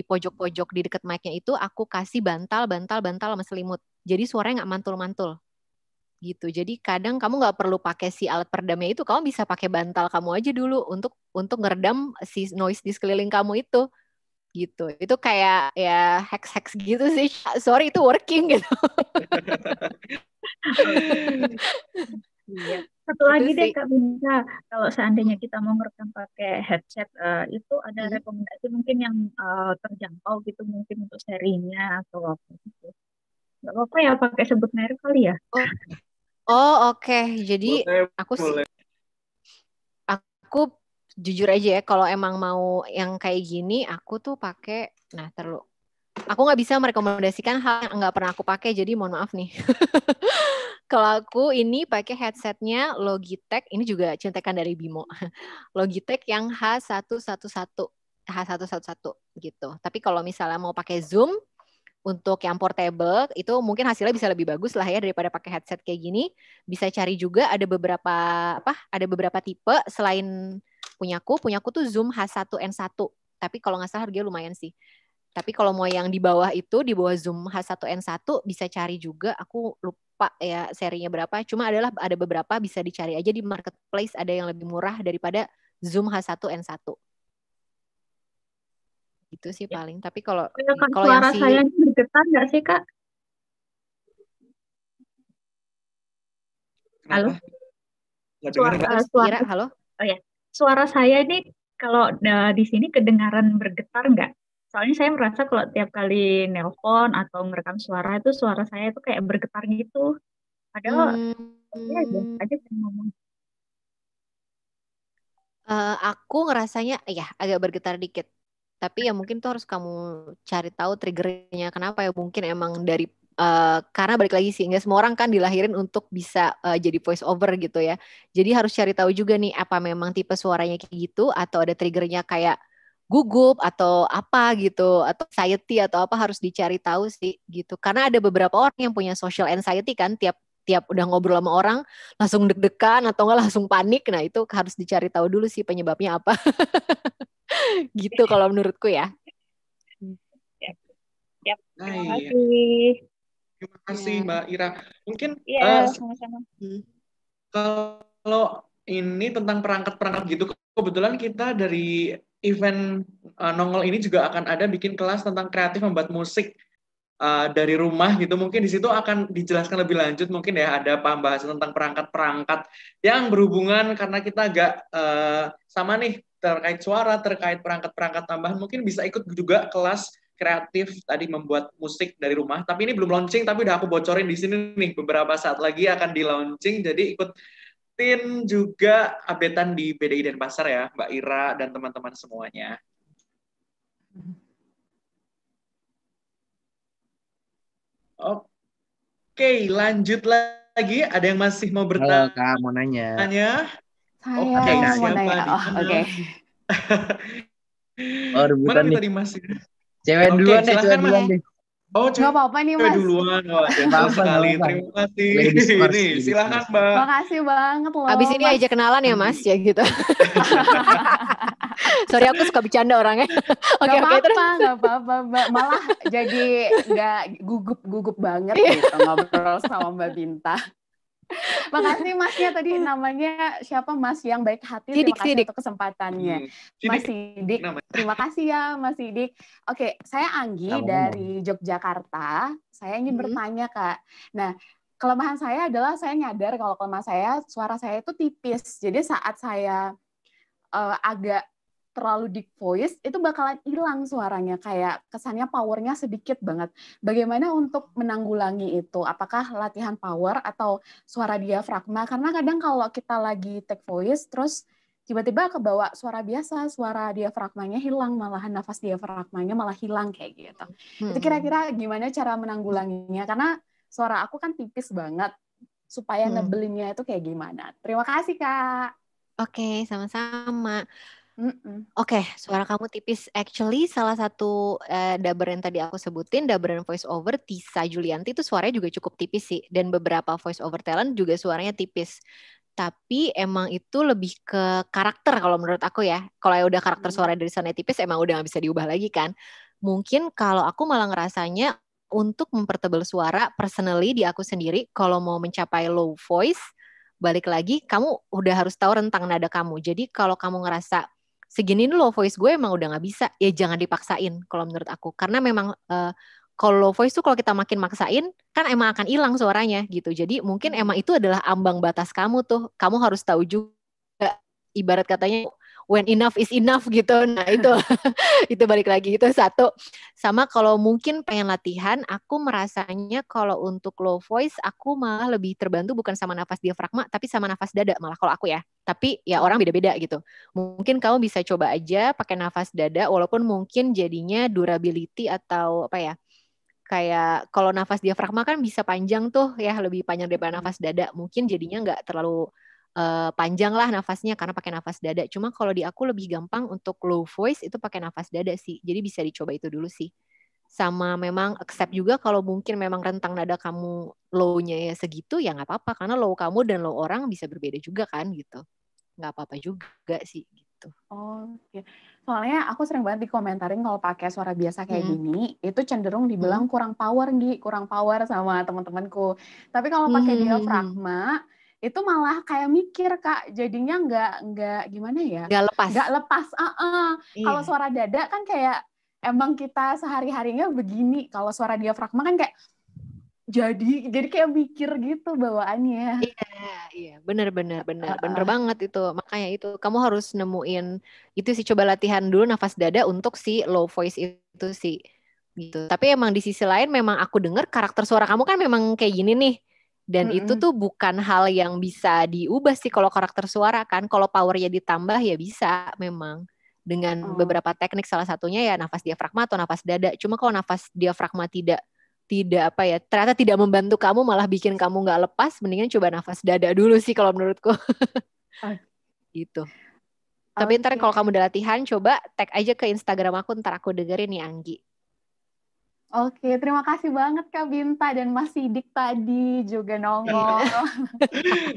di pojok-pojok di dekat mic-nya itu aku kasih bantal, bantal, bantal sama selimut. Jadi suaranya nggak mantul-mantul gitu. Jadi kadang kamu nggak perlu pakai si alat peredamnya itu, kamu bisa pakai bantal kamu aja dulu untuk untuk ngeredam si noise di sekeliling kamu itu gitu. Itu kayak ya hex hex gitu sih. Sorry itu working gitu. Iya. Satu lagi itu deh Kak Binta, kalau seandainya hmm. kita mau ngerekam pakai headset, uh, itu ada hmm. rekomendasi mungkin yang uh, terjangkau gitu mungkin untuk serinya atau apa gitu. Gak apa-apa ya pakai sebut merek kali ya. Oh, Oh oke, okay. jadi boleh, aku sih aku jujur aja ya kalau emang mau yang kayak gini aku tuh pakai nah terlalu aku nggak bisa merekomendasikan hal yang nggak pernah aku pakai jadi mohon maaf nih kalau aku ini pakai headsetnya Logitech ini juga centekan dari Bimo Logitech yang H111 H111 gitu tapi kalau misalnya mau pakai Zoom untuk yang portable itu mungkin hasilnya bisa lebih bagus lah ya daripada pakai headset kayak gini. Bisa cari juga ada beberapa apa? Ada beberapa tipe selain punyaku. Punyaku tuh Zoom H1N1. Tapi kalau nggak salah harganya lumayan sih. Tapi kalau mau yang di bawah itu di bawah Zoom H1N1 bisa cari juga. Aku lupa ya serinya berapa. Cuma adalah ada beberapa bisa dicari aja di marketplace ada yang lebih murah daripada Zoom H1N1. Itu sih ya. paling. Tapi kalau kalau suara yang si... saya bergetar nggak sih kak? Halo. Suara, uh, suara, Kira, halo. Oh ya, suara saya ini kalau eh, di sini kedengaran bergetar nggak? Soalnya saya merasa kalau tiap kali nelpon atau merekam suara itu suara saya itu kayak bergetar gitu. Padahal hmm. ya, aja saya ngomong. Uh, aku ngerasanya ya agak bergetar dikit tapi ya mungkin tuh harus kamu cari tahu triggernya kenapa ya mungkin emang dari Uh, karena balik lagi sih nggak semua orang kan dilahirin untuk bisa uh, jadi voice over gitu ya jadi harus cari tahu juga nih apa memang tipe suaranya kayak gitu atau ada triggernya kayak gugup atau apa gitu atau anxiety atau apa harus dicari tahu sih gitu karena ada beberapa orang yang punya social anxiety kan tiap tiap udah ngobrol sama orang langsung deg-degan atau enggak langsung panik nah itu harus dicari tahu dulu sih penyebabnya apa gitu kalau menurutku ya. Yep. Yep. Terima kasih. Terima kasih iya. Mbak Ira. Mungkin yeah, iya, uh, sama-sama. Kalau ini tentang perangkat-perangkat gitu, kebetulan kita dari event uh, Nongol ini juga akan ada bikin kelas tentang kreatif membuat musik uh, dari rumah gitu. Mungkin di situ akan dijelaskan lebih lanjut. Mungkin ya ada pembahasan tentang perangkat-perangkat yang berhubungan karena kita agak uh, sama nih terkait suara, terkait perangkat-perangkat tambahan, mungkin bisa ikut juga kelas kreatif tadi membuat musik dari rumah. Tapi ini belum launching, tapi udah aku bocorin di sini nih. Beberapa saat lagi akan di launching, jadi ikut tin juga updatean di BDI dan pasar ya, Mbak Ira dan teman-teman semuanya. Oke, lanjut lagi. Ada yang masih mau bertanya? Halo, Kak, mau nanya. Tanya? Saya okay, nanya. Oh, oke. Okay. oh, rebutan Mana nih. Mas? Cewek okay, duluan deh, cewek duluan deh. Oh, cewek, apa-apa nih, Mas. duluan. Oh, apa sekali. Terima kasih. Ini, silakan, Mbak. Makasih banget loh. Abis ini mas. aja kenalan ya, Mas, ya gitu. Sorry aku suka bercanda orangnya. Oke, oke terus. Gak apa-apa, Mbak. Malah jadi gak gugup-gugup banget iya. gitu ngobrol sama Mbak Binta. Makasih Masnya tadi namanya siapa Mas yang baik hati. Sidik, terima kasih sidik. untuk kesempatannya. Sidik. Hmm, Mas Sidik. Terima kasih ya Mas Sidik. Oke, saya Anggi Kamu. dari Yogyakarta. Saya ingin hmm. bertanya Kak. Nah, kelemahan saya adalah saya nyadar kalau kelemahan saya suara saya itu tipis. Jadi saat saya uh, agak terlalu deep voice itu bakalan hilang suaranya kayak kesannya powernya sedikit banget. Bagaimana untuk menanggulangi itu? Apakah latihan power atau suara diafragma? Karena kadang kalau kita lagi take voice terus tiba-tiba kebawa suara biasa, suara diafragmanya hilang, malahan nafas diafragmanya malah hilang kayak gitu. Hmm. Itu kira-kira gimana cara menanggulanginya? Karena suara aku kan tipis banget, supaya hmm. nebelinnya itu kayak gimana? Terima kasih kak. Oke, okay, sama-sama. Oke, okay, suara kamu tipis. Actually, salah satu uh, dubber yang tadi aku sebutin, daberan voice over Tisa Julianti itu suaranya juga cukup tipis sih, dan beberapa voice over talent juga suaranya tipis. Tapi emang itu lebih ke karakter kalau menurut aku ya. Kalau ya udah karakter suara dari sana tipis, emang udah gak bisa diubah lagi kan. Mungkin kalau aku malah ngerasanya untuk mempertebal suara personally di aku sendiri, kalau mau mencapai low voice, balik lagi kamu udah harus tahu rentang nada kamu. Jadi kalau kamu ngerasa segini low voice gue emang udah nggak bisa ya jangan dipaksain kalau menurut aku karena memang uh, kalau voice tuh kalau kita makin maksain kan emang akan hilang suaranya gitu jadi mungkin hmm. emang itu adalah ambang batas kamu tuh kamu harus tahu juga ibarat katanya when enough is enough gitu nah itu itu balik lagi itu satu sama kalau mungkin pengen latihan aku merasanya kalau untuk low voice aku malah lebih terbantu bukan sama nafas diafragma tapi sama nafas dada malah kalau aku ya tapi ya orang beda-beda gitu mungkin kamu bisa coba aja pakai nafas dada walaupun mungkin jadinya durability atau apa ya kayak kalau nafas diafragma kan bisa panjang tuh ya lebih panjang daripada nafas dada mungkin jadinya nggak terlalu uh, eh, panjang lah nafasnya karena pakai nafas dada. Cuma kalau di aku lebih gampang untuk low voice itu pakai nafas dada sih. Jadi bisa dicoba itu dulu sih. Sama memang accept juga kalau mungkin memang rentang nada kamu low-nya ya segitu ya nggak apa-apa karena low kamu dan low orang bisa berbeda juga kan gitu. Nggak apa-apa juga sih gitu. Oh, oke. Soalnya aku sering banget dikomentarin kalau pakai suara biasa kayak hmm. gini, itu cenderung dibilang hmm. kurang power, nih kurang power sama teman-temanku. Tapi kalau pakai hmm. diafragma, itu malah kayak mikir kak jadinya nggak nggak gimana ya nggak lepas nggak lepas uh -uh. Iya. kalau suara dada kan kayak emang kita sehari harinya begini kalau suara diafragma kan kayak jadi jadi kayak mikir gitu bawaannya iya iya benar benar benar uh, benar banget itu makanya itu kamu harus nemuin itu sih coba latihan dulu nafas dada untuk si low voice itu sih gitu tapi emang di sisi lain memang aku dengar karakter suara kamu kan memang kayak gini nih dan mm-hmm. itu tuh bukan hal yang bisa diubah sih kalau karakter suara kan kalau powernya ditambah ya bisa memang dengan oh. beberapa teknik salah satunya ya nafas diafragma atau nafas dada cuma kalau nafas diafragma tidak tidak apa ya ternyata tidak membantu kamu malah bikin kamu nggak lepas mendingan coba nafas dada dulu sih kalau menurutku oh. Ah. okay. Gitu. tapi ntar kalau kamu udah latihan coba tag aja ke Instagram aku ntar aku dengerin nih ya, Anggi Oke, terima kasih banget Kak Binta dan Mas Sidik tadi juga nongol. Iya.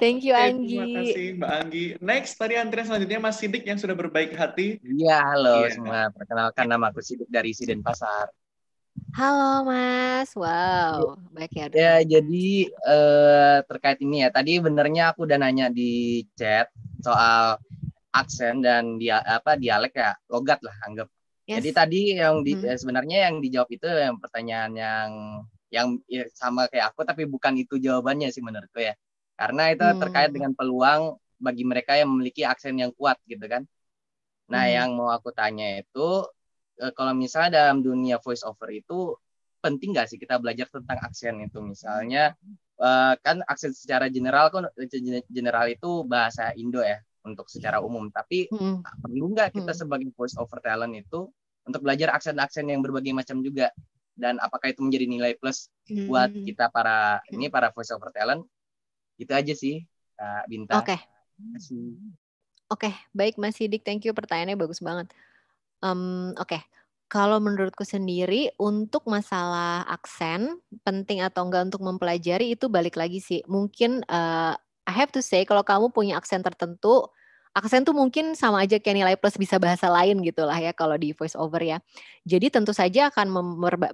Thank you Anggi. Terima kasih Mbak Anggi. Next tadi antrian selanjutnya Mas Sidik yang sudah berbaik hati. Iya, halo yeah. semua. Perkenalkan nama aku Sidik dari Siden Pasar. Halo Mas, wow, ya. baik ya. Ya jadi uh, terkait ini ya, tadi benernya aku udah nanya di chat soal aksen dan dia apa dialek ya, logat lah anggap Yes. Jadi tadi yang di, hmm. sebenarnya yang dijawab itu yang pertanyaan yang yang ya, sama kayak aku tapi bukan itu jawabannya sih menurutku ya. Karena itu hmm. terkait dengan peluang bagi mereka yang memiliki aksen yang kuat gitu kan. Nah, hmm. yang mau aku tanya itu eh, kalau misalnya dalam dunia voice over itu penting nggak sih kita belajar tentang aksen itu misalnya eh, kan aksen secara general kan general itu bahasa Indo ya untuk secara umum. Tapi hmm. perlu nggak kita hmm. sebagai voice over talent itu untuk belajar aksen-aksen yang berbagai macam juga dan apakah itu menjadi nilai plus hmm. buat kita para ini para voice over talent? Itu aja sih, Kak Binta. Oke. Okay. Oke, okay, baik Mas Sidik, thank you pertanyaannya bagus banget. Um, Oke, okay. kalau menurutku sendiri untuk masalah aksen penting atau enggak untuk mempelajari itu balik lagi sih. Mungkin uh, I have to say kalau kamu punya aksen tertentu, aksen tuh mungkin sama aja kayak nilai plus bisa bahasa lain gitu lah ya kalau di voice over ya. Jadi tentu saja akan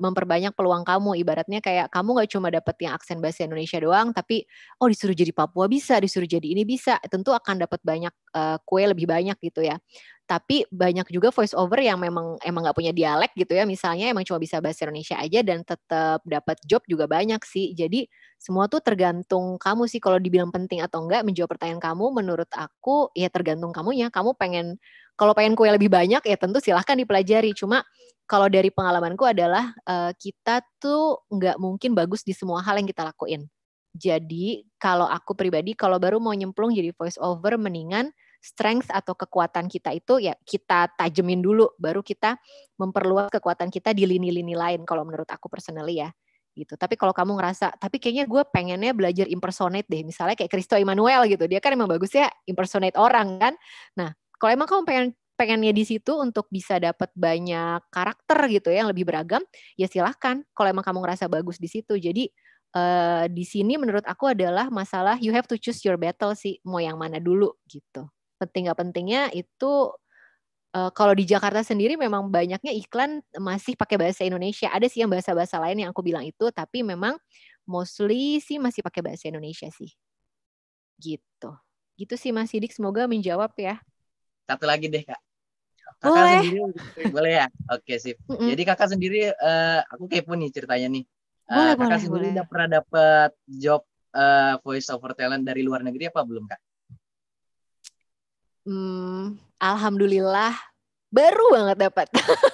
memperbanyak peluang kamu. Ibaratnya kayak kamu nggak cuma dapat yang aksen bahasa Indonesia doang, tapi oh disuruh jadi Papua bisa, disuruh jadi ini bisa, tentu akan dapat banyak uh, kue lebih banyak gitu ya. Tapi banyak juga voice over yang memang emang nggak punya dialek gitu ya. Misalnya emang cuma bisa bahasa Indonesia aja dan tetap dapat job juga banyak sih. Jadi semua tuh tergantung kamu sih kalau dibilang penting atau enggak menjawab pertanyaan kamu menurut aku ya tergantung kamunya kamu pengen kalau pengen kue lebih banyak ya tentu silahkan dipelajari cuma kalau dari pengalamanku adalah uh, kita tuh nggak mungkin bagus di semua hal yang kita lakuin jadi kalau aku pribadi kalau baru mau nyemplung jadi voice over mendingan strength atau kekuatan kita itu ya kita tajemin dulu baru kita memperluas kekuatan kita di lini-lini lain kalau menurut aku personally ya gitu. Tapi kalau kamu ngerasa, tapi kayaknya gue pengennya belajar impersonate deh. Misalnya kayak Kristo Emmanuel gitu. Dia kan emang bagus ya impersonate orang kan. Nah, kalau emang kamu pengen pengennya di situ untuk bisa dapat banyak karakter gitu ya yang lebih beragam, ya silahkan. Kalau emang kamu ngerasa bagus di situ, jadi uh, di sini menurut aku adalah masalah you have to choose your battle sih, mau yang mana dulu gitu. Penting gak pentingnya itu uh, kalau di Jakarta sendiri memang banyaknya iklan masih pakai bahasa Indonesia. Ada sih yang bahasa-bahasa lain yang aku bilang itu, tapi memang mostly sih masih pakai bahasa Indonesia sih. Gitu. Gitu sih Mas Sidik, semoga menjawab ya. Satu lagi deh, Kak. Kakak boleh. sendiri boleh ya? Oke, sih. Mm -mm. Jadi Kakak sendiri uh, aku kepo nih ceritanya nih. Uh, boleh, kakak boleh, sendiri boleh. udah pernah dapat job uh, voice over talent dari luar negeri apa belum, Kak? hmm, alhamdulillah baru banget dapat.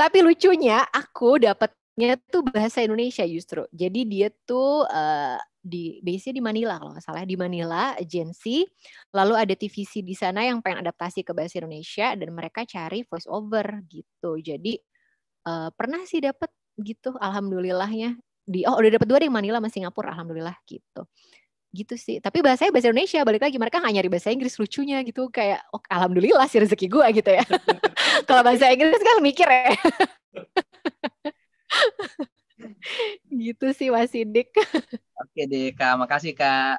Tapi lucunya aku dapatnya tuh bahasa Indonesia justru. Jadi dia tuh uh, di base di Manila kalau nggak salah di Manila agensi lalu ada TVC di sana yang pengen adaptasi ke bahasa Indonesia dan mereka cari voice over gitu jadi uh, pernah sih dapat gitu alhamdulillahnya di oh udah dapat dua di Manila sama Singapura alhamdulillah gitu gitu sih tapi bahasanya bahasa Indonesia balik lagi mereka nggak nyari bahasa Inggris lucunya gitu kayak oh, alhamdulillah sih rezeki gue gitu ya kalau bahasa Inggris kan mikir ya gitu sih Mas Sidik oke deh kak makasih kak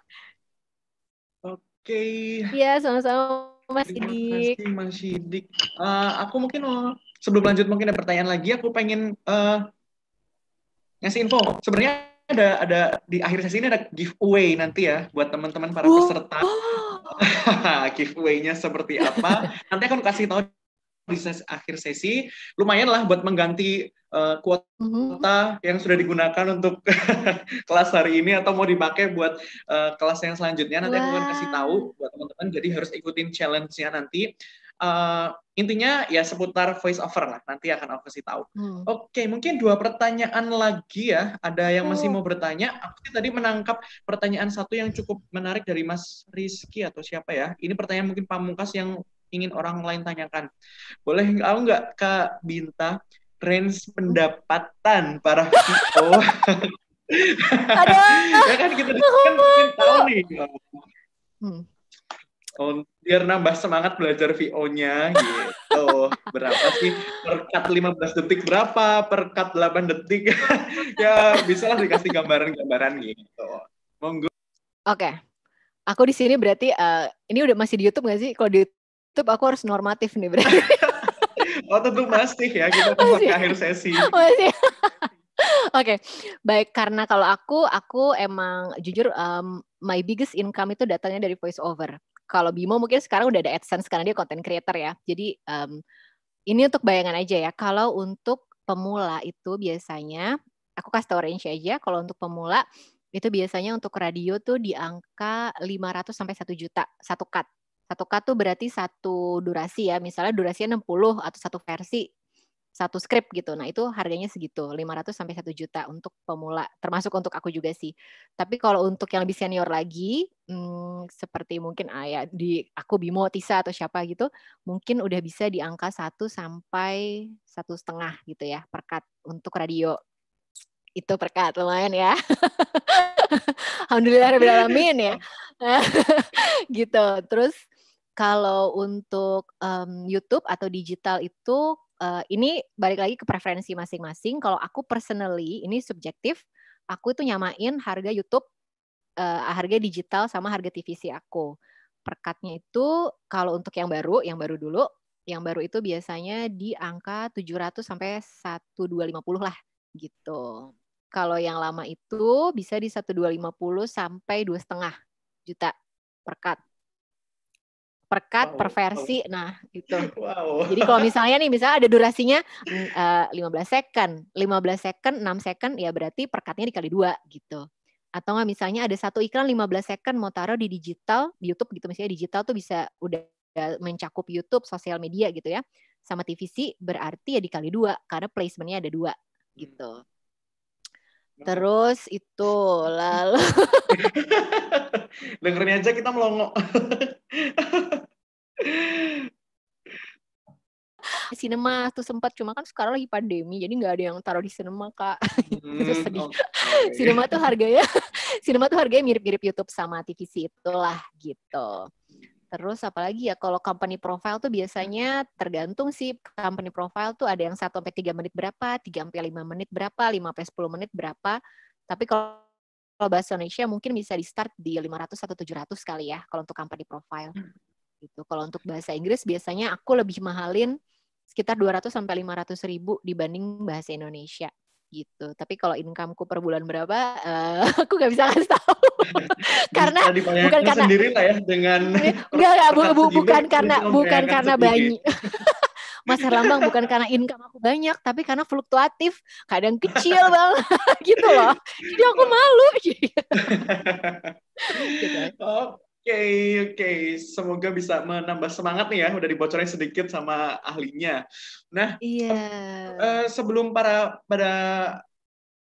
oke iya sama-sama Mas Sidik Mas Sidik uh, aku mungkin mau sebelum lanjut mungkin ada pertanyaan lagi aku pengen uh, ngasih info sebenarnya ada ada di akhir sesi ini ada giveaway nanti ya buat teman-teman para oh. peserta. Oh. Giveaway-nya seperti apa? nanti akan kasih tahu di ses akhir sesi. Lumayan lah buat mengganti uh, kuota mm-hmm. yang sudah digunakan untuk kelas hari ini atau mau dipakai buat uh, kelas yang selanjutnya. Nanti wow. akan kasih tahu buat teman-teman. Jadi harus ikutin challenge-nya nanti uh, intinya ya seputar voice over lah nanti akan aku kasih tahu. Hmm. Oke, mungkin dua pertanyaan lagi ya. Ada yang masih hmm. mau bertanya? Aku sih tadi menangkap pertanyaan satu yang cukup menarik dari Mas Rizky atau siapa ya. Ini pertanyaan mungkin pamungkas yang ingin orang lain tanyakan. Boleh Aku nggak Kak Binta trends pendapatan para CEO? ya kan kita kan tahun nih. Hmm on biar nambah semangat belajar VO-nya gitu. berapa sih per cut 15 detik berapa, per cut 8 detik. ya bisalah dikasih gambaran-gambaran gitu. Monggo. Oke. Okay. Aku di sini berarti uh, ini udah masih di YouTube gak sih? Kalau di YouTube aku harus normatif nih berarti. oh tentu masih ya kita ke akhir sesi. Masih. Oke, okay. baik karena kalau aku, aku emang jujur um, my biggest income itu datangnya dari voice over. Kalau Bimo mungkin sekarang udah ada AdSense karena dia content creator ya. Jadi um, ini untuk bayangan aja ya. Kalau untuk pemula itu biasanya aku kasih tau range aja. Kalau untuk pemula itu biasanya untuk radio tuh di angka 500 sampai 1 juta satu cut. Satu cut tuh berarti satu durasi ya. Misalnya durasinya 60 atau satu versi satu script gitu. Nah, itu harganya segitu, 500 sampai 1 juta untuk pemula, termasuk untuk aku juga sih. Tapi kalau untuk yang lebih senior lagi, hmm, seperti mungkin ayah ya, di aku Bimo, Tisa atau siapa gitu, mungkin udah bisa di angka 1 sampai satu setengah gitu ya per cut untuk radio. Itu per cut lumayan ya. Alhamdulillah alamin ya. gitu. Terus kalau untuk um, YouTube atau digital itu uh, ini balik lagi ke preferensi masing-masing. Kalau aku personally ini subjektif, aku itu nyamain harga YouTube uh, harga digital sama harga TVC aku. Perkatnya itu kalau untuk yang baru, yang baru dulu, yang baru itu biasanya di angka 700 sampai 1250 lah gitu. Kalau yang lama itu bisa di 1250 sampai dua setengah juta perkat per cut, wow. per versi. Nah, gitu. Wow. Jadi kalau misalnya nih misalnya ada durasinya uh, mm, eh, 15 second, 15 second, 6 second ya berarti per cutnya dikali dua gitu. Atau nggak misalnya ada satu iklan 15 second mau taruh di digital, di YouTube gitu misalnya digital tuh bisa udah mencakup YouTube, sosial media gitu ya. Sama TVC berarti ya dikali dua karena placementnya ada dua hmm. gitu. Hmm. Terus itu lalu dengerin aja kita melongo. sinema tuh sempat cuma kan sekarang lagi pandemi jadi nggak ada yang taruh di sinema kak hmm, sedih okay. sinema tuh harganya sinema tuh harganya mirip-mirip YouTube sama TVC itulah gitu Terus apalagi ya kalau company profile tuh biasanya tergantung sih company profile tuh ada yang 1 sampai 3 menit berapa, 3 sampai 5 menit berapa, 5 sampai 10 menit berapa. Tapi kalau kalau bahasa Indonesia mungkin bisa di start di 500 atau 700 kali ya kalau untuk company profile. Hmm. Gitu. Kalau untuk bahasa Inggris biasanya aku lebih mahalin sekitar 200 sampai 500 ribu dibanding bahasa Indonesia gitu. Tapi kalau income-ku per bulan berapa, uh, aku nggak bisa kasih tahu. karena bukan karena sendiri lah ya dengan enggak, enggak bu, bu, bukan gitu, karena bukan karena banyak. Mas Herlambang bukan karena income aku banyak, tapi karena fluktuatif, kadang kecil banget gitu loh. Jadi aku malu. gitu. Oh, okay, okay. Semoga bisa menambah semangat nih ya. Udah dibocorin sedikit sama ahlinya. Nah, iya. Uh, sebelum para pada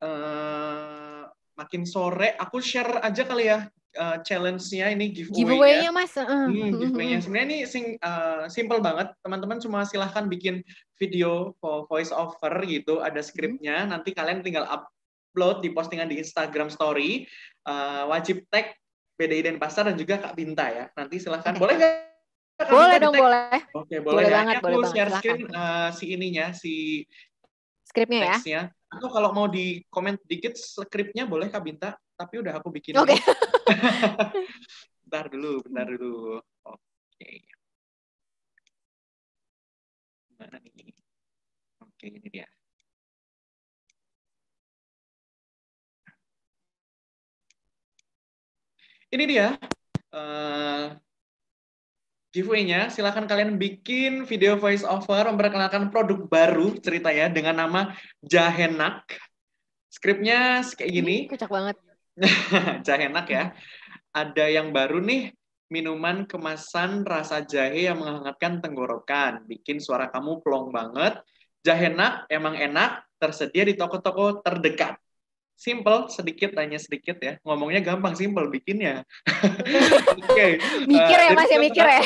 uh, makin sore, aku share aja kali ya uh, challenge-nya ini giveaway. Giveaway-nya mas. Uh. Hmm, giveaway-nya sebenarnya ini sing, uh, simple banget. Teman-teman cuma silahkan bikin video for voice over gitu. Ada skripnya. Nanti kalian tinggal upload di postingan di Instagram Story. Uh, wajib tag PDI pasar dan juga Kak Binta ya. Nanti silahkan. Boleh nggak? Boleh dong, boleh. Oke, boleh. boleh ya. banget, aku boleh share banget. screen uh, si ininya, si skripnya ya? teksnya. ya. Atau kalau mau di komen dikit skripnya boleh Kak Binta, tapi udah aku bikin. Oke. Okay. bentar dulu, bentar dulu. Oke. Okay. Mana nih? Oke, okay, ini dia. Ini dia uh, giveaway-nya. Silahkan kalian bikin video voice over memperkenalkan produk baru cerita ya dengan nama Jahenak. Skripnya kayak gini. Kocak banget. Jahenak ya. Ada yang baru nih, minuman kemasan rasa jahe yang menghangatkan tenggorokan. Bikin suara kamu plong banget. Jahenak emang enak, tersedia di toko-toko terdekat simple sedikit tanya sedikit ya ngomongnya gampang simple bikinnya oke okay. Eh, mikir ya uh, masih mikir ya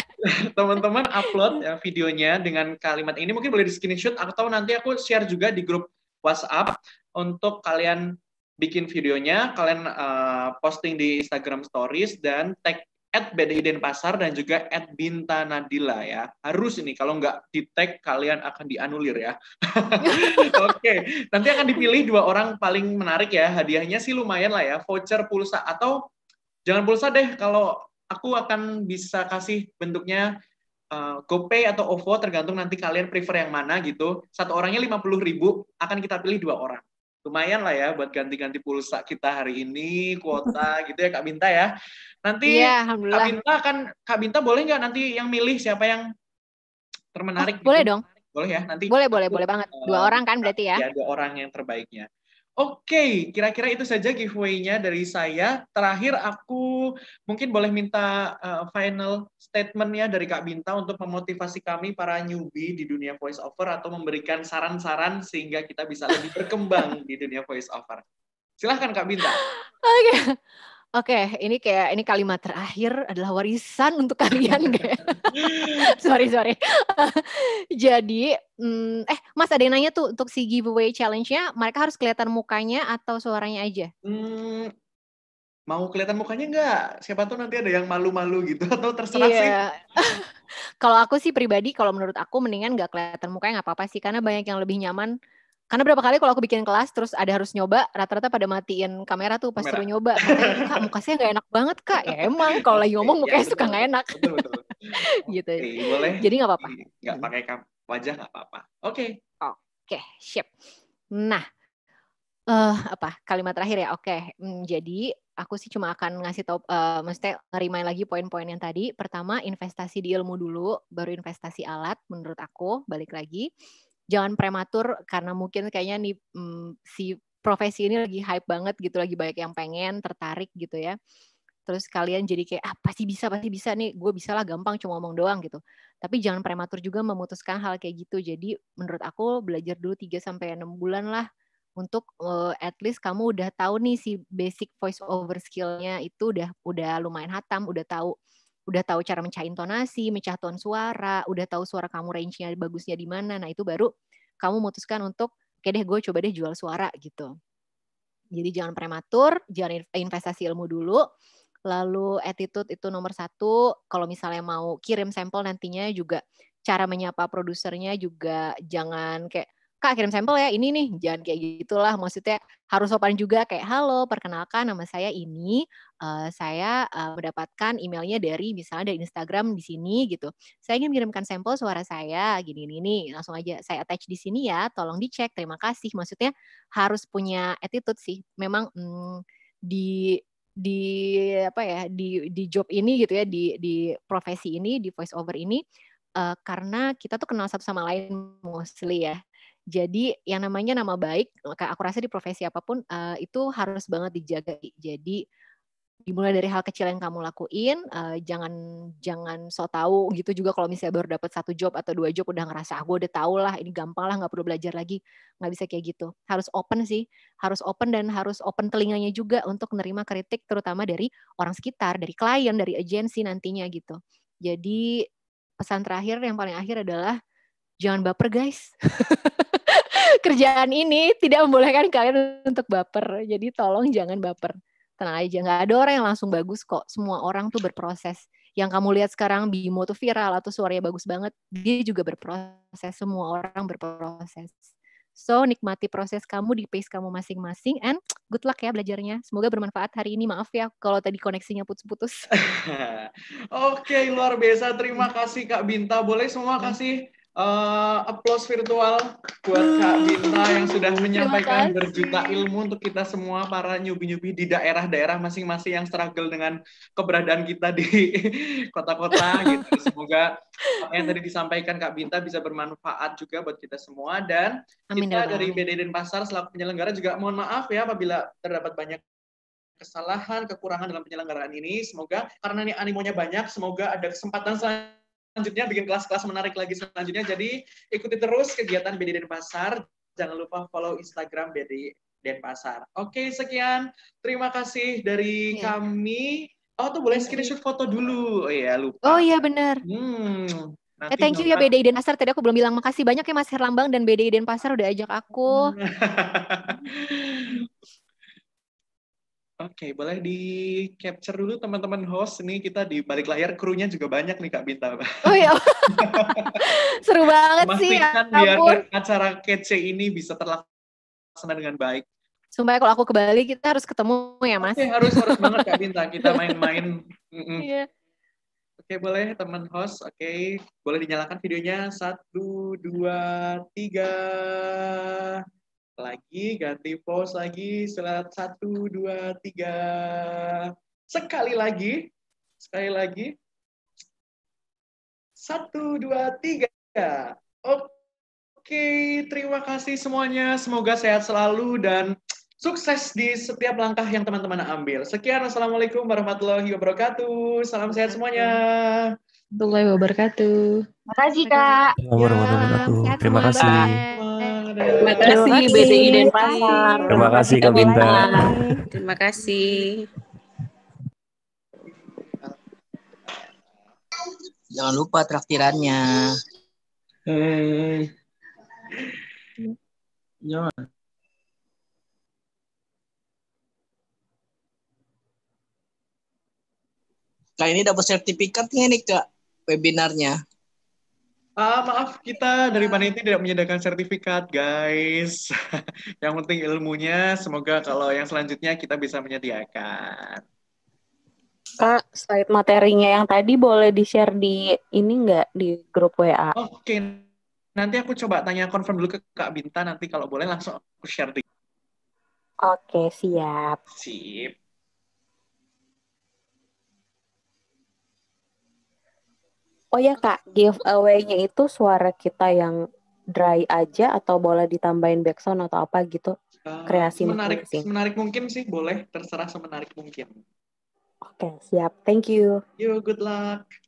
teman-teman upload ya videonya dengan kalimat ini mungkin boleh di screenshot atau nanti aku share juga di grup WhatsApp untuk kalian bikin videonya kalian uh, posting di Instagram Stories dan tag at BDI Denpasar dan juga at Binta Nadila ya. Harus ini kalau nggak di tag kalian akan dianulir ya. Oke, okay. nanti akan dipilih dua orang paling menarik ya. Hadiahnya sih lumayan lah ya, voucher pulsa atau jangan pulsa deh kalau aku akan bisa kasih bentuknya uh, GoPay atau OVO tergantung nanti kalian prefer yang mana gitu. Satu orangnya ribu akan kita pilih dua orang lumayan lah ya buat ganti-ganti pulsa kita hari ini, kuota gitu ya Kak Minta ya. Nanti ya, Kak Binta kan Kak Binta boleh nggak nanti yang milih siapa yang termenarik? Oh, gitu? Boleh dong. Boleh ya nanti. Boleh boleh boleh banget. Eh, dua orang kan berarti ya? Ya dua orang yang terbaiknya. Oke, okay, kira-kira itu saja giveaway-nya dari saya. Terakhir aku mungkin boleh minta uh, final statement-nya dari Kak Binta untuk memotivasi kami para newbie di dunia voice over atau memberikan saran-saran sehingga kita bisa lebih berkembang di dunia voice over. Silahkan Kak Binta. Oke. Okay. Oke, ini kayak ini kalimat terakhir adalah warisan untuk kalian, kayak. sorry sorry. Jadi, mm, eh Mas ada yang nanya tuh untuk si giveaway challenge-nya, mereka harus kelihatan mukanya atau suaranya aja? Hmm, mau kelihatan mukanya nggak? Siapa tuh nanti ada yang malu-malu gitu atau terserah yeah. sih. kalau aku sih pribadi, kalau menurut aku mendingan nggak kelihatan mukanya nggak apa-apa sih, karena banyak yang lebih nyaman karena berapa kali kalau aku bikin kelas terus ada harus nyoba rata-rata pada matiin kamera tuh pas suruh nyoba kak muka saya nggak enak banget kak ya emang kalau lagi ngomong iya, mukanya ya, suka nggak enak betul, betul. gitu Oke, boleh jadi nggak apa-apa nggak pakai wajah nggak apa-apa oke okay. oke okay, siap nah uh, apa kalimat terakhir ya oke okay. hmm, jadi aku sih cuma akan ngasih tau uh, maksudnya ngerimain lagi poin-poin yang tadi pertama investasi di ilmu dulu baru investasi alat menurut aku balik lagi jangan prematur karena mungkin kayaknya nih hmm, si profesi ini lagi hype banget gitu, lagi banyak yang pengen tertarik gitu ya. Terus kalian jadi kayak ah pasti bisa, pasti bisa nih, gue bisa lah gampang cuma ngomong doang gitu. Tapi jangan prematur juga memutuskan hal kayak gitu. Jadi menurut aku belajar dulu 3 sampai enam bulan lah untuk uh, at least kamu udah tahu nih si basic voice over skillnya itu udah udah lumayan hatam, udah tahu udah tahu cara mencah intonasi, mencah ton suara, udah tahu suara kamu range-nya bagusnya di mana. Nah, itu baru kamu memutuskan untuk oke deh gue coba deh jual suara gitu. Jadi jangan prematur, jangan investasi ilmu dulu. Lalu attitude itu nomor satu. Kalau misalnya mau kirim sampel nantinya juga cara menyapa produsernya juga jangan kayak kak kirim sampel ya ini nih jangan kayak gitulah maksudnya harus sopan juga kayak halo perkenalkan nama saya ini Eh, saya uh, mendapatkan emailnya dari misalnya dari Instagram di sini gitu. Saya ingin mengirimkan sampel suara saya gini ini, ini langsung aja saya attach di sini ya, tolong dicek. Terima kasih. Maksudnya harus punya attitude sih. Memang hmm, di di apa ya di di job ini gitu ya di di profesi ini di voice over ini uh, karena kita tuh kenal satu sama lain mostly ya jadi yang namanya nama baik, aku rasa di profesi apapun uh, itu harus banget dijaga. Jadi dimulai dari hal kecil yang kamu lakuin uh, jangan jangan so tahu gitu juga kalau misalnya baru dapat satu job atau dua job udah ngerasa ah gue udah tau lah ini gampang lah nggak perlu belajar lagi nggak bisa kayak gitu harus open sih harus open dan harus open telinganya juga untuk menerima kritik terutama dari orang sekitar dari klien dari agensi nantinya gitu jadi pesan terakhir yang paling akhir adalah jangan baper guys kerjaan ini tidak membolehkan kalian untuk baper jadi tolong jangan baper tenang aja nggak ada orang yang langsung bagus kok semua orang tuh berproses yang kamu lihat sekarang Bimo tuh viral atau suaranya bagus banget dia juga berproses semua orang berproses so nikmati proses kamu di pace kamu masing-masing and good luck ya belajarnya semoga bermanfaat hari ini maaf ya kalau tadi koneksinya putus-putus oke okay, luar biasa terima kasih Kak Binta boleh semua kasih uh, aplaus virtual buat Kak Binta hmm. yang sudah menyampaikan berjuta ilmu untuk kita semua para nyubi-nyubi di daerah-daerah masing-masing yang struggle dengan keberadaan kita di kota-kota gitu. Semoga yang tadi disampaikan Kak Binta bisa bermanfaat juga buat kita semua dan amin, kita dari BD Pasar selaku penyelenggara juga mohon maaf ya apabila terdapat banyak kesalahan, kekurangan dalam penyelenggaraan ini. Semoga karena ini animonya banyak, semoga ada kesempatan selanjutnya selanjutnya bikin kelas-kelas menarik lagi selanjutnya. Jadi ikuti terus kegiatan BD Pasar Jangan lupa follow Instagram BD Denpasar. Oke, sekian. Terima kasih dari yeah. kami. Oh, tuh boleh iya, iya. screenshot foto dulu. Oh iya, lupa. Oh iya, benar. Hmm. Eh, nanti eh, thank you ya BDI Denpasar. Tadi aku belum bilang makasih banyak ya Mas Herlambang dan BDI Denpasar udah ajak aku. Oke, boleh di capture dulu teman-teman host nih kita di balik layar krunya juga banyak nih Kak Binta. Oh iya. Seru banget sih. Pastikan ya, biar acara kece ini bisa terlaksana dengan baik. Sumpah ya, kalau aku ke Bali kita harus ketemu ya Mas. Okay, harus harus banget Kak Binta kita main-main. mm -mm. Iya. Oke, boleh teman host. Oke, boleh dinyalakan videonya. Satu, dua, tiga lagi, ganti pose lagi, selat satu, dua, tiga. Sekali lagi, sekali lagi. Satu, dua, tiga. Oke, terima kasih semuanya. Semoga sehat selalu dan sukses di setiap langkah yang teman-teman ambil. Sekian, Assalamualaikum warahmatullahi wabarakatuh. Salam sehat semuanya. Warahmatullahi wabarakatuh. Terima kasih, Kak. Ya, Terima kasih. Terima kasih BDI Denpasar. Terima kasih Kak Binta. Terima kasih. Jangan lupa traktirannya. Hey. Jangan. Kak nah, ini dapat sertifikatnya nih Kak webinarnya. Ah, maaf kita dari iya. panitia tidak menyediakan sertifikat, guys. yang penting ilmunya, semoga kalau yang selanjutnya kita bisa menyediakan. Kak, slide materinya yang tadi boleh di-share di ini enggak di grup WA? Oke. Okay. Nanti aku coba tanya confirm dulu ke Kak Binta nanti kalau boleh langsung aku share di. Oke, okay, siap. Sip. Oh ya kak, giveaway-nya itu suara kita yang dry aja atau boleh ditambahin backsound atau apa gitu? Eh, Kreasi menarik, mungkin. menarik mungkin sih boleh, terserah semenarik mungkin. Oke, okay, siap. Thank you. You good luck.